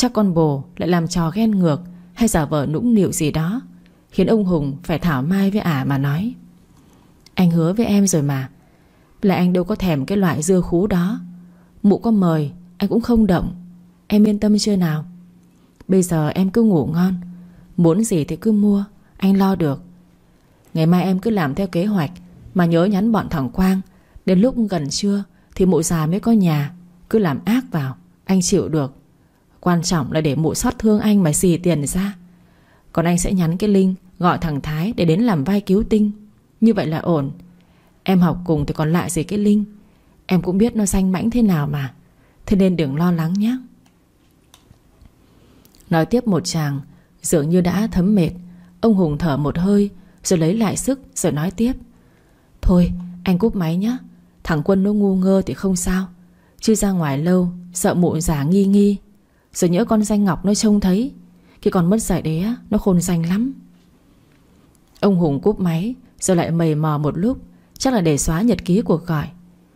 Chắc con bồ lại làm trò ghen ngược Hay giả vờ nũng nịu gì đó Khiến ông Hùng phải thảo mai với ả mà nói Anh hứa với em rồi mà Là anh đâu có thèm cái loại dưa khú đó Mụ có mời Anh cũng không động Em yên tâm chưa nào Bây giờ em cứ ngủ ngon Muốn gì thì cứ mua Anh lo được Ngày mai em cứ làm theo kế hoạch Mà nhớ nhắn bọn thằng Quang Đến lúc gần trưa Thì mụ già mới có nhà Cứ làm ác vào Anh chịu được Quan trọng là để mụ xót thương anh mà xì tiền ra Còn anh sẽ nhắn cái linh Gọi thằng Thái để đến làm vai cứu tinh Như vậy là ổn Em học cùng thì còn lại gì cái Linh Em cũng biết nó xanh mãnh thế nào mà Thế nên đừng lo lắng nhé Nói tiếp một chàng Dường như đã thấm mệt Ông Hùng thở một hơi Rồi lấy lại sức rồi nói tiếp Thôi anh cúp máy nhé Thằng Quân nó ngu ngơ thì không sao Chứ ra ngoài lâu Sợ mụ già nghi nghi Giờ nhớ con danh Ngọc nó trông thấy Khi còn mất giải đế nó khôn danh lắm Ông Hùng cúp máy Rồi lại mầy mò một lúc Chắc là để xóa nhật ký cuộc gọi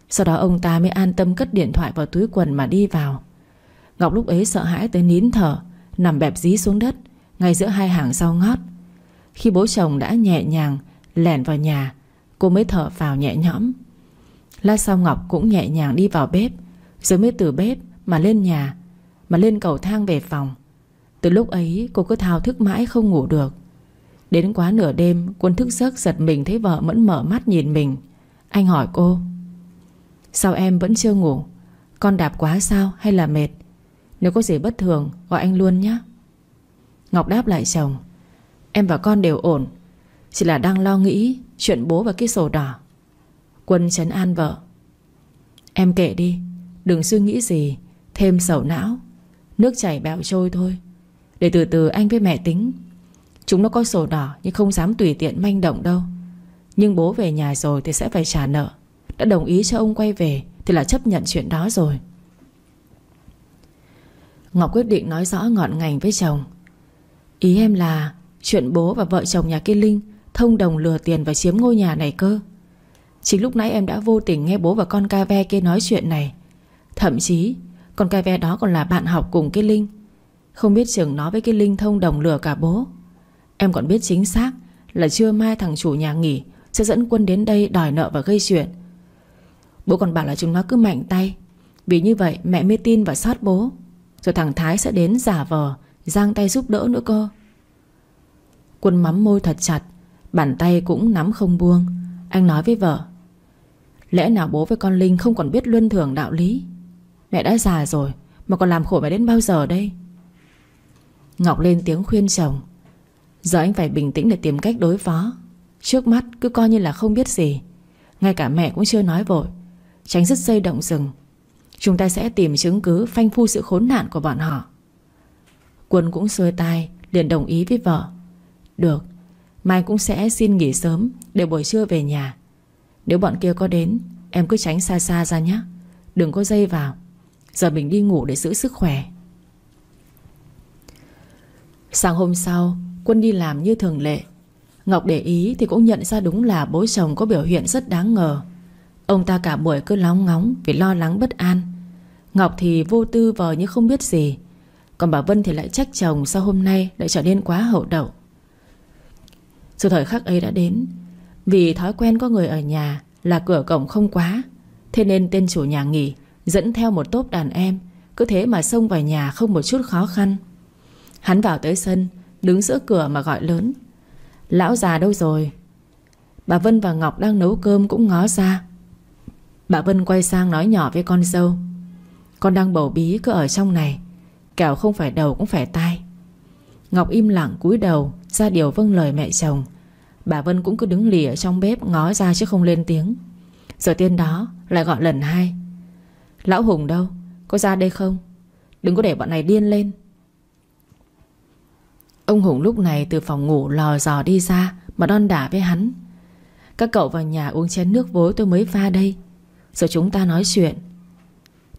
Sau đó ông ta mới an tâm cất điện thoại vào túi quần mà đi vào Ngọc lúc ấy sợ hãi tới nín thở Nằm bẹp dí xuống đất Ngay giữa hai hàng rau ngót Khi bố chồng đã nhẹ nhàng Lẻn vào nhà Cô mới thở vào nhẹ nhõm Lát sau Ngọc cũng nhẹ nhàng đi vào bếp Rồi mới từ bếp mà lên nhà mà lên cầu thang về phòng Từ lúc ấy cô cứ thao thức mãi không ngủ được Đến quá nửa đêm Quân thức giấc giật mình thấy vợ vẫn mở mắt nhìn mình Anh hỏi cô Sao em vẫn chưa ngủ Con đạp quá sao hay là mệt Nếu có gì bất thường gọi anh luôn nhé Ngọc đáp lại chồng Em và con đều ổn Chỉ là đang lo nghĩ Chuyện bố và cái sổ đỏ Quân chấn an vợ Em kệ đi Đừng suy nghĩ gì Thêm sầu não Nước chảy bẹo trôi thôi Để từ từ anh với mẹ tính Chúng nó có sổ đỏ nhưng không dám tùy tiện manh động đâu Nhưng bố về nhà rồi thì sẽ phải trả nợ Đã đồng ý cho ông quay về Thì là chấp nhận chuyện đó rồi Ngọc quyết định nói rõ ngọn ngành với chồng Ý em là Chuyện bố và vợ chồng nhà kia Linh Thông đồng lừa tiền và chiếm ngôi nhà này cơ Chính lúc nãy em đã vô tình nghe bố và con ca ve kia nói chuyện này Thậm chí còn cái bé đó còn là bạn học cùng cái Linh Không biết chừng nó với cái Linh thông đồng lừa cả bố Em còn biết chính xác Là trưa mai thằng chủ nhà nghỉ Sẽ dẫn quân đến đây đòi nợ và gây chuyện Bố còn bảo là chúng nó cứ mạnh tay Vì như vậy mẹ mới tin và sát bố Rồi thằng Thái sẽ đến giả vờ Giang tay giúp đỡ nữa cơ Quân mắm môi thật chặt Bàn tay cũng nắm không buông Anh nói với vợ Lẽ nào bố với con Linh không còn biết luân thường đạo lý Mẹ đã già rồi Mà còn làm khổ mẹ đến bao giờ đây Ngọc lên tiếng khuyên chồng Giờ anh phải bình tĩnh để tìm cách đối phó Trước mắt cứ coi như là không biết gì Ngay cả mẹ cũng chưa nói vội Tránh dứt dây động rừng Chúng ta sẽ tìm chứng cứ phanh phu sự khốn nạn của bọn họ Quân cũng xuôi tai Liền đồng ý với vợ Được Mai cũng sẽ xin nghỉ sớm Để buổi trưa về nhà Nếu bọn kia có đến Em cứ tránh xa xa ra nhé Đừng có dây vào Giờ mình đi ngủ để giữ sức khỏe Sáng hôm sau Quân đi làm như thường lệ Ngọc để ý thì cũng nhận ra đúng là Bố chồng có biểu hiện rất đáng ngờ Ông ta cả buổi cứ lóng ngóng Vì lo lắng bất an Ngọc thì vô tư vờ như không biết gì Còn bà Vân thì lại trách chồng Sao hôm nay lại trở nên quá hậu đậu Sự thời khắc ấy đã đến Vì thói quen có người ở nhà Là cửa cổng không quá Thế nên tên chủ nhà nghỉ Dẫn theo một tốp đàn em Cứ thế mà xông vào nhà không một chút khó khăn Hắn vào tới sân Đứng giữa cửa mà gọi lớn Lão già đâu rồi Bà Vân và Ngọc đang nấu cơm cũng ngó ra Bà Vân quay sang nói nhỏ với con dâu Con đang bầu bí cứ ở trong này Kẻo không phải đầu cũng phải tai Ngọc im lặng cúi đầu Ra điều vâng lời mẹ chồng Bà Vân cũng cứ đứng lì ở trong bếp Ngó ra chứ không lên tiếng Rồi tiên đó lại gọi lần hai Lão Hùng đâu Có ra đây không Đừng có để bọn này điên lên Ông Hùng lúc này từ phòng ngủ lò dò đi ra Mà đon đả với hắn Các cậu vào nhà uống chén nước vối tôi mới pha đây Rồi chúng ta nói chuyện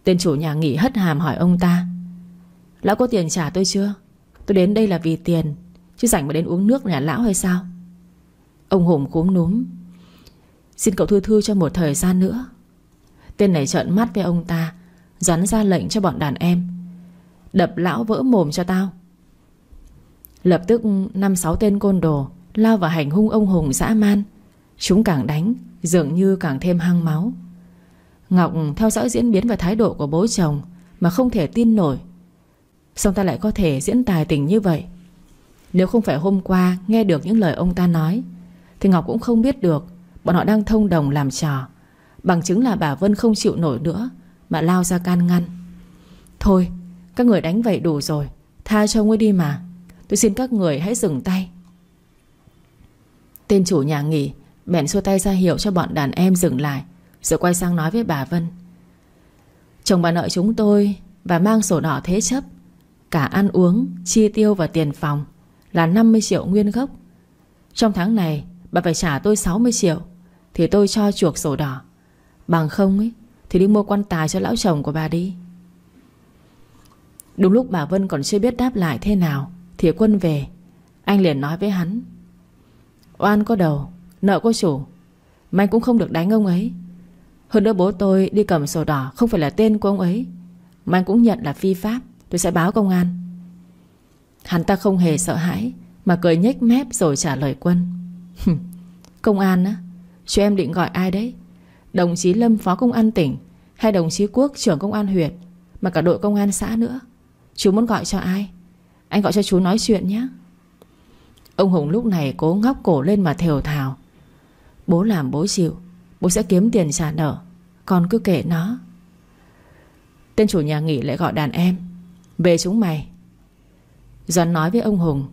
Tên chủ nhà nghỉ hất hàm hỏi ông ta Lão có tiền trả tôi chưa Tôi đến đây là vì tiền Chứ rảnh mà đến uống nước nhà lão hay sao Ông Hùng cúm núm Xin cậu thư thư cho một thời gian nữa Tên này trợn mắt với ông ta Rắn ra lệnh cho bọn đàn em Đập lão vỡ mồm cho tao Lập tức năm sáu tên côn đồ Lao vào hành hung ông Hùng dã man Chúng càng đánh Dường như càng thêm hăng máu Ngọc theo dõi diễn biến và thái độ của bố chồng Mà không thể tin nổi Xong ta lại có thể diễn tài tình như vậy Nếu không phải hôm qua Nghe được những lời ông ta nói Thì Ngọc cũng không biết được Bọn họ đang thông đồng làm trò Bằng chứng là bà Vân không chịu nổi nữa Mà lao ra can ngăn Thôi các người đánh vậy đủ rồi Tha cho ông ấy đi mà Tôi xin các người hãy dừng tay Tên chủ nhà nghỉ Bèn xua tay ra hiệu cho bọn đàn em dừng lại Rồi quay sang nói với bà Vân Chồng bà nội chúng tôi Và mang sổ đỏ thế chấp Cả ăn uống, chi tiêu và tiền phòng Là 50 triệu nguyên gốc Trong tháng này bà phải trả tôi 60 triệu Thì tôi cho chuộc sổ đỏ Bằng không ấy Thì đi mua quan tài cho lão chồng của bà đi Đúng lúc bà Vân còn chưa biết đáp lại thế nào Thì quân về Anh liền nói với hắn Oan có đầu Nợ có chủ mày cũng không được đánh ông ấy Hơn nữa bố tôi đi cầm sổ đỏ Không phải là tên của ông ấy mày cũng nhận là phi pháp Tôi sẽ báo công an Hắn ta không hề sợ hãi Mà cười nhếch mép rồi trả lời quân Công an á Chú em định gọi ai đấy Đồng chí Lâm Phó Công an tỉnh Hay đồng chí Quốc trưởng Công an huyện Mà cả đội công an xã nữa Chú muốn gọi cho ai Anh gọi cho chú nói chuyện nhé Ông Hùng lúc này cố ngóc cổ lên mà thều thào Bố làm bố chịu Bố sẽ kiếm tiền trả nợ Con cứ kể nó Tên chủ nhà nghỉ lại gọi đàn em Về chúng mày Doan nói với ông Hùng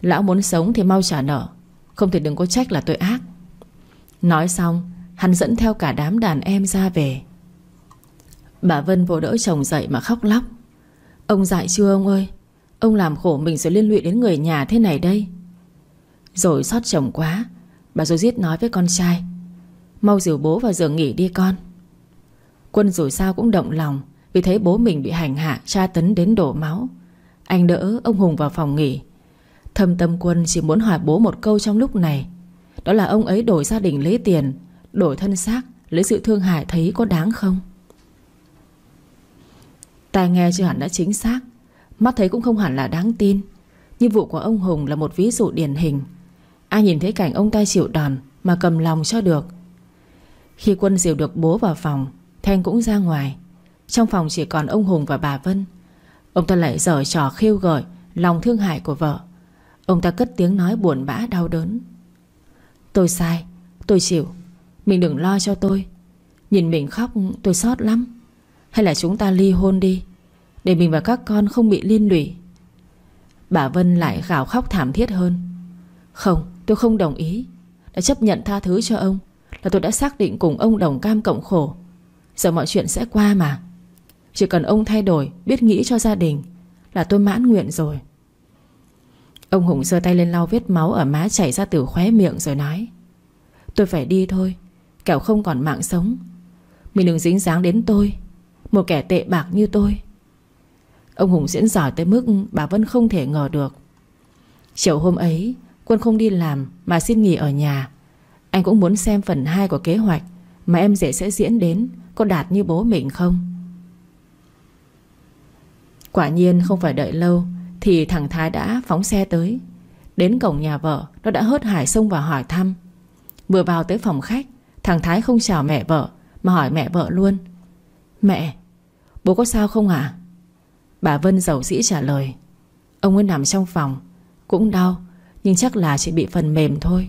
Lão muốn sống thì mau trả nợ Không thể đừng có trách là tội ác Nói xong Hắn dẫn theo cả đám đàn em ra về Bà Vân vô đỡ chồng dậy mà khóc lóc Ông dạy chưa ông ơi Ông làm khổ mình rồi liên lụy đến người nhà thế này đây Rồi xót chồng quá Bà rồi giết nói với con trai Mau rửa bố vào giường nghỉ đi con Quân rồi sao cũng động lòng Vì thấy bố mình bị hành hạ Tra tấn đến đổ máu Anh đỡ ông Hùng vào phòng nghỉ Thâm tâm quân chỉ muốn hỏi bố một câu trong lúc này Đó là ông ấy đổi gia đình lấy tiền Đổi thân xác Lấy sự thương hại thấy có đáng không Tai nghe chưa hẳn đã chính xác Mắt thấy cũng không hẳn là đáng tin Như vụ của ông Hùng là một ví dụ điển hình Ai nhìn thấy cảnh ông ta chịu đòn Mà cầm lòng cho được Khi quân diều được bố vào phòng Thanh cũng ra ngoài Trong phòng chỉ còn ông Hùng và bà Vân Ông ta lại dở trò khiêu gợi Lòng thương hại của vợ Ông ta cất tiếng nói buồn bã đau đớn Tôi sai, tôi chịu mình đừng lo cho tôi Nhìn mình khóc tôi xót lắm Hay là chúng ta ly hôn đi Để mình và các con không bị liên lụy Bà Vân lại gào khóc thảm thiết hơn Không tôi không đồng ý Đã chấp nhận tha thứ cho ông Là tôi đã xác định cùng ông đồng cam cộng khổ Giờ mọi chuyện sẽ qua mà Chỉ cần ông thay đổi Biết nghĩ cho gia đình Là tôi mãn nguyện rồi Ông Hùng giơ tay lên lau vết máu Ở má chảy ra từ khóe miệng rồi nói Tôi phải đi thôi Kẻo không còn mạng sống Mình đừng dính dáng đến tôi Một kẻ tệ bạc như tôi Ông Hùng diễn giỏi tới mức bà Vân không thể ngờ được Chiều hôm ấy Quân không đi làm mà xin nghỉ ở nhà Anh cũng muốn xem phần 2 của kế hoạch Mà em dễ sẽ diễn đến Có đạt như bố mình không Quả nhiên không phải đợi lâu Thì thằng Thái đã phóng xe tới Đến cổng nhà vợ Nó đã hớt hải xông vào hỏi thăm Vừa vào tới phòng khách Thằng Thái không chào mẹ vợ Mà hỏi mẹ vợ luôn Mẹ Bố có sao không ạ à? Bà Vân giàu dĩ trả lời Ông ấy nằm trong phòng Cũng đau Nhưng chắc là chỉ bị phần mềm thôi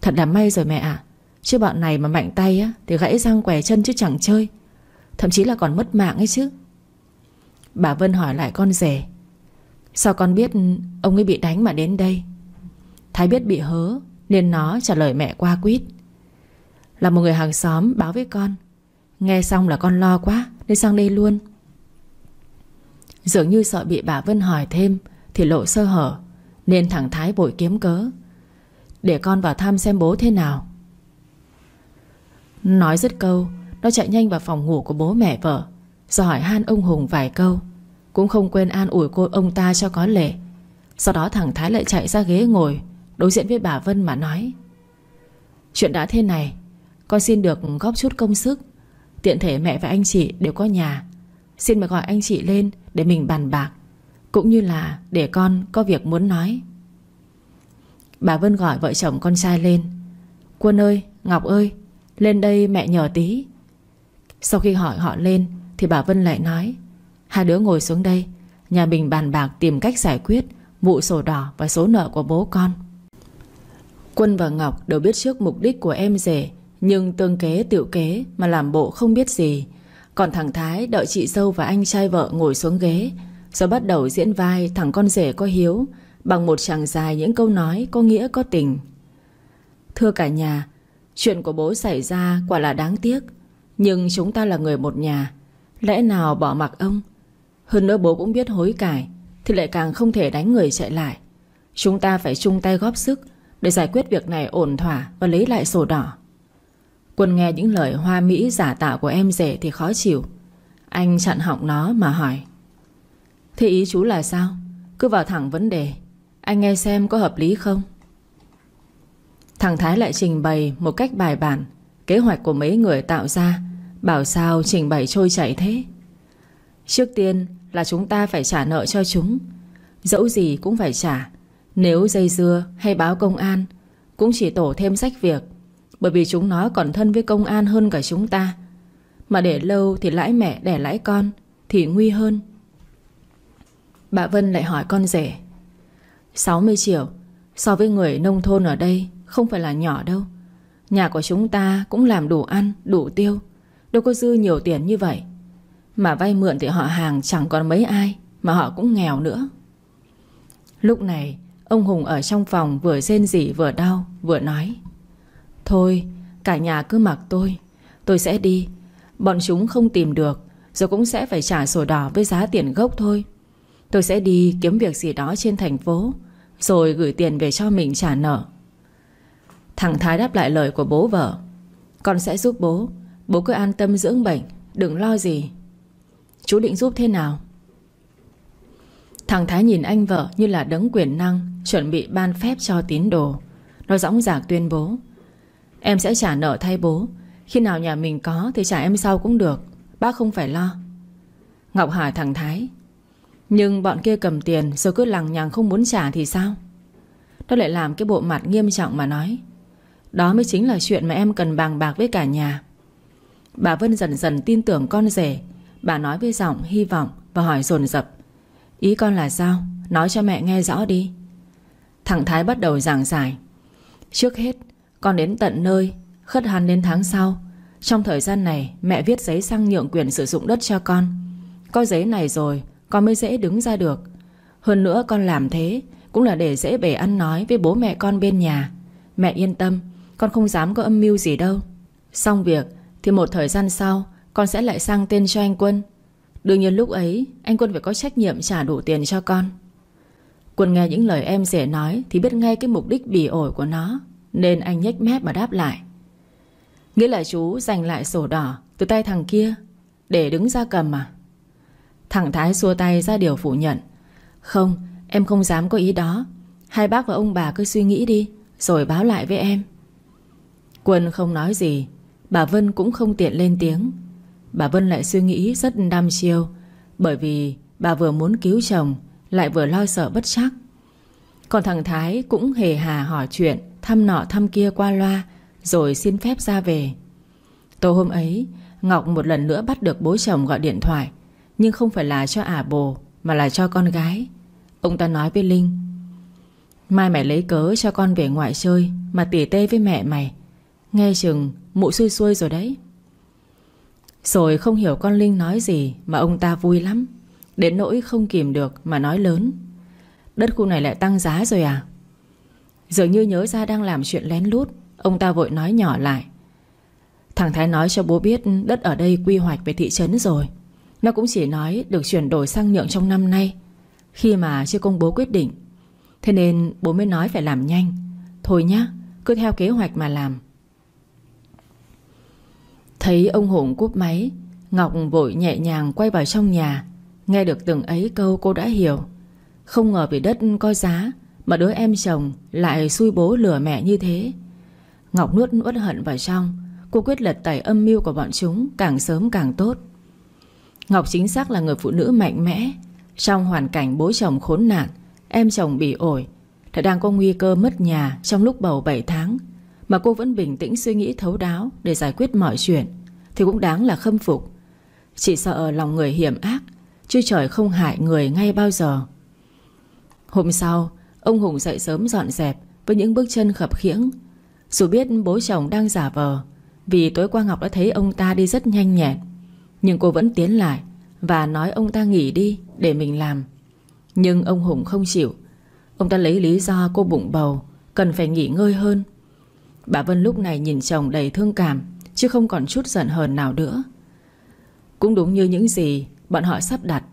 Thật là may rồi mẹ ạ Chứ bọn này mà mạnh tay á Thì gãy răng què chân chứ chẳng chơi Thậm chí là còn mất mạng ấy chứ Bà Vân hỏi lại con rể Sao con biết ông ấy bị đánh mà đến đây Thái biết bị hớ Nên nó trả lời mẹ qua quýt là một người hàng xóm báo với con Nghe xong là con lo quá Nên sang đây luôn Dường như sợ bị bà Vân hỏi thêm Thì lộ sơ hở Nên thẳng Thái bội kiếm cớ Để con vào thăm xem bố thế nào Nói dứt câu Nó chạy nhanh vào phòng ngủ của bố mẹ vợ Rồi hỏi han ông Hùng vài câu Cũng không quên an ủi cô ông ta cho có lệ Sau đó thằng Thái lại chạy ra ghế ngồi Đối diện với bà Vân mà nói Chuyện đã thế này con xin được góp chút công sức Tiện thể mẹ và anh chị đều có nhà Xin mời gọi anh chị lên Để mình bàn bạc Cũng như là để con có việc muốn nói Bà Vân gọi vợ chồng con trai lên Quân ơi, Ngọc ơi Lên đây mẹ nhờ tí Sau khi hỏi họ lên Thì bà Vân lại nói Hai đứa ngồi xuống đây Nhà mình bàn bạc tìm cách giải quyết Vụ sổ đỏ và số nợ của bố con Quân và Ngọc đều biết trước mục đích của em rể nhưng tương kế tiểu kế mà làm bộ không biết gì Còn thằng Thái đợi chị dâu và anh trai vợ ngồi xuống ghế Rồi bắt đầu diễn vai thằng con rể có hiếu Bằng một chàng dài những câu nói có nghĩa có tình Thưa cả nhà Chuyện của bố xảy ra quả là đáng tiếc Nhưng chúng ta là người một nhà Lẽ nào bỏ mặc ông Hơn nữa bố cũng biết hối cải Thì lại càng không thể đánh người chạy lại Chúng ta phải chung tay góp sức Để giải quyết việc này ổn thỏa Và lấy lại sổ đỏ Quân nghe những lời hoa mỹ giả tạo của em rể thì khó chịu Anh chặn họng nó mà hỏi Thế ý chú là sao? Cứ vào thẳng vấn đề Anh nghe xem có hợp lý không? Thằng Thái lại trình bày một cách bài bản Kế hoạch của mấy người tạo ra Bảo sao trình bày trôi chảy thế Trước tiên là chúng ta phải trả nợ cho chúng Dẫu gì cũng phải trả Nếu dây dưa hay báo công an Cũng chỉ tổ thêm sách việc bởi vì chúng nó còn thân với công an hơn cả chúng ta Mà để lâu thì lãi mẹ đẻ lãi con Thì nguy hơn Bà Vân lại hỏi con rể 60 triệu So với người nông thôn ở đây Không phải là nhỏ đâu Nhà của chúng ta cũng làm đủ ăn, đủ tiêu Đâu có dư nhiều tiền như vậy Mà vay mượn thì họ hàng chẳng còn mấy ai Mà họ cũng nghèo nữa Lúc này Ông Hùng ở trong phòng vừa rên rỉ vừa đau Vừa nói Thôi cả nhà cứ mặc tôi Tôi sẽ đi Bọn chúng không tìm được Rồi cũng sẽ phải trả sổ đỏ với giá tiền gốc thôi Tôi sẽ đi kiếm việc gì đó trên thành phố Rồi gửi tiền về cho mình trả nợ Thằng Thái đáp lại lời của bố vợ Con sẽ giúp bố Bố cứ an tâm dưỡng bệnh Đừng lo gì Chú định giúp thế nào Thằng Thái nhìn anh vợ như là đấng quyền năng Chuẩn bị ban phép cho tín đồ Nó dõng dạc tuyên bố Em sẽ trả nợ thay bố Khi nào nhà mình có thì trả em sau cũng được Bác không phải lo Ngọc Hà thẳng thái Nhưng bọn kia cầm tiền rồi cứ lằng nhằng không muốn trả thì sao Nó lại làm cái bộ mặt nghiêm trọng mà nói Đó mới chính là chuyện mà em cần bàn bạc với cả nhà Bà Vân dần dần tin tưởng con rể Bà nói với giọng hy vọng và hỏi dồn dập Ý con là sao Nói cho mẹ nghe rõ đi Thằng Thái bắt đầu giảng giải Trước hết con đến tận nơi Khất hàn đến tháng sau Trong thời gian này mẹ viết giấy sang nhượng quyền sử dụng đất cho con Có giấy này rồi Con mới dễ đứng ra được Hơn nữa con làm thế Cũng là để dễ bể ăn nói với bố mẹ con bên nhà Mẹ yên tâm Con không dám có âm mưu gì đâu Xong việc thì một thời gian sau Con sẽ lại sang tên cho anh Quân Đương nhiên lúc ấy Anh Quân phải có trách nhiệm trả đủ tiền cho con Quân nghe những lời em dễ nói Thì biết ngay cái mục đích bỉ ổi của nó nên anh nhếch mép mà đáp lại Nghĩa là chú giành lại sổ đỏ Từ tay thằng kia Để đứng ra cầm à Thằng Thái xua tay ra điều phủ nhận Không em không dám có ý đó Hai bác và ông bà cứ suy nghĩ đi Rồi báo lại với em Quân không nói gì Bà Vân cũng không tiện lên tiếng Bà Vân lại suy nghĩ rất đam chiêu Bởi vì bà vừa muốn cứu chồng Lại vừa lo sợ bất chắc Còn thằng Thái cũng hề hà hỏi chuyện Thăm nọ thăm kia qua loa Rồi xin phép ra về Tối hôm ấy Ngọc một lần nữa bắt được bố chồng gọi điện thoại Nhưng không phải là cho ả bồ Mà là cho con gái Ông ta nói với Linh Mai mày lấy cớ cho con về ngoại chơi Mà tỉ tê với mẹ mày Nghe chừng mụ xui xuôi rồi đấy Rồi không hiểu con Linh nói gì Mà ông ta vui lắm Đến nỗi không kìm được mà nói lớn Đất khu này lại tăng giá rồi à Dường như nhớ ra đang làm chuyện lén lút Ông ta vội nói nhỏ lại Thằng Thái nói cho bố biết đất ở đây quy hoạch về thị trấn rồi Nó cũng chỉ nói được chuyển đổi sang nhượng trong năm nay Khi mà chưa công bố quyết định Thế nên bố mới nói phải làm nhanh Thôi nhá, cứ theo kế hoạch mà làm Thấy ông Hùng cúp máy Ngọc vội nhẹ nhàng quay vào trong nhà Nghe được từng ấy câu cô đã hiểu Không ngờ vì đất có giá mà đứa em chồng lại xui bố lừa mẹ như thế Ngọc nuốt uất hận vào trong Cô quyết lật tẩy âm mưu của bọn chúng Càng sớm càng tốt Ngọc chính xác là người phụ nữ mạnh mẽ Trong hoàn cảnh bố chồng khốn nạn Em chồng bị ổi Thật đang có nguy cơ mất nhà Trong lúc bầu 7 tháng Mà cô vẫn bình tĩnh suy nghĩ thấu đáo Để giải quyết mọi chuyện Thì cũng đáng là khâm phục Chỉ sợ lòng người hiểm ác Chứ trời không hại người ngay bao giờ Hôm sau Ông Hùng dậy sớm dọn dẹp Với những bước chân khập khiễng Dù biết bố chồng đang giả vờ Vì tối qua Ngọc đã thấy ông ta đi rất nhanh nhẹn Nhưng cô vẫn tiến lại Và nói ông ta nghỉ đi Để mình làm Nhưng ông Hùng không chịu Ông ta lấy lý do cô bụng bầu Cần phải nghỉ ngơi hơn Bà Vân lúc này nhìn chồng đầy thương cảm Chứ không còn chút giận hờn nào nữa Cũng đúng như những gì Bọn họ sắp đặt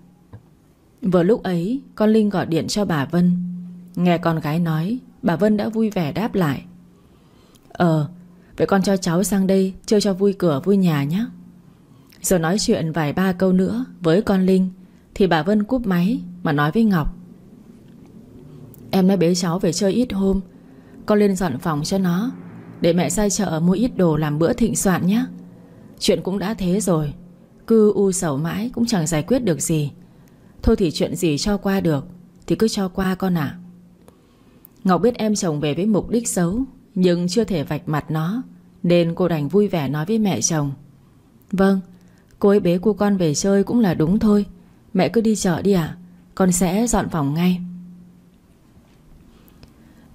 Vừa lúc ấy Con Linh gọi điện cho bà Vân Nghe con gái nói Bà Vân đã vui vẻ đáp lại Ờ Vậy con cho cháu sang đây Chơi cho vui cửa vui nhà nhé Rồi nói chuyện vài ba câu nữa Với con Linh Thì bà Vân cúp máy mà nói với Ngọc Em đã bế cháu về chơi ít hôm Con lên dọn phòng cho nó Để mẹ sai chợ mua ít đồ làm bữa thịnh soạn nhé Chuyện cũng đã thế rồi Cứ u sầu mãi cũng chẳng giải quyết được gì Thôi thì chuyện gì cho qua được Thì cứ cho qua con ạ Ngọc biết em chồng về với mục đích xấu Nhưng chưa thể vạch mặt nó Nên cô đành vui vẻ nói với mẹ chồng Vâng Cô ấy bế cô con về chơi cũng là đúng thôi Mẹ cứ đi chợ đi à? Con sẽ dọn phòng ngay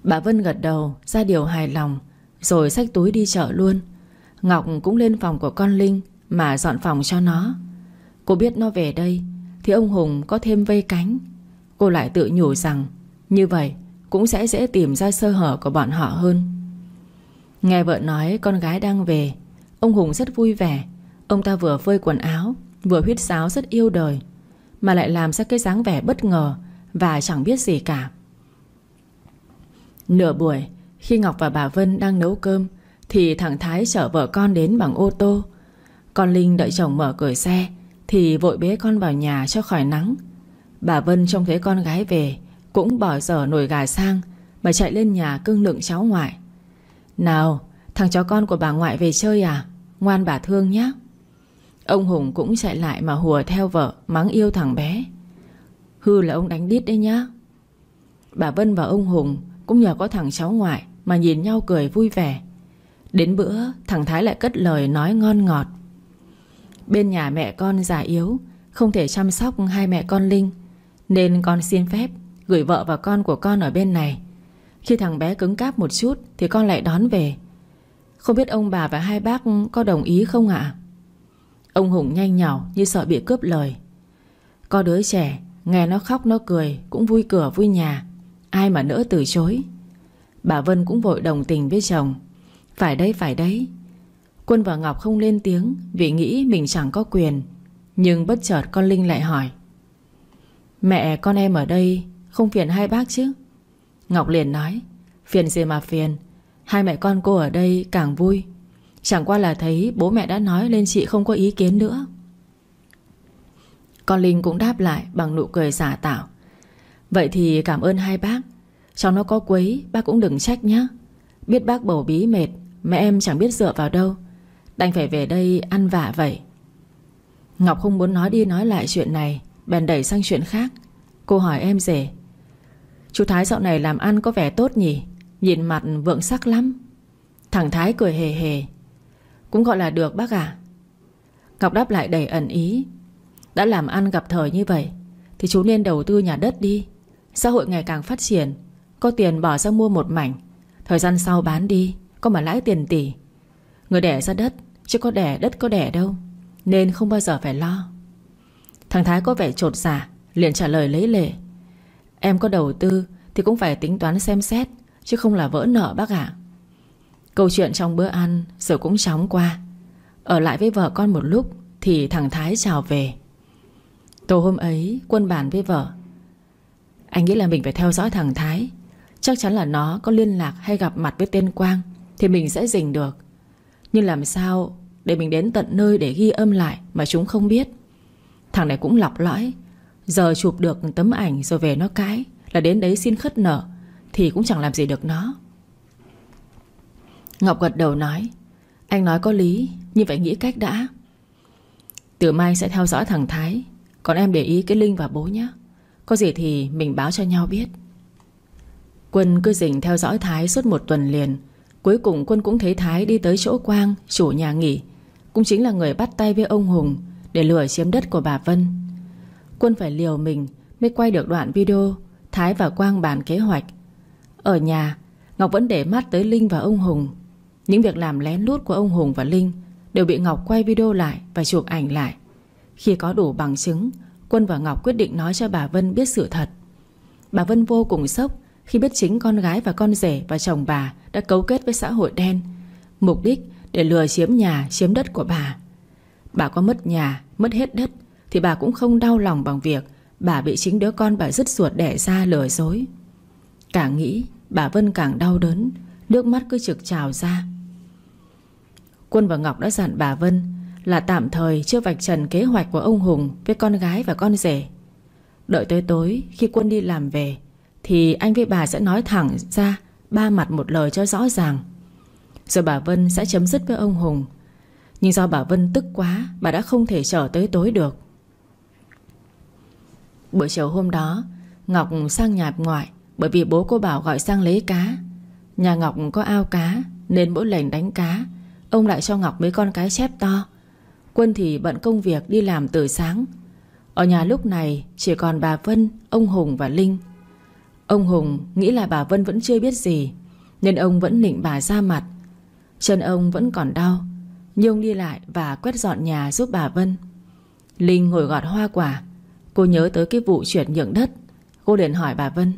Bà Vân gật đầu ra điều hài lòng Rồi xách túi đi chợ luôn Ngọc cũng lên phòng của con Linh Mà dọn phòng cho nó Cô biết nó về đây Thì ông Hùng có thêm vây cánh Cô lại tự nhủ rằng Như vậy cũng sẽ dễ tìm ra sơ hở của bọn họ hơn Nghe vợ nói con gái đang về Ông Hùng rất vui vẻ Ông ta vừa phơi quần áo Vừa huyết sáo rất yêu đời Mà lại làm ra cái dáng vẻ bất ngờ Và chẳng biết gì cả Nửa buổi Khi Ngọc và bà Vân đang nấu cơm Thì thằng Thái chở vợ con đến bằng ô tô Con Linh đợi chồng mở cửa xe Thì vội bế con vào nhà cho khỏi nắng Bà Vân trông thấy con gái về cũng bỏ dở nồi gà sang Mà chạy lên nhà cưng lượng cháu ngoại Nào Thằng cháu con của bà ngoại về chơi à Ngoan bà thương nhé Ông Hùng cũng chạy lại mà hùa theo vợ Mắng yêu thằng bé Hư là ông đánh đít đấy nhá Bà Vân và ông Hùng Cũng nhờ có thằng cháu ngoại Mà nhìn nhau cười vui vẻ Đến bữa thằng Thái lại cất lời nói ngon ngọt Bên nhà mẹ con già yếu Không thể chăm sóc hai mẹ con Linh Nên con xin phép Gửi vợ và con của con ở bên này Khi thằng bé cứng cáp một chút Thì con lại đón về Không biết ông bà và hai bác có đồng ý không ạ à? Ông Hùng nhanh nhỏ Như sợ bị cướp lời Có đứa trẻ Nghe nó khóc nó cười Cũng vui cửa vui nhà Ai mà nỡ từ chối Bà Vân cũng vội đồng tình với chồng Phải đấy phải đấy Quân và Ngọc không lên tiếng Vì nghĩ mình chẳng có quyền Nhưng bất chợt con Linh lại hỏi Mẹ con em ở đây không phiền hai bác chứ Ngọc liền nói Phiền gì mà phiền Hai mẹ con cô ở đây càng vui Chẳng qua là thấy bố mẹ đã nói Nên chị không có ý kiến nữa Con Linh cũng đáp lại Bằng nụ cười giả tạo Vậy thì cảm ơn hai bác Cháu nó có quấy bác cũng đừng trách nhé Biết bác bầu bí mệt Mẹ em chẳng biết dựa vào đâu Đành phải về đây ăn vả vậy Ngọc không muốn nói đi nói lại chuyện này Bèn đẩy sang chuyện khác Cô hỏi em rể Chú Thái dạo này làm ăn có vẻ tốt nhỉ Nhìn mặt vượng sắc lắm Thằng Thái cười hề hề Cũng gọi là được bác ạ. Ngọc đáp lại đầy ẩn ý Đã làm ăn gặp thời như vậy Thì chú nên đầu tư nhà đất đi Xã hội ngày càng phát triển Có tiền bỏ ra mua một mảnh Thời gian sau bán đi Có mà lãi tiền tỷ Người đẻ ra đất Chứ có đẻ đất có đẻ đâu Nên không bao giờ phải lo Thằng Thái có vẻ trột giả dạ, Liền trả lời lấy lệ Em có đầu tư thì cũng phải tính toán xem xét Chứ không là vỡ nợ bác ạ Câu chuyện trong bữa ăn Rồi cũng chóng qua Ở lại với vợ con một lúc Thì thằng Thái chào về Tối hôm ấy quân bàn với vợ Anh nghĩ là mình phải theo dõi thằng Thái Chắc chắn là nó có liên lạc hay gặp mặt với tên Quang Thì mình sẽ dình được Nhưng làm sao để mình đến tận nơi để ghi âm lại Mà chúng không biết Thằng này cũng lọc lõi Giờ chụp được tấm ảnh rồi về nó cái Là đến đấy xin khất nợ Thì cũng chẳng làm gì được nó Ngọc gật đầu nói Anh nói có lý Nhưng phải nghĩ cách đã Từ mai sẽ theo dõi thằng Thái Còn em để ý cái Linh và bố nhé Có gì thì mình báo cho nhau biết Quân cứ dình theo dõi Thái suốt một tuần liền Cuối cùng Quân cũng thấy Thái đi tới chỗ Quang Chủ nhà nghỉ Cũng chính là người bắt tay với ông Hùng Để lừa chiếm đất của bà Vân Quân phải liều mình mới quay được đoạn video Thái và Quang bàn kế hoạch Ở nhà Ngọc vẫn để mắt tới Linh và ông Hùng Những việc làm lén lút của ông Hùng và Linh Đều bị Ngọc quay video lại Và chụp ảnh lại Khi có đủ bằng chứng Quân và Ngọc quyết định nói cho bà Vân biết sự thật Bà Vân vô cùng sốc Khi biết chính con gái và con rể và chồng bà Đã cấu kết với xã hội đen Mục đích để lừa chiếm nhà, chiếm đất của bà Bà có mất nhà, mất hết đất thì bà cũng không đau lòng bằng việc Bà bị chính đứa con bà dứt ruột đẻ ra lừa dối Càng nghĩ Bà Vân càng đau đớn Nước mắt cứ trực trào ra Quân và Ngọc đã dặn bà Vân Là tạm thời chưa vạch trần kế hoạch của ông Hùng Với con gái và con rể Đợi tới tối khi quân đi làm về Thì anh với bà sẽ nói thẳng ra Ba mặt một lời cho rõ ràng Rồi bà Vân sẽ chấm dứt với ông Hùng Nhưng do bà Vân tức quá Bà đã không thể chờ tới tối được Buổi chiều hôm đó Ngọc sang nhà ngoại Bởi vì bố cô bảo gọi sang lấy cá Nhà Ngọc có ao cá Nên mỗi lệnh đánh cá Ông lại cho Ngọc mấy con cái chép to Quân thì bận công việc đi làm từ sáng Ở nhà lúc này Chỉ còn bà Vân, ông Hùng và Linh Ông Hùng nghĩ là bà Vân vẫn chưa biết gì Nên ông vẫn nịnh bà ra mặt Chân ông vẫn còn đau Nhưng ông đi lại và quét dọn nhà giúp bà Vân Linh ngồi gọt hoa quả Cô nhớ tới cái vụ chuyển nhượng đất Cô liền hỏi bà Vân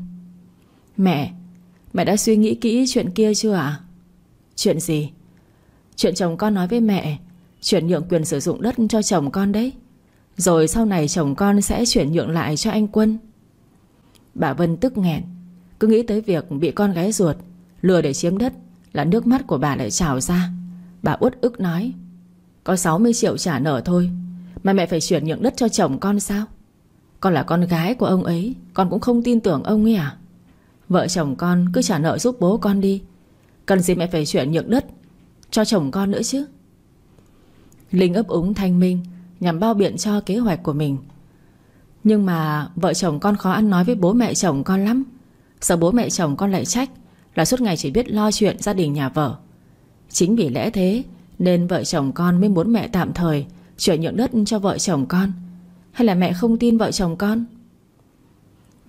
Mẹ, mẹ đã suy nghĩ kỹ chuyện kia chưa ạ? À? Chuyện gì? Chuyện chồng con nói với mẹ Chuyển nhượng quyền sử dụng đất cho chồng con đấy Rồi sau này chồng con sẽ chuyển nhượng lại cho anh Quân Bà Vân tức nghẹn Cứ nghĩ tới việc bị con gái ruột Lừa để chiếm đất Là nước mắt của bà lại trào ra Bà út ức nói Có 60 triệu trả nợ thôi Mà mẹ phải chuyển nhượng đất cho chồng con sao con là con gái của ông ấy Con cũng không tin tưởng ông ấy à Vợ chồng con cứ trả nợ giúp bố con đi Cần gì mẹ phải chuyển nhượng đất Cho chồng con nữa chứ Linh ấp úng thanh minh Nhằm bao biện cho kế hoạch của mình Nhưng mà vợ chồng con khó ăn nói với bố mẹ chồng con lắm Sợ bố mẹ chồng con lại trách Là suốt ngày chỉ biết lo chuyện gia đình nhà vợ Chính vì lẽ thế Nên vợ chồng con mới muốn mẹ tạm thời Chuyển nhượng đất cho vợ chồng con hay là mẹ không tin vợ chồng con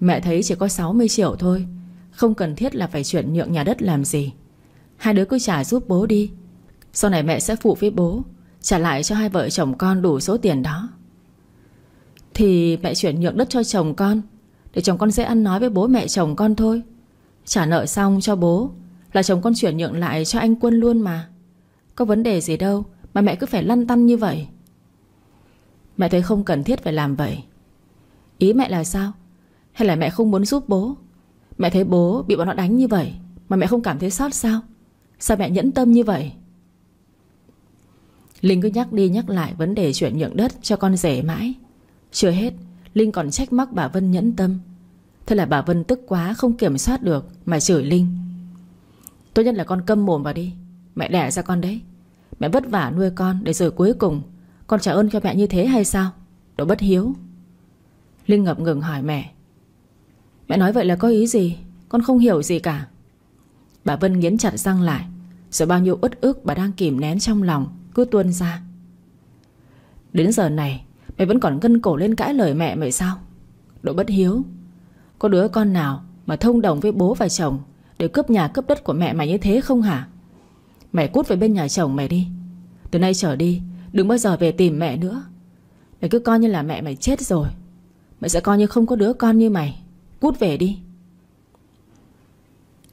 Mẹ thấy chỉ có 60 triệu thôi Không cần thiết là phải chuyển nhượng nhà đất làm gì Hai đứa cứ trả giúp bố đi Sau này mẹ sẽ phụ với bố Trả lại cho hai vợ chồng con đủ số tiền đó Thì mẹ chuyển nhượng đất cho chồng con Để chồng con dễ ăn nói với bố mẹ chồng con thôi Trả nợ xong cho bố Là chồng con chuyển nhượng lại cho anh Quân luôn mà Có vấn đề gì đâu Mà mẹ cứ phải lăn tăn như vậy Mẹ thấy không cần thiết phải làm vậy Ý mẹ là sao Hay là mẹ không muốn giúp bố Mẹ thấy bố bị bọn nó đánh như vậy Mà mẹ không cảm thấy sót sao Sao mẹ nhẫn tâm như vậy Linh cứ nhắc đi nhắc lại vấn đề chuyển nhượng đất cho con rể mãi Chưa hết Linh còn trách móc bà Vân nhẫn tâm Thế là bà Vân tức quá không kiểm soát được Mà chửi Linh Tốt nhất là con câm mồm vào đi Mẹ đẻ ra con đấy Mẹ vất vả nuôi con để rồi cuối cùng con trả ơn cho mẹ như thế hay sao Đồ bất hiếu Linh ngập ngừng hỏi mẹ Mẹ nói vậy là có ý gì Con không hiểu gì cả Bà Vân nghiến chặt răng lại Rồi bao nhiêu uất ức bà đang kìm nén trong lòng Cứ tuôn ra Đến giờ này Mày vẫn còn gân cổ lên cãi lời mẹ mày sao Độ bất hiếu Có đứa con nào mà thông đồng với bố và chồng Để cướp nhà cướp đất của mẹ mày như thế không hả Mày cút về bên nhà chồng mày đi Từ nay trở đi Đừng bao giờ về tìm mẹ nữa Mày cứ coi như là mẹ mày chết rồi Mày sẽ coi như không có đứa con như mày Cút về đi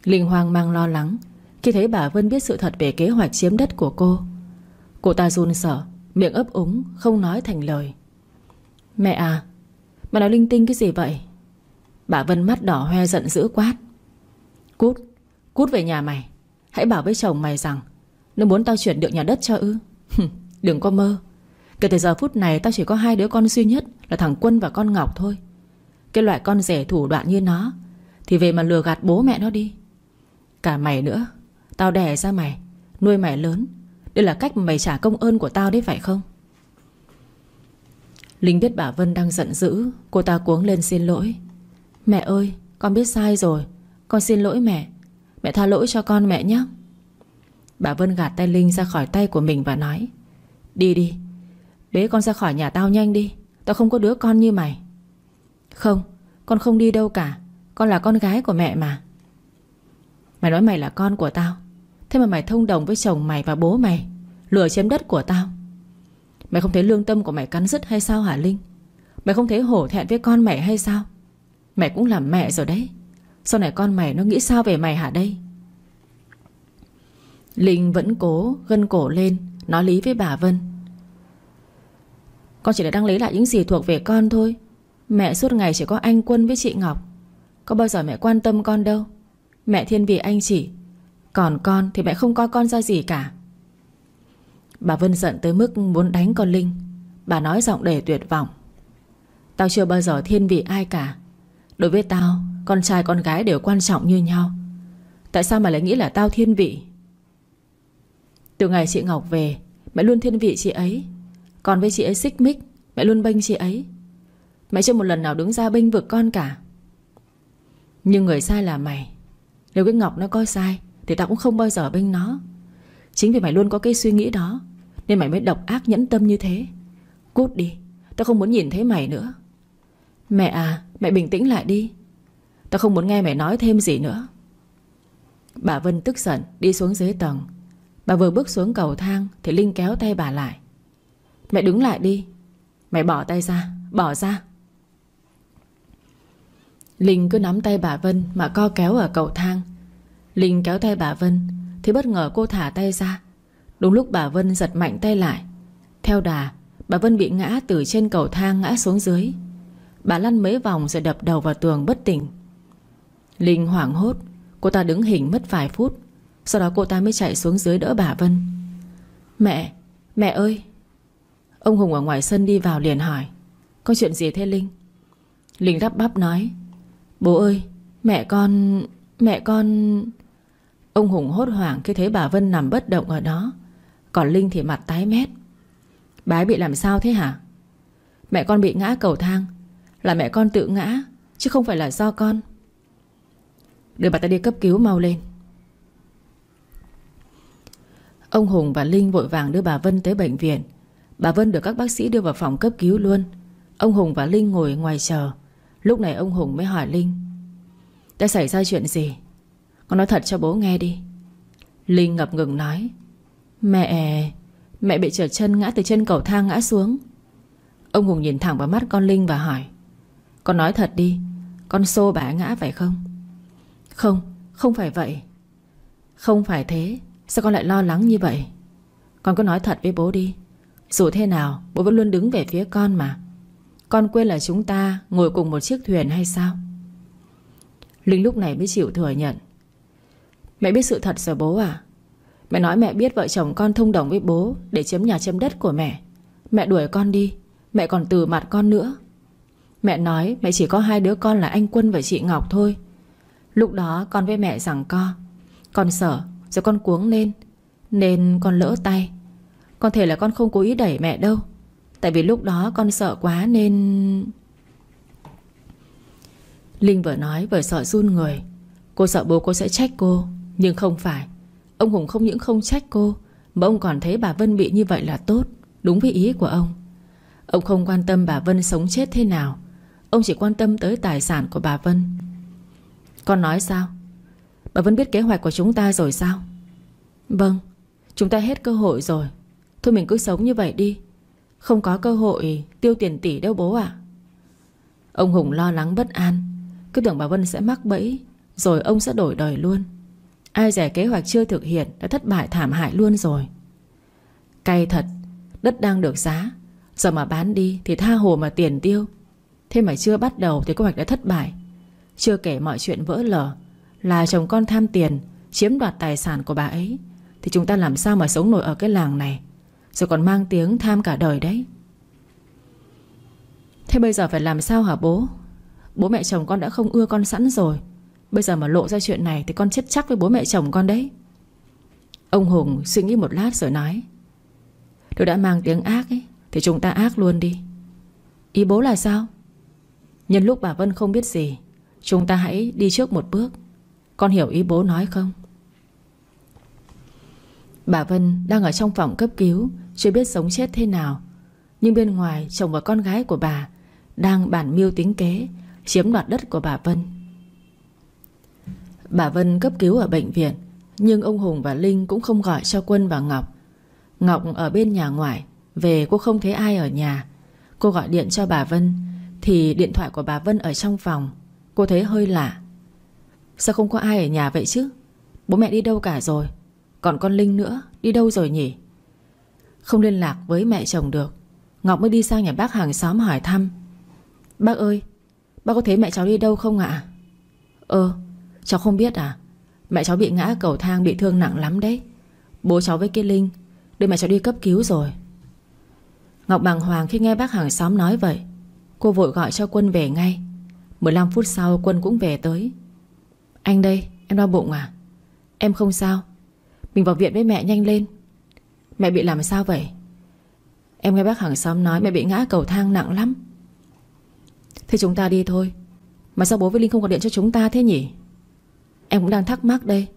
Linh Hoàng mang lo lắng Khi thấy bà Vân biết sự thật về kế hoạch chiếm đất của cô Cô ta run sợ Miệng ấp úng không nói thành lời Mẹ à mẹ nói linh tinh cái gì vậy Bà Vân mắt đỏ hoe giận dữ quát Cút Cút về nhà mày Hãy bảo với chồng mày rằng nếu muốn tao chuyển được nhà đất cho ư Đừng có mơ Kể từ giờ phút này tao chỉ có hai đứa con duy nhất Là thằng Quân và con Ngọc thôi Cái loại con rẻ thủ đoạn như nó Thì về mà lừa gạt bố mẹ nó đi Cả mày nữa Tao đẻ ra mày Nuôi mày lớn Đây là cách mày trả công ơn của tao đấy phải không Linh biết bà Vân đang giận dữ Cô ta cuống lên xin lỗi Mẹ ơi con biết sai rồi Con xin lỗi mẹ Mẹ tha lỗi cho con mẹ nhé Bà Vân gạt tay Linh ra khỏi tay của mình và nói Đi đi Bế con ra khỏi nhà tao nhanh đi Tao không có đứa con như mày Không Con không đi đâu cả Con là con gái của mẹ mà Mày nói mày là con của tao Thế mà mày thông đồng với chồng mày và bố mày Lừa chiếm đất của tao Mày không thấy lương tâm của mày cắn rứt hay sao hả Linh Mày không thấy hổ thẹn với con mày hay sao Mẹ cũng làm mẹ rồi đấy Sau này con mày nó nghĩ sao về mày hả đây Linh vẫn cố gân cổ lên Nói lý với bà Vân Con chỉ là đang lấy lại những gì thuộc về con thôi Mẹ suốt ngày chỉ có anh Quân với chị Ngọc Có bao giờ mẹ quan tâm con đâu Mẹ thiên vị anh chỉ Còn con thì mẹ không coi con ra gì cả Bà Vân giận tới mức muốn đánh con Linh Bà nói giọng đầy tuyệt vọng Tao chưa bao giờ thiên vị ai cả Đối với tao Con trai con gái đều quan trọng như nhau Tại sao mà lại nghĩ là tao thiên vị từ ngày chị Ngọc về Mẹ luôn thiên vị chị ấy Còn với chị ấy xích mích Mẹ luôn bênh chị ấy Mẹ chưa một lần nào đứng ra bênh vực con cả Nhưng người sai là mày Nếu cái Ngọc nó coi sai Thì tao cũng không bao giờ bênh nó Chính vì mày luôn có cái suy nghĩ đó Nên mày mới độc ác nhẫn tâm như thế Cút đi Tao không muốn nhìn thấy mày nữa Mẹ à Mẹ bình tĩnh lại đi Tao không muốn nghe mẹ nói thêm gì nữa Bà Vân tức giận đi xuống dưới tầng Bà vừa bước xuống cầu thang Thì Linh kéo tay bà lại Mẹ đứng lại đi Mẹ bỏ tay ra Bỏ ra Linh cứ nắm tay bà Vân Mà co kéo ở cầu thang Linh kéo tay bà Vân Thì bất ngờ cô thả tay ra Đúng lúc bà Vân giật mạnh tay lại Theo đà Bà Vân bị ngã từ trên cầu thang ngã xuống dưới Bà lăn mấy vòng rồi đập đầu vào tường bất tỉnh Linh hoảng hốt Cô ta đứng hình mất vài phút sau đó cô ta mới chạy xuống dưới đỡ bà Vân Mẹ, mẹ ơi Ông Hùng ở ngoài sân đi vào liền hỏi Có chuyện gì thế Linh Linh đắp bắp nói Bố ơi, mẹ con, mẹ con Ông Hùng hốt hoảng khi thấy bà Vân nằm bất động ở đó Còn Linh thì mặt tái mét Bái bị làm sao thế hả Mẹ con bị ngã cầu thang Là mẹ con tự ngã Chứ không phải là do con Đưa bà ta đi cấp cứu mau lên Ông Hùng và Linh vội vàng đưa bà Vân tới bệnh viện Bà Vân được các bác sĩ đưa vào phòng cấp cứu luôn Ông Hùng và Linh ngồi ngoài chờ Lúc này ông Hùng mới hỏi Linh Đã xảy ra chuyện gì Con nói thật cho bố nghe đi Linh ngập ngừng nói Mẹ Mẹ bị trượt chân ngã từ trên cầu thang ngã xuống Ông Hùng nhìn thẳng vào mắt con Linh và hỏi Con nói thật đi Con xô bà ngã phải không Không, không phải vậy Không phải thế Sao con lại lo lắng như vậy Con cứ nói thật với bố đi Dù thế nào bố vẫn luôn đứng về phía con mà Con quên là chúng ta Ngồi cùng một chiếc thuyền hay sao Linh lúc này mới chịu thừa nhận Mẹ biết sự thật rồi bố à Mẹ nói mẹ biết vợ chồng con thông đồng với bố Để chiếm nhà chiếm đất của mẹ Mẹ đuổi con đi Mẹ còn từ mặt con nữa Mẹ nói mẹ chỉ có hai đứa con là anh Quân và chị Ngọc thôi Lúc đó con với mẹ rằng co Con sợ rồi con cuống lên Nên con lỡ tay Con thể là con không cố ý đẩy mẹ đâu Tại vì lúc đó con sợ quá nên... Linh vừa nói vừa sợ run người Cô sợ bố cô sẽ trách cô Nhưng không phải Ông Hùng không những không trách cô Mà ông còn thấy bà Vân bị như vậy là tốt Đúng với ý của ông Ông không quan tâm bà Vân sống chết thế nào Ông chỉ quan tâm tới tài sản của bà Vân Con nói sao Bà vẫn biết kế hoạch của chúng ta rồi sao Vâng Chúng ta hết cơ hội rồi Thôi mình cứ sống như vậy đi Không có cơ hội tiêu tiền tỷ đâu bố ạ Ông Hùng lo lắng bất an Cứ tưởng bà Vân sẽ mắc bẫy Rồi ông sẽ đổi đời luôn Ai rẻ kế hoạch chưa thực hiện Đã thất bại thảm hại luôn rồi Cay thật Đất đang được giá Giờ mà bán đi thì tha hồ mà tiền tiêu Thế mà chưa bắt đầu thì kế hoạch đã thất bại Chưa kể mọi chuyện vỡ lở là chồng con tham tiền Chiếm đoạt tài sản của bà ấy Thì chúng ta làm sao mà sống nổi ở cái làng này Rồi còn mang tiếng tham cả đời đấy Thế bây giờ phải làm sao hả bố Bố mẹ chồng con đã không ưa con sẵn rồi Bây giờ mà lộ ra chuyện này Thì con chết chắc với bố mẹ chồng con đấy Ông Hùng suy nghĩ một lát rồi nói Tôi đã mang tiếng ác ấy Thì chúng ta ác luôn đi Ý bố là sao Nhân lúc bà Vân không biết gì Chúng ta hãy đi trước một bước con hiểu ý bố nói không Bà Vân đang ở trong phòng cấp cứu Chưa biết sống chết thế nào Nhưng bên ngoài chồng và con gái của bà Đang bản mưu tính kế Chiếm đoạt đất của bà Vân Bà Vân cấp cứu ở bệnh viện Nhưng ông Hùng và Linh cũng không gọi cho Quân và Ngọc Ngọc ở bên nhà ngoài, Về cô không thấy ai ở nhà Cô gọi điện cho bà Vân Thì điện thoại của bà Vân ở trong phòng Cô thấy hơi lạ Sao không có ai ở nhà vậy chứ Bố mẹ đi đâu cả rồi Còn con Linh nữa đi đâu rồi nhỉ Không liên lạc với mẹ chồng được Ngọc mới đi sang nhà bác hàng xóm hỏi thăm Bác ơi Bác có thấy mẹ cháu đi đâu không ạ à? Ờ cháu không biết à Mẹ cháu bị ngã cầu thang bị thương nặng lắm đấy Bố cháu với kia Linh Đưa mẹ cháu đi cấp cứu rồi Ngọc bàng hoàng khi nghe bác hàng xóm nói vậy Cô vội gọi cho Quân về ngay 15 phút sau Quân cũng về tới anh đây em đau bụng à Em không sao Mình vào viện với mẹ nhanh lên Mẹ bị làm sao vậy Em nghe bác hàng xóm nói mẹ bị ngã cầu thang nặng lắm Thế chúng ta đi thôi Mà sao bố với Linh không gọi điện cho chúng ta thế nhỉ Em cũng đang thắc mắc đây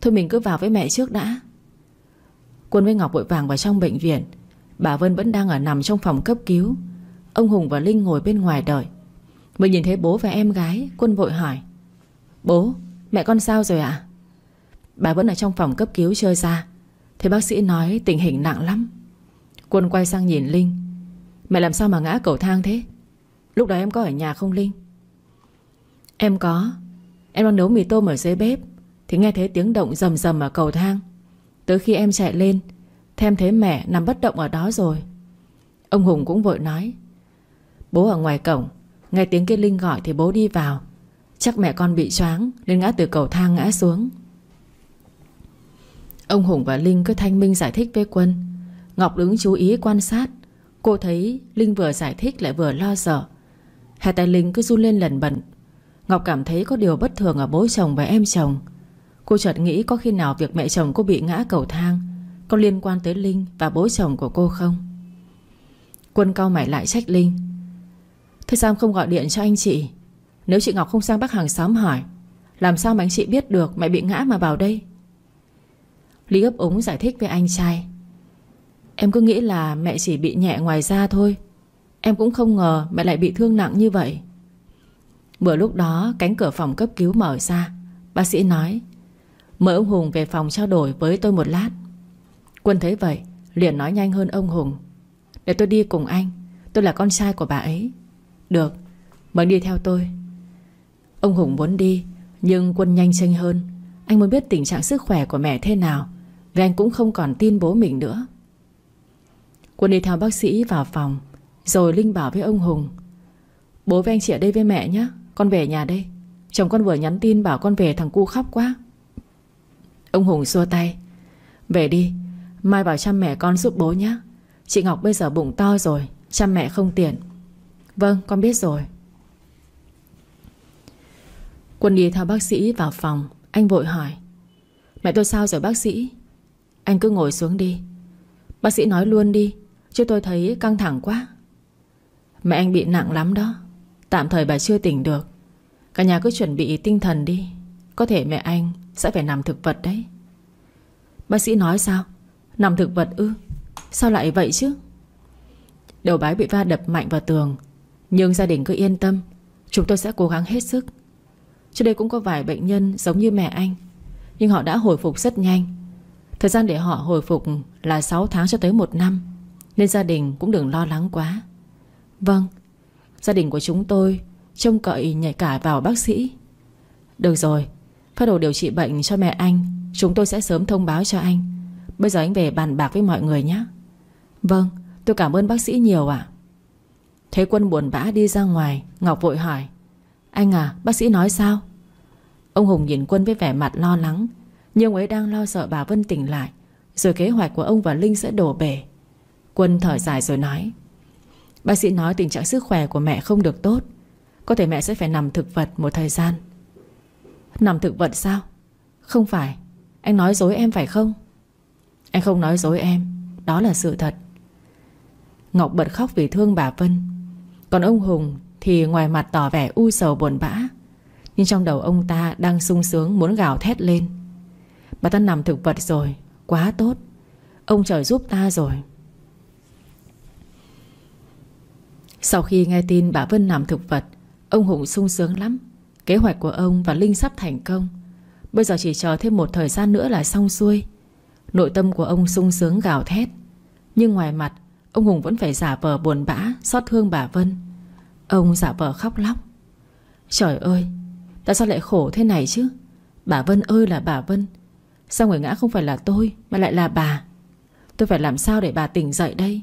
Thôi mình cứ vào với mẹ trước đã Quân với Ngọc vội vàng vào trong bệnh viện Bà Vân vẫn đang ở nằm trong phòng cấp cứu Ông Hùng và Linh ngồi bên ngoài đợi Mình nhìn thấy bố và em gái Quân vội hỏi Bố Mẹ con sao rồi ạ à? Bà vẫn ở trong phòng cấp cứu chơi ra Thế bác sĩ nói tình hình nặng lắm Quân quay sang nhìn Linh Mẹ làm sao mà ngã cầu thang thế Lúc đó em có ở nhà không Linh Em có Em đang nấu mì tôm ở dưới bếp Thì nghe thấy tiếng động rầm rầm ở cầu thang Tới khi em chạy lên Thêm thấy mẹ nằm bất động ở đó rồi Ông Hùng cũng vội nói Bố ở ngoài cổng Nghe tiếng kia Linh gọi thì bố đi vào Chắc mẹ con bị choáng Nên ngã từ cầu thang ngã xuống Ông Hùng và Linh cứ thanh minh giải thích với Quân Ngọc đứng chú ý quan sát Cô thấy Linh vừa giải thích lại vừa lo sợ Hai tay Linh cứ run lên lần bẩn Ngọc cảm thấy có điều bất thường ở bố chồng và em chồng Cô chợt nghĩ có khi nào việc mẹ chồng cô bị ngã cầu thang Có liên quan tới Linh và bố chồng của cô không Quân cau mày lại trách Linh Thế sao không gọi điện cho anh chị nếu chị Ngọc không sang bác hàng xóm hỏi Làm sao mà anh chị biết được mẹ bị ngã mà vào đây Lý ấp ống giải thích với anh trai Em cứ nghĩ là mẹ chỉ bị nhẹ ngoài da thôi Em cũng không ngờ mẹ lại bị thương nặng như vậy bữa lúc đó cánh cửa phòng cấp cứu mở ra Bác sĩ nói Mời ông Hùng về phòng trao đổi với tôi một lát Quân thấy vậy Liền nói nhanh hơn ông Hùng Để tôi đi cùng anh Tôi là con trai của bà ấy Được, mời đi theo tôi Ông Hùng muốn đi Nhưng quân nhanh tranh hơn Anh muốn biết tình trạng sức khỏe của mẹ thế nào Vì anh cũng không còn tin bố mình nữa Quân đi theo bác sĩ vào phòng Rồi Linh bảo với ông Hùng Bố với anh chị ở đây với mẹ nhé Con về nhà đây Chồng con vừa nhắn tin bảo con về thằng cu khóc quá Ông Hùng xua tay Về đi Mai bảo chăm mẹ con giúp bố nhé Chị Ngọc bây giờ bụng to rồi Chăm mẹ không tiện Vâng con biết rồi Quân đi theo bác sĩ vào phòng Anh vội hỏi Mẹ tôi sao rồi bác sĩ Anh cứ ngồi xuống đi Bác sĩ nói luôn đi Chứ tôi thấy căng thẳng quá Mẹ anh bị nặng lắm đó Tạm thời bà chưa tỉnh được Cả nhà cứ chuẩn bị tinh thần đi Có thể mẹ anh sẽ phải nằm thực vật đấy Bác sĩ nói sao Nằm thực vật ư Sao lại vậy chứ Đầu bái bị va đập mạnh vào tường Nhưng gia đình cứ yên tâm Chúng tôi sẽ cố gắng hết sức Trước đây cũng có vài bệnh nhân giống như mẹ anh Nhưng họ đã hồi phục rất nhanh Thời gian để họ hồi phục là 6 tháng cho tới 1 năm Nên gia đình cũng đừng lo lắng quá Vâng Gia đình của chúng tôi Trông cậy nhảy cả vào bác sĩ Được rồi Phát đồ điều trị bệnh cho mẹ anh Chúng tôi sẽ sớm thông báo cho anh Bây giờ anh về bàn bạc với mọi người nhé Vâng tôi cảm ơn bác sĩ nhiều ạ à. Thế quân buồn bã đi ra ngoài Ngọc vội hỏi Anh à bác sĩ nói sao Ông Hùng nhìn Quân với vẻ mặt lo lắng Nhưng ấy đang lo sợ bà Vân tỉnh lại Rồi kế hoạch của ông và Linh sẽ đổ bể Quân thở dài rồi nói Bác sĩ nói tình trạng sức khỏe của mẹ không được tốt Có thể mẹ sẽ phải nằm thực vật một thời gian Nằm thực vật sao Không phải Anh nói dối em phải không Anh không nói dối em Đó là sự thật Ngọc bật khóc vì thương bà Vân Còn ông Hùng thì ngoài mặt tỏ vẻ u sầu buồn bã nhưng trong đầu ông ta đang sung sướng muốn gào thét lên Bà ta nằm thực vật rồi Quá tốt Ông trời giúp ta rồi Sau khi nghe tin bà Vân nằm thực vật Ông Hùng sung sướng lắm Kế hoạch của ông và Linh sắp thành công Bây giờ chỉ chờ thêm một thời gian nữa là xong xuôi Nội tâm của ông sung sướng gào thét Nhưng ngoài mặt Ông Hùng vẫn phải giả vờ buồn bã Xót thương bà Vân Ông giả vờ khóc lóc Trời ơi Tại sao lại khổ thế này chứ Bà Vân ơi là bà Vân Sao người ngã không phải là tôi Mà lại là bà Tôi phải làm sao để bà tỉnh dậy đây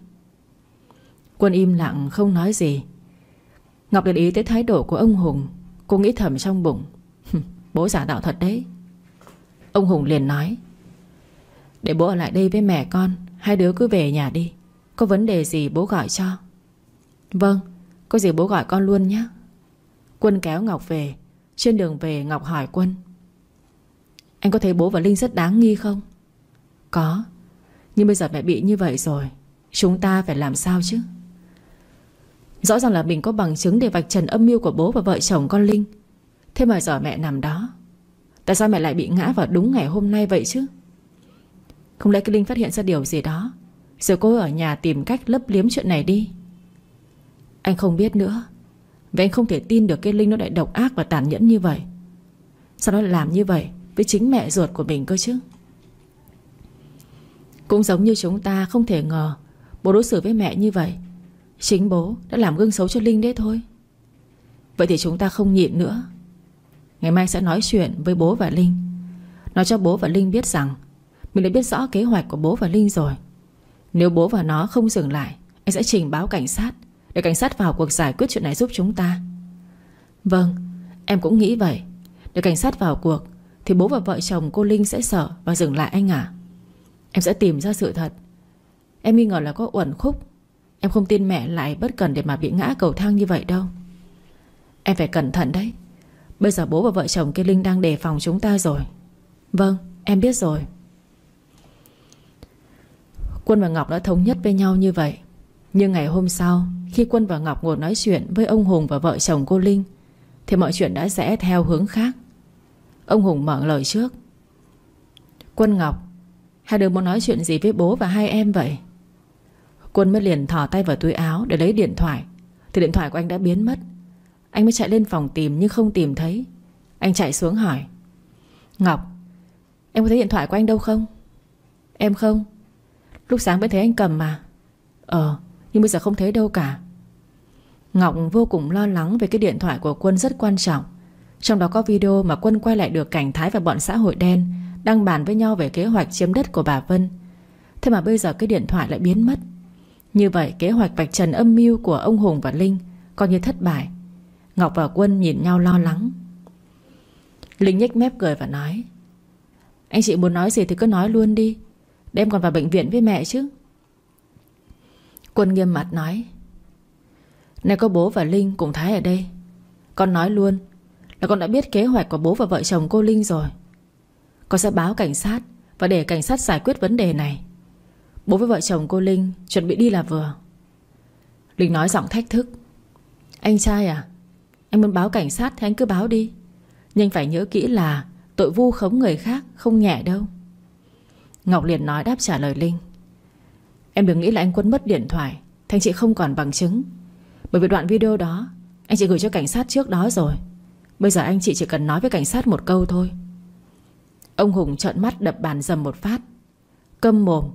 Quân im lặng không nói gì Ngọc để ý tới thái độ của ông Hùng Cô nghĩ thầm trong bụng Bố giả đạo thật đấy Ông Hùng liền nói Để bố ở lại đây với mẹ con Hai đứa cứ về nhà đi Có vấn đề gì bố gọi cho Vâng Có gì bố gọi con luôn nhé Quân kéo Ngọc về trên đường về Ngọc hỏi Quân Anh có thấy bố và Linh rất đáng nghi không? Có Nhưng bây giờ mẹ bị như vậy rồi Chúng ta phải làm sao chứ? Rõ ràng là mình có bằng chứng để vạch trần âm mưu của bố và vợ chồng con Linh Thế mà giờ mẹ nằm đó Tại sao mẹ lại bị ngã vào đúng ngày hôm nay vậy chứ? Không lẽ cái Linh phát hiện ra điều gì đó Rồi cô ở nhà tìm cách lấp liếm chuyện này đi Anh không biết nữa vì anh không thể tin được cái Linh nó lại độc ác và tàn nhẫn như vậy Sao nó làm như vậy Với chính mẹ ruột của mình cơ chứ Cũng giống như chúng ta không thể ngờ Bố đối xử với mẹ như vậy Chính bố đã làm gương xấu cho Linh đấy thôi Vậy thì chúng ta không nhịn nữa Ngày mai sẽ nói chuyện với bố và Linh Nói cho bố và Linh biết rằng Mình đã biết rõ kế hoạch của bố và Linh rồi Nếu bố và nó không dừng lại Anh sẽ trình báo cảnh sát để cảnh sát vào cuộc giải quyết chuyện này giúp chúng ta Vâng Em cũng nghĩ vậy Để cảnh sát vào cuộc Thì bố và vợ chồng cô Linh sẽ sợ và dừng lại anh à Em sẽ tìm ra sự thật Em nghi ngờ là có uẩn khúc Em không tin mẹ lại bất cần để mà bị ngã cầu thang như vậy đâu Em phải cẩn thận đấy Bây giờ bố và vợ chồng kia Linh đang đề phòng chúng ta rồi Vâng, em biết rồi Quân và Ngọc đã thống nhất với nhau như vậy nhưng ngày hôm sau Khi Quân và Ngọc ngồi nói chuyện Với ông Hùng và vợ chồng cô Linh Thì mọi chuyện đã rẽ theo hướng khác Ông Hùng mở lời trước Quân Ngọc Hai đứa muốn nói chuyện gì với bố và hai em vậy Quân mới liền thỏ tay vào túi áo Để lấy điện thoại Thì điện thoại của anh đã biến mất Anh mới chạy lên phòng tìm nhưng không tìm thấy Anh chạy xuống hỏi Ngọc Em có thấy điện thoại của anh đâu không Em không Lúc sáng mới thấy anh cầm mà Ờ nhưng bây giờ không thấy đâu cả Ngọc vô cùng lo lắng về cái điện thoại của Quân rất quan trọng Trong đó có video mà Quân quay lại được cảnh Thái và bọn xã hội đen Đang bàn với nhau về kế hoạch chiếm đất của bà Vân Thế mà bây giờ cái điện thoại lại biến mất Như vậy kế hoạch vạch trần âm mưu của ông Hùng và Linh Coi như thất bại Ngọc và Quân nhìn nhau lo lắng Linh nhếch mép cười và nói Anh chị muốn nói gì thì cứ nói luôn đi Đem còn vào bệnh viện với mẹ chứ Quân nghiêm mặt nói Này có bố và Linh cùng Thái ở đây Con nói luôn Là con đã biết kế hoạch của bố và vợ chồng cô Linh rồi Con sẽ báo cảnh sát Và để cảnh sát giải quyết vấn đề này Bố với vợ chồng cô Linh Chuẩn bị đi là vừa Linh nói giọng thách thức Anh trai à Anh muốn báo cảnh sát thì anh cứ báo đi Nhưng phải nhớ kỹ là Tội vu khống người khác không nhẹ đâu Ngọc liền nói đáp trả lời Linh Em đừng nghĩ là anh Quân mất điện thoại Thanh chị không còn bằng chứng Bởi vì đoạn video đó Anh chị gửi cho cảnh sát trước đó rồi Bây giờ anh chị chỉ cần nói với cảnh sát một câu thôi Ông Hùng trợn mắt đập bàn dầm một phát Câm mồm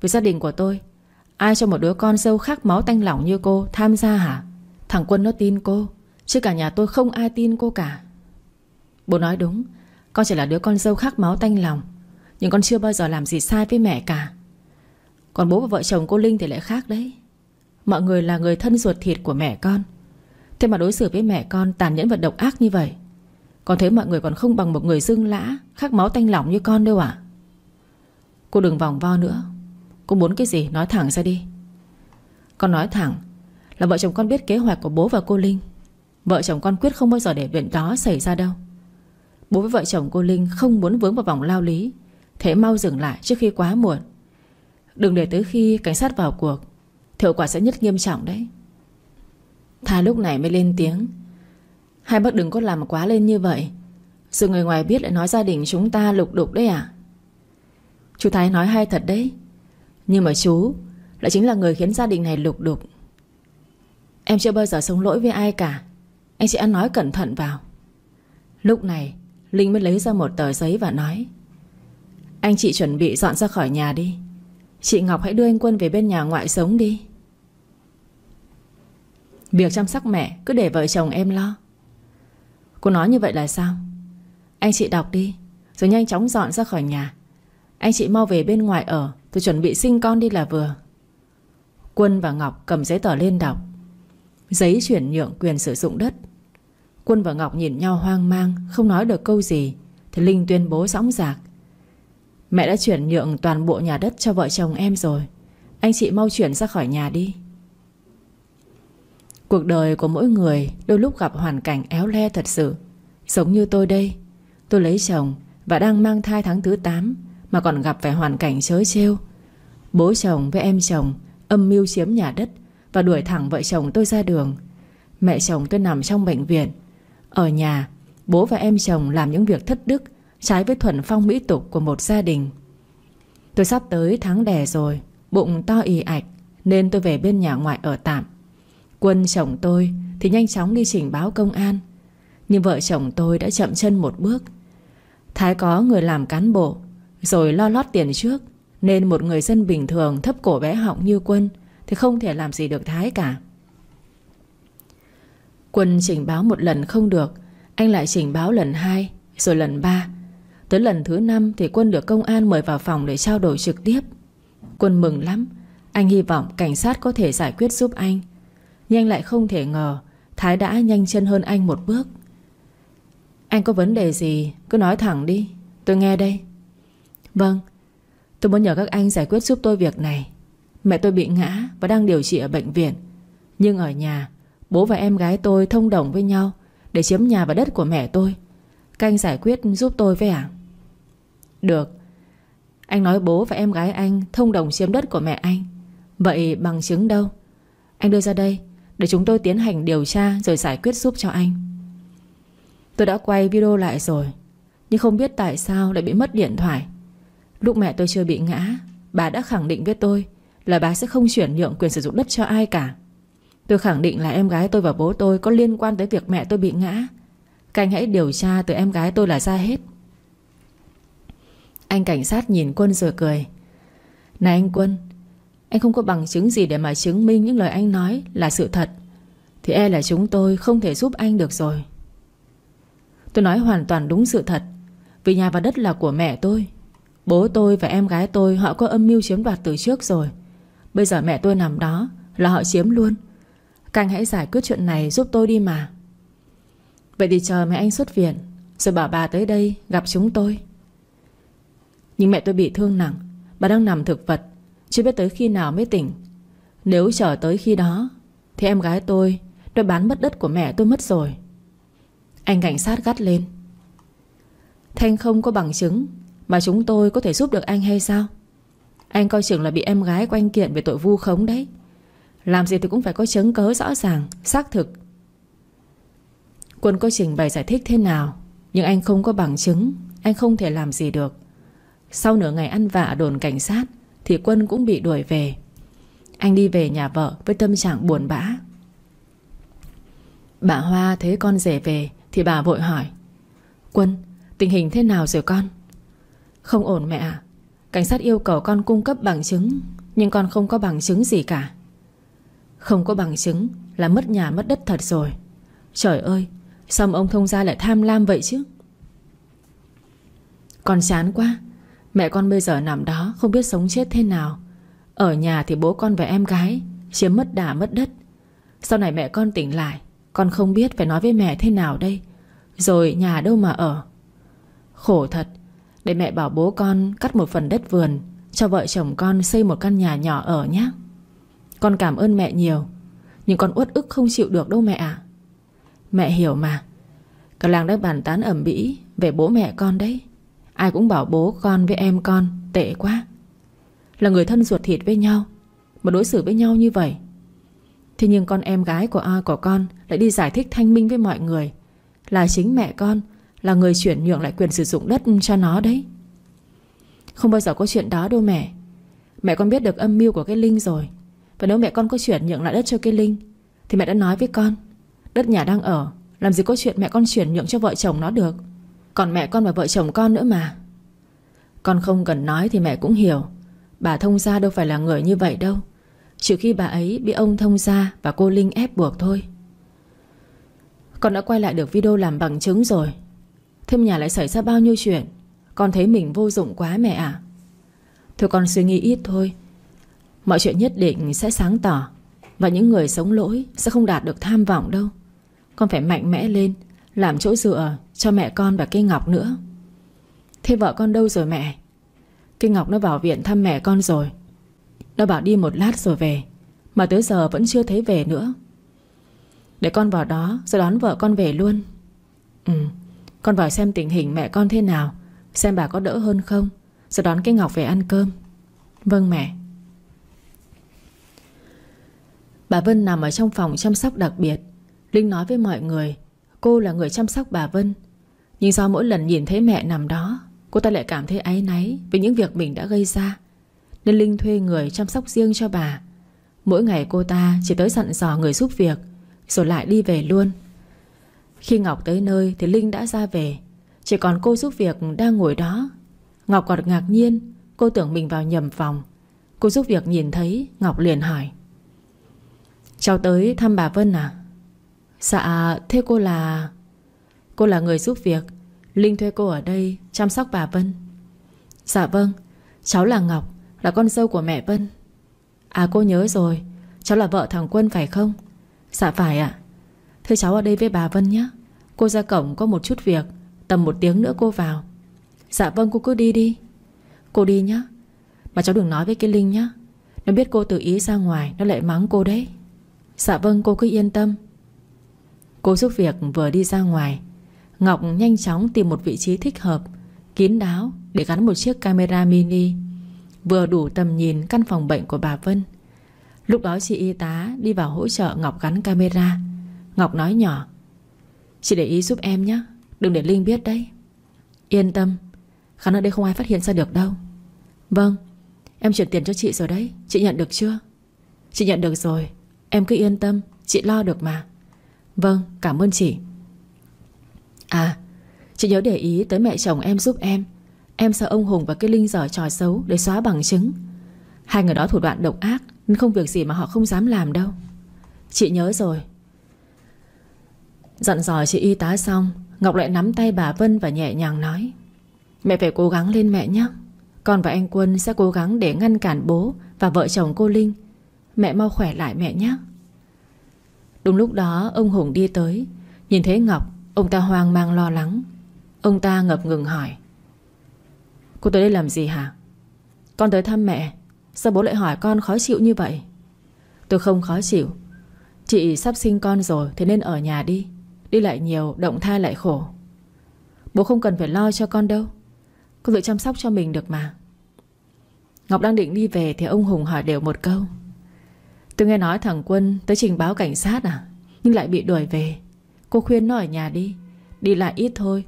Với gia đình của tôi Ai cho một đứa con dâu khác máu tanh lỏng như cô Tham gia hả Thằng Quân nó tin cô Chứ cả nhà tôi không ai tin cô cả Bố nói đúng Con chỉ là đứa con dâu khác máu tanh lòng Nhưng con chưa bao giờ làm gì sai với mẹ cả còn bố và vợ chồng cô Linh thì lại khác đấy Mọi người là người thân ruột thịt của mẹ con Thế mà đối xử với mẹ con tàn nhẫn và độc ác như vậy còn thấy mọi người còn không bằng một người dưng lã Khắc máu tanh lỏng như con đâu ạ Cô đừng vòng vo nữa Cô muốn cái gì nói thẳng ra đi Con nói thẳng Là vợ chồng con biết kế hoạch của bố và cô Linh Vợ chồng con quyết không bao giờ để chuyện đó xảy ra đâu Bố với vợ chồng cô Linh không muốn vướng vào vòng lao lý Thế mau dừng lại trước khi quá muộn Đừng để tới khi cảnh sát vào cuộc Thiệu quả sẽ nhất nghiêm trọng đấy Thà lúc này mới lên tiếng Hai bác đừng có làm quá lên như vậy Sự người ngoài biết lại nói gia đình chúng ta lục đục đấy à Chú Thái nói hay thật đấy Nhưng mà chú Lại chính là người khiến gia đình này lục đục Em chưa bao giờ sống lỗi với ai cả Anh sẽ ăn nói cẩn thận vào Lúc này Linh mới lấy ra một tờ giấy và nói Anh chị chuẩn bị dọn ra khỏi nhà đi Chị Ngọc hãy đưa anh Quân về bên nhà ngoại sống đi Việc chăm sóc mẹ cứ để vợ chồng em lo Cô nói như vậy là sao Anh chị đọc đi Rồi nhanh chóng dọn ra khỏi nhà Anh chị mau về bên ngoài ở Tôi chuẩn bị sinh con đi là vừa Quân và Ngọc cầm giấy tờ lên đọc Giấy chuyển nhượng quyền sử dụng đất Quân và Ngọc nhìn nhau hoang mang Không nói được câu gì Thì Linh tuyên bố sõng giạc Mẹ đã chuyển nhượng toàn bộ nhà đất cho vợ chồng em rồi Anh chị mau chuyển ra khỏi nhà đi Cuộc đời của mỗi người đôi lúc gặp hoàn cảnh éo le thật sự Giống như tôi đây Tôi lấy chồng và đang mang thai tháng thứ 8 Mà còn gặp phải hoàn cảnh chới trêu Bố chồng với em chồng âm mưu chiếm nhà đất Và đuổi thẳng vợ chồng tôi ra đường Mẹ chồng tôi nằm trong bệnh viện Ở nhà Bố và em chồng làm những việc thất đức Trái với thuần phong mỹ tục của một gia đình Tôi sắp tới tháng đẻ rồi Bụng to ì ạch Nên tôi về bên nhà ngoại ở tạm Quân chồng tôi thì nhanh chóng đi trình báo công an Nhưng vợ chồng tôi đã chậm chân một bước Thái có người làm cán bộ Rồi lo lót tiền trước Nên một người dân bình thường thấp cổ bé họng như quân Thì không thể làm gì được Thái cả Quân trình báo một lần không được Anh lại trình báo lần hai Rồi lần ba Tới lần thứ năm thì Quân được công an mời vào phòng để trao đổi trực tiếp Quân mừng lắm Anh hy vọng cảnh sát có thể giải quyết giúp anh Nhưng lại không thể ngờ Thái đã nhanh chân hơn anh một bước Anh có vấn đề gì Cứ nói thẳng đi Tôi nghe đây Vâng Tôi muốn nhờ các anh giải quyết giúp tôi việc này Mẹ tôi bị ngã và đang điều trị ở bệnh viện Nhưng ở nhà Bố và em gái tôi thông đồng với nhau Để chiếm nhà và đất của mẹ tôi canh giải quyết giúp tôi với à Được Anh nói bố và em gái anh Thông đồng chiếm đất của mẹ anh Vậy bằng chứng đâu Anh đưa ra đây để chúng tôi tiến hành điều tra Rồi giải quyết giúp cho anh Tôi đã quay video lại rồi Nhưng không biết tại sao lại bị mất điện thoại Lúc mẹ tôi chưa bị ngã Bà đã khẳng định với tôi Là bà sẽ không chuyển nhượng quyền sử dụng đất cho ai cả Tôi khẳng định là em gái tôi và bố tôi Có liên quan tới việc mẹ tôi bị ngã các anh hãy điều tra từ em gái tôi là ra hết Anh cảnh sát nhìn Quân rồi cười Này anh Quân Anh không có bằng chứng gì để mà chứng minh những lời anh nói là sự thật Thì e là chúng tôi không thể giúp anh được rồi Tôi nói hoàn toàn đúng sự thật Vì nhà và đất là của mẹ tôi Bố tôi và em gái tôi họ có âm mưu chiếm đoạt từ trước rồi Bây giờ mẹ tôi nằm đó Là họ chiếm luôn Các anh hãy giải quyết chuyện này giúp tôi đi mà Vậy thì chờ mẹ anh xuất viện Rồi bảo bà tới đây gặp chúng tôi Nhưng mẹ tôi bị thương nặng Bà đang nằm thực vật Chưa biết tới khi nào mới tỉnh Nếu chờ tới khi đó Thì em gái tôi đã bán mất đất của mẹ tôi mất rồi Anh cảnh sát gắt lên Thanh không có bằng chứng Mà chúng tôi có thể giúp được anh hay sao Anh coi chừng là bị em gái của anh kiện Về tội vu khống đấy Làm gì thì cũng phải có chứng cớ rõ ràng Xác thực Quân có trình bày giải thích thế nào Nhưng anh không có bằng chứng Anh không thể làm gì được Sau nửa ngày ăn vạ đồn cảnh sát Thì Quân cũng bị đuổi về Anh đi về nhà vợ với tâm trạng buồn bã Bà Hoa thấy con rể về Thì bà vội hỏi Quân tình hình thế nào rồi con Không ổn mẹ ạ Cảnh sát yêu cầu con cung cấp bằng chứng Nhưng con không có bằng chứng gì cả Không có bằng chứng là mất nhà mất đất thật rồi Trời ơi Xong ông thông gia lại tham lam vậy chứ Con chán quá Mẹ con bây giờ nằm đó Không biết sống chết thế nào Ở nhà thì bố con và em gái Chiếm mất đà mất đất Sau này mẹ con tỉnh lại Con không biết phải nói với mẹ thế nào đây Rồi nhà đâu mà ở Khổ thật Để mẹ bảo bố con cắt một phần đất vườn Cho vợ chồng con xây một căn nhà nhỏ ở nhé Con cảm ơn mẹ nhiều Nhưng con uất ức không chịu được đâu mẹ ạ Mẹ hiểu mà Cả làng đã bàn tán ẩm bĩ Về bố mẹ con đấy Ai cũng bảo bố con với em con Tệ quá Là người thân ruột thịt với nhau Mà đối xử với nhau như vậy Thế nhưng con em gái của A của con Lại đi giải thích thanh minh với mọi người Là chính mẹ con Là người chuyển nhượng lại quyền sử dụng đất cho nó đấy Không bao giờ có chuyện đó đâu mẹ Mẹ con biết được âm mưu của cái Linh rồi Và nếu mẹ con có chuyển nhượng lại đất cho cái Linh Thì mẹ đã nói với con Đất nhà đang ở Làm gì có chuyện mẹ con chuyển nhượng cho vợ chồng nó được Còn mẹ con và vợ chồng con nữa mà Con không cần nói thì mẹ cũng hiểu Bà thông gia đâu phải là người như vậy đâu Trừ khi bà ấy bị ông thông gia Và cô Linh ép buộc thôi Con đã quay lại được video làm bằng chứng rồi Thêm nhà lại xảy ra bao nhiêu chuyện Con thấy mình vô dụng quá mẹ ạ à? Thôi con suy nghĩ ít thôi Mọi chuyện nhất định sẽ sáng tỏ Và những người sống lỗi sẽ không đạt được tham vọng đâu con phải mạnh mẽ lên Làm chỗ dựa cho mẹ con và cây Ngọc nữa Thế vợ con đâu rồi mẹ Cây Ngọc nó vào viện thăm mẹ con rồi Nó bảo đi một lát rồi về Mà tới giờ vẫn chưa thấy về nữa Để con vào đó Rồi đón vợ con về luôn Ừ Con vào xem tình hình mẹ con thế nào Xem bà có đỡ hơn không Rồi đón cây Ngọc về ăn cơm Vâng mẹ Bà Vân nằm ở trong phòng chăm sóc đặc biệt Linh nói với mọi người Cô là người chăm sóc bà Vân Nhưng do mỗi lần nhìn thấy mẹ nằm đó Cô ta lại cảm thấy áy náy Với những việc mình đã gây ra Nên Linh thuê người chăm sóc riêng cho bà Mỗi ngày cô ta chỉ tới dặn dò người giúp việc Rồi lại đi về luôn Khi Ngọc tới nơi Thì Linh đã ra về Chỉ còn cô giúp việc đang ngồi đó Ngọc còn ngạc nhiên Cô tưởng mình vào nhầm phòng Cô giúp việc nhìn thấy Ngọc liền hỏi Cháu tới thăm bà Vân à Dạ thế cô là Cô là người giúp việc Linh thuê cô ở đây chăm sóc bà Vân Dạ vâng Cháu là Ngọc Là con dâu của mẹ Vân À cô nhớ rồi Cháu là vợ thằng Quân phải không Dạ phải ạ à. Thế cháu ở đây với bà Vân nhé Cô ra cổng có một chút việc Tầm một tiếng nữa cô vào Dạ vâng cô cứ đi đi Cô đi nhé Mà cháu đừng nói với cái Linh nhé Nó biết cô tự ý ra ngoài Nó lại mắng cô đấy Dạ vâng cô cứ yên tâm Cô giúp việc vừa đi ra ngoài Ngọc nhanh chóng tìm một vị trí thích hợp Kín đáo để gắn một chiếc camera mini Vừa đủ tầm nhìn căn phòng bệnh của bà Vân Lúc đó chị y tá đi vào hỗ trợ Ngọc gắn camera Ngọc nói nhỏ Chị để ý giúp em nhé Đừng để Linh biết đấy Yên tâm Khả năng đây không ai phát hiện ra được đâu Vâng Em chuyển tiền cho chị rồi đấy Chị nhận được chưa Chị nhận được rồi Em cứ yên tâm Chị lo được mà Vâng cảm ơn chị À Chị nhớ để ý tới mẹ chồng em giúp em Em sợ ông Hùng và cái Linh giở trò xấu Để xóa bằng chứng Hai người đó thủ đoạn độc ác Nên không việc gì mà họ không dám làm đâu Chị nhớ rồi Dặn dò chị y tá xong Ngọc lại nắm tay bà Vân và nhẹ nhàng nói Mẹ phải cố gắng lên mẹ nhé Con và anh Quân sẽ cố gắng để ngăn cản bố Và vợ chồng cô Linh Mẹ mau khỏe lại mẹ nhé Đúng lúc đó ông Hùng đi tới Nhìn thấy Ngọc Ông ta hoang mang lo lắng Ông ta ngập ngừng hỏi Cô tới đây làm gì hả Con tới thăm mẹ Sao bố lại hỏi con khó chịu như vậy Tôi không khó chịu Chị sắp sinh con rồi Thế nên ở nhà đi Đi lại nhiều động thai lại khổ Bố không cần phải lo cho con đâu Con tự chăm sóc cho mình được mà Ngọc đang định đi về Thì ông Hùng hỏi đều một câu Tôi nghe nói thằng Quân tới trình báo cảnh sát à Nhưng lại bị đuổi về Cô khuyên nó ở nhà đi Đi lại ít thôi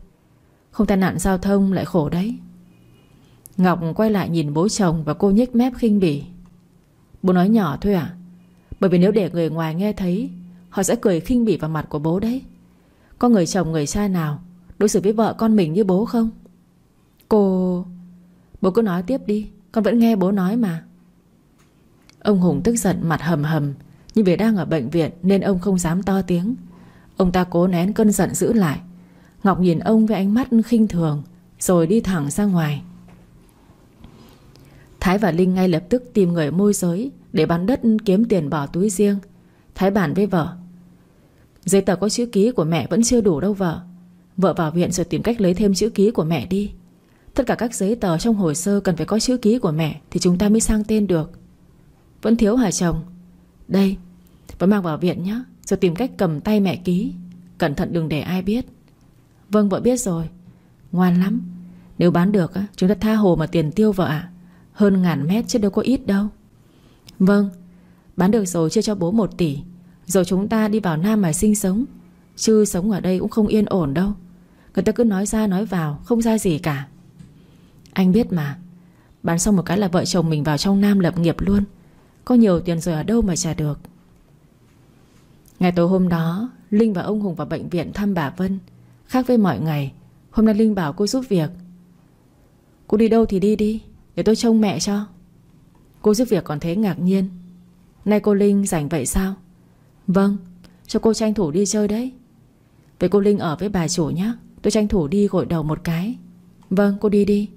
Không tai nạn giao thông lại khổ đấy Ngọc quay lại nhìn bố chồng Và cô nhếch mép khinh bỉ Bố nói nhỏ thôi à Bởi vì nếu để người ngoài nghe thấy Họ sẽ cười khinh bỉ vào mặt của bố đấy Có người chồng người cha nào Đối xử với vợ con mình như bố không Cô Bố cứ nói tiếp đi Con vẫn nghe bố nói mà Ông Hùng tức giận mặt hầm hầm Nhưng vì đang ở bệnh viện nên ông không dám to tiếng Ông ta cố nén cơn giận giữ lại Ngọc nhìn ông với ánh mắt khinh thường Rồi đi thẳng ra ngoài Thái và Linh ngay lập tức tìm người môi giới Để bán đất kiếm tiền bỏ túi riêng Thái bàn với vợ Giấy tờ có chữ ký của mẹ vẫn chưa đủ đâu vợ Vợ vào viện rồi tìm cách lấy thêm chữ ký của mẹ đi Tất cả các giấy tờ trong hồ sơ Cần phải có chữ ký của mẹ Thì chúng ta mới sang tên được vẫn thiếu hả chồng Đây Vẫn mang vào viện nhé Rồi tìm cách cầm tay mẹ ký Cẩn thận đừng để ai biết Vâng vợ biết rồi Ngoan lắm Nếu bán được á, chúng ta tha hồ mà tiền tiêu vợ ạ Hơn ngàn mét chứ đâu có ít đâu Vâng Bán được rồi chưa cho bố một tỷ Rồi chúng ta đi vào Nam mà sinh sống Chứ sống ở đây cũng không yên ổn đâu Người ta cứ nói ra nói vào Không ra gì cả Anh biết mà Bán xong một cái là vợ chồng mình vào trong Nam lập nghiệp luôn có nhiều tiền rồi ở đâu mà trả được Ngày tối hôm đó Linh và ông Hùng vào bệnh viện thăm bà Vân Khác với mọi ngày Hôm nay Linh bảo cô giúp việc Cô đi đâu thì đi đi Để tôi trông mẹ cho Cô giúp việc còn thế ngạc nhiên Nay cô Linh rảnh vậy sao Vâng cho cô tranh thủ đi chơi đấy Vậy cô Linh ở với bà chủ nhé Tôi tranh thủ đi gội đầu một cái Vâng cô đi đi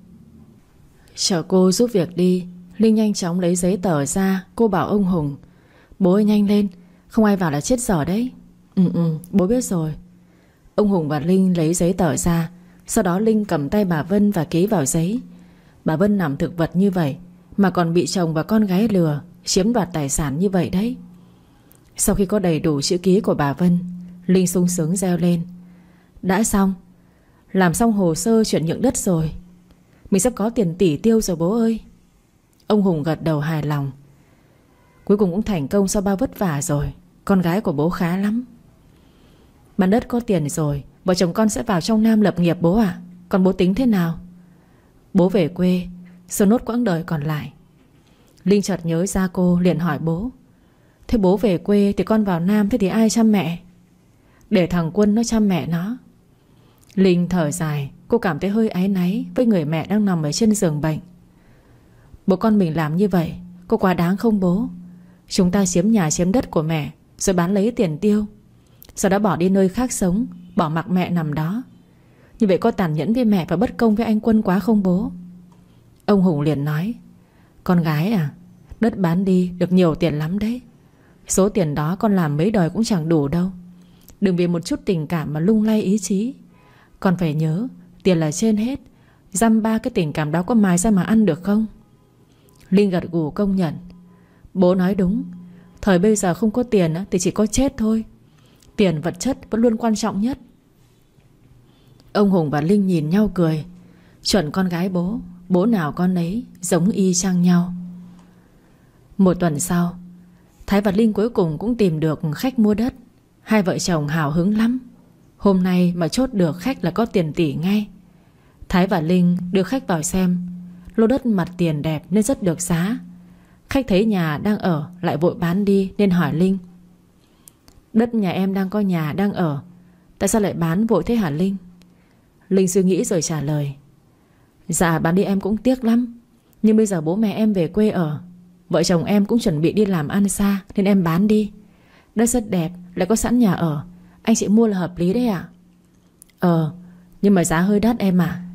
Chờ cô giúp việc đi Linh nhanh chóng lấy giấy tờ ra Cô bảo ông Hùng Bố ơi nhanh lên Không ai vào là chết dở đấy Ừ ừ bố biết rồi Ông Hùng và Linh lấy giấy tờ ra Sau đó Linh cầm tay bà Vân và ký vào giấy Bà Vân nằm thực vật như vậy Mà còn bị chồng và con gái lừa Chiếm đoạt tài sản như vậy đấy Sau khi có đầy đủ chữ ký của bà Vân Linh sung sướng reo lên Đã xong Làm xong hồ sơ chuyển nhượng đất rồi Mình sắp có tiền tỷ tiêu rồi bố ơi Ông Hùng gật đầu hài lòng Cuối cùng cũng thành công sau bao vất vả rồi Con gái của bố khá lắm Bán đất có tiền rồi Vợ chồng con sẽ vào trong Nam lập nghiệp bố à Còn bố tính thế nào Bố về quê Sơ nốt quãng đời còn lại Linh chợt nhớ ra cô liền hỏi bố Thế bố về quê thì con vào Nam Thế thì ai chăm mẹ Để thằng Quân nó chăm mẹ nó Linh thở dài Cô cảm thấy hơi áy náy Với người mẹ đang nằm ở trên giường bệnh Bố con mình làm như vậy Có quá đáng không bố Chúng ta chiếm nhà chiếm đất của mẹ Rồi bán lấy tiền tiêu Sau đó bỏ đi nơi khác sống Bỏ mặc mẹ nằm đó Như vậy có tàn nhẫn với mẹ và bất công với anh Quân quá không bố Ông Hùng liền nói Con gái à Đất bán đi được nhiều tiền lắm đấy Số tiền đó con làm mấy đời cũng chẳng đủ đâu Đừng vì một chút tình cảm mà lung lay ý chí Con phải nhớ Tiền là trên hết Dăm ba cái tình cảm đó có mai ra mà ăn được không Linh gật gù công nhận Bố nói đúng Thời bây giờ không có tiền thì chỉ có chết thôi Tiền vật chất vẫn luôn quan trọng nhất Ông Hùng và Linh nhìn nhau cười Chuẩn con gái bố Bố nào con ấy giống y chang nhau Một tuần sau Thái và Linh cuối cùng cũng tìm được khách mua đất Hai vợ chồng hào hứng lắm Hôm nay mà chốt được khách là có tiền tỷ ngay Thái và Linh đưa khách vào xem Lô đất mặt tiền đẹp nên rất được giá Khách thấy nhà đang ở Lại vội bán đi nên hỏi Linh Đất nhà em đang có nhà đang ở Tại sao lại bán vội thế hả Linh Linh suy nghĩ rồi trả lời Dạ bán đi em cũng tiếc lắm Nhưng bây giờ bố mẹ em về quê ở Vợ chồng em cũng chuẩn bị đi làm ăn xa Nên em bán đi Đất rất đẹp lại có sẵn nhà ở Anh chị mua là hợp lý đấy ạ à? Ờ nhưng mà giá hơi đắt em à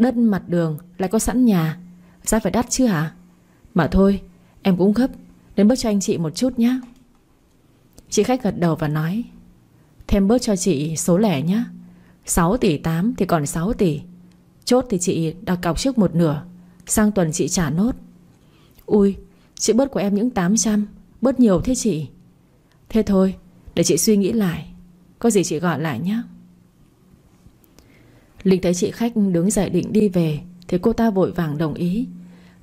đất mặt đường lại có sẵn nhà Giá phải đắt chứ hả Mà thôi em cũng gấp Đến bớt cho anh chị một chút nhé Chị khách gật đầu và nói Thêm bớt cho chị số lẻ nhé 6 tỷ 8 thì còn 6 tỷ Chốt thì chị đặt cọc trước một nửa Sang tuần chị trả nốt Ui chị bớt của em những 800 Bớt nhiều thế chị Thế thôi để chị suy nghĩ lại Có gì chị gọi lại nhé Linh thấy chị khách đứng dậy định đi về Thì cô ta vội vàng đồng ý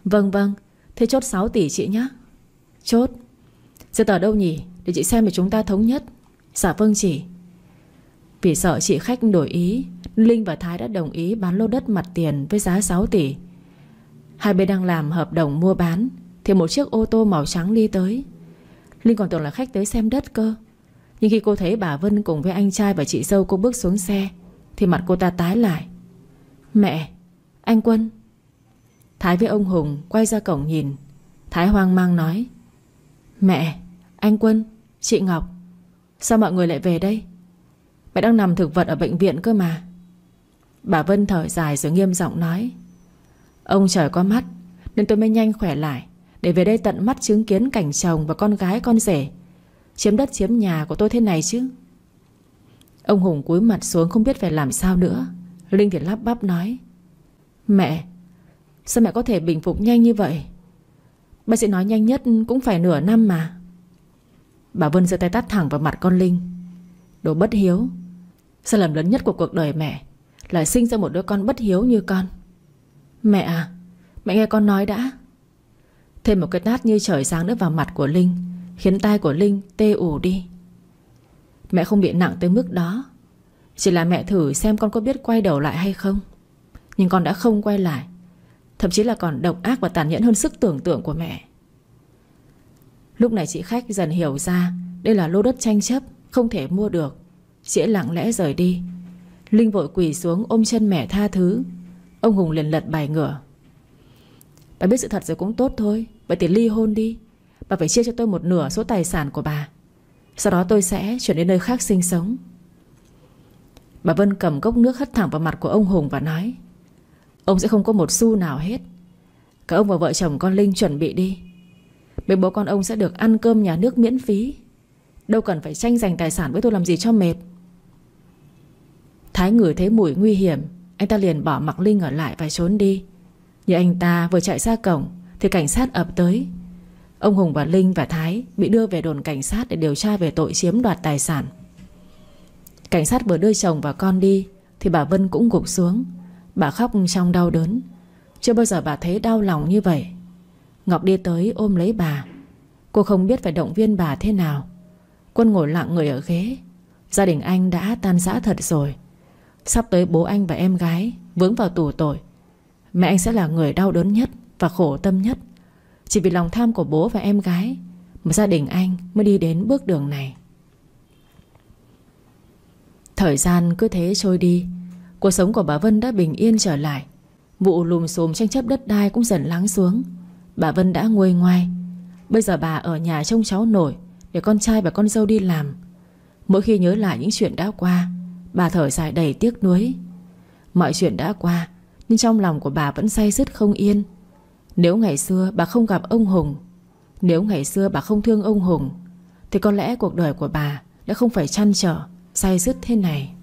Vâng vâng Thế chốt 6 tỷ chị nhé Chốt Giấy tờ đâu nhỉ Để chị xem để chúng ta thống nhất Dạ vâng chị Vì sợ chị khách đổi ý Linh và Thái đã đồng ý bán lô đất mặt tiền với giá 6 tỷ Hai bên đang làm hợp đồng mua bán Thì một chiếc ô tô màu trắng đi tới Linh còn tưởng là khách tới xem đất cơ Nhưng khi cô thấy bà Vân cùng với anh trai và chị dâu cô bước xuống xe thì mặt cô ta tái lại Mẹ, anh Quân Thái với ông Hùng quay ra cổng nhìn Thái hoang mang nói Mẹ, anh Quân, chị Ngọc Sao mọi người lại về đây Mẹ đang nằm thực vật ở bệnh viện cơ mà Bà Vân thở dài rồi nghiêm giọng nói Ông trời có mắt Nên tôi mới nhanh khỏe lại Để về đây tận mắt chứng kiến cảnh chồng và con gái con rể Chiếm đất chiếm nhà của tôi thế này chứ Ông Hùng cúi mặt xuống không biết phải làm sao nữa Linh thì lắp bắp nói Mẹ Sao mẹ có thể bình phục nhanh như vậy Bác sĩ nói nhanh nhất cũng phải nửa năm mà Bà Vân giơ tay tát thẳng vào mặt con Linh Đồ bất hiếu Sai lầm lớn nhất của cuộc đời mẹ Là sinh ra một đứa con bất hiếu như con Mẹ à Mẹ nghe con nói đã Thêm một cái tát như trời sáng nữa vào mặt của Linh Khiến tai của Linh tê ủ đi Mẹ không bị nặng tới mức đó Chỉ là mẹ thử xem con có biết quay đầu lại hay không Nhưng con đã không quay lại Thậm chí là còn độc ác và tàn nhẫn hơn sức tưởng tượng của mẹ Lúc này chị khách dần hiểu ra Đây là lô đất tranh chấp Không thể mua được Chị lặng lẽ rời đi Linh vội quỳ xuống ôm chân mẹ tha thứ Ông Hùng liền lật bài ngửa Bà biết sự thật rồi cũng tốt thôi Vậy thì ly hôn đi Bà phải chia cho tôi một nửa số tài sản của bà sau đó tôi sẽ chuyển đến nơi khác sinh sống Bà Vân cầm cốc nước hất thẳng vào mặt của ông Hùng và nói Ông sẽ không có một xu nào hết Cả ông và vợ chồng con Linh chuẩn bị đi Mấy bố con ông sẽ được ăn cơm nhà nước miễn phí Đâu cần phải tranh giành tài sản với tôi làm gì cho mệt Thái ngửi thấy mùi nguy hiểm Anh ta liền bỏ mặc Linh ở lại và trốn đi Nhưng anh ta vừa chạy ra cổng Thì cảnh sát ập tới Ông Hùng và Linh và Thái Bị đưa về đồn cảnh sát để điều tra về tội chiếm đoạt tài sản Cảnh sát vừa đưa chồng và con đi Thì bà Vân cũng gục xuống Bà khóc trong đau đớn Chưa bao giờ bà thấy đau lòng như vậy Ngọc đi tới ôm lấy bà Cô không biết phải động viên bà thế nào Quân ngồi lặng người ở ghế Gia đình anh đã tan rã thật rồi Sắp tới bố anh và em gái Vướng vào tù tội Mẹ anh sẽ là người đau đớn nhất Và khổ tâm nhất chỉ vì lòng tham của bố và em gái Mà gia đình anh mới đi đến bước đường này Thời gian cứ thế trôi đi Cuộc sống của bà Vân đã bình yên trở lại Vụ lùm xùm tranh chấp đất đai cũng dần lắng xuống Bà Vân đã nguôi ngoai Bây giờ bà ở nhà trông cháu nổi Để con trai và con dâu đi làm Mỗi khi nhớ lại những chuyện đã qua Bà thở dài đầy tiếc nuối Mọi chuyện đã qua Nhưng trong lòng của bà vẫn say dứt không yên nếu ngày xưa bà không gặp ông Hùng Nếu ngày xưa bà không thương ông Hùng Thì có lẽ cuộc đời của bà Đã không phải chăn trở Say dứt thế này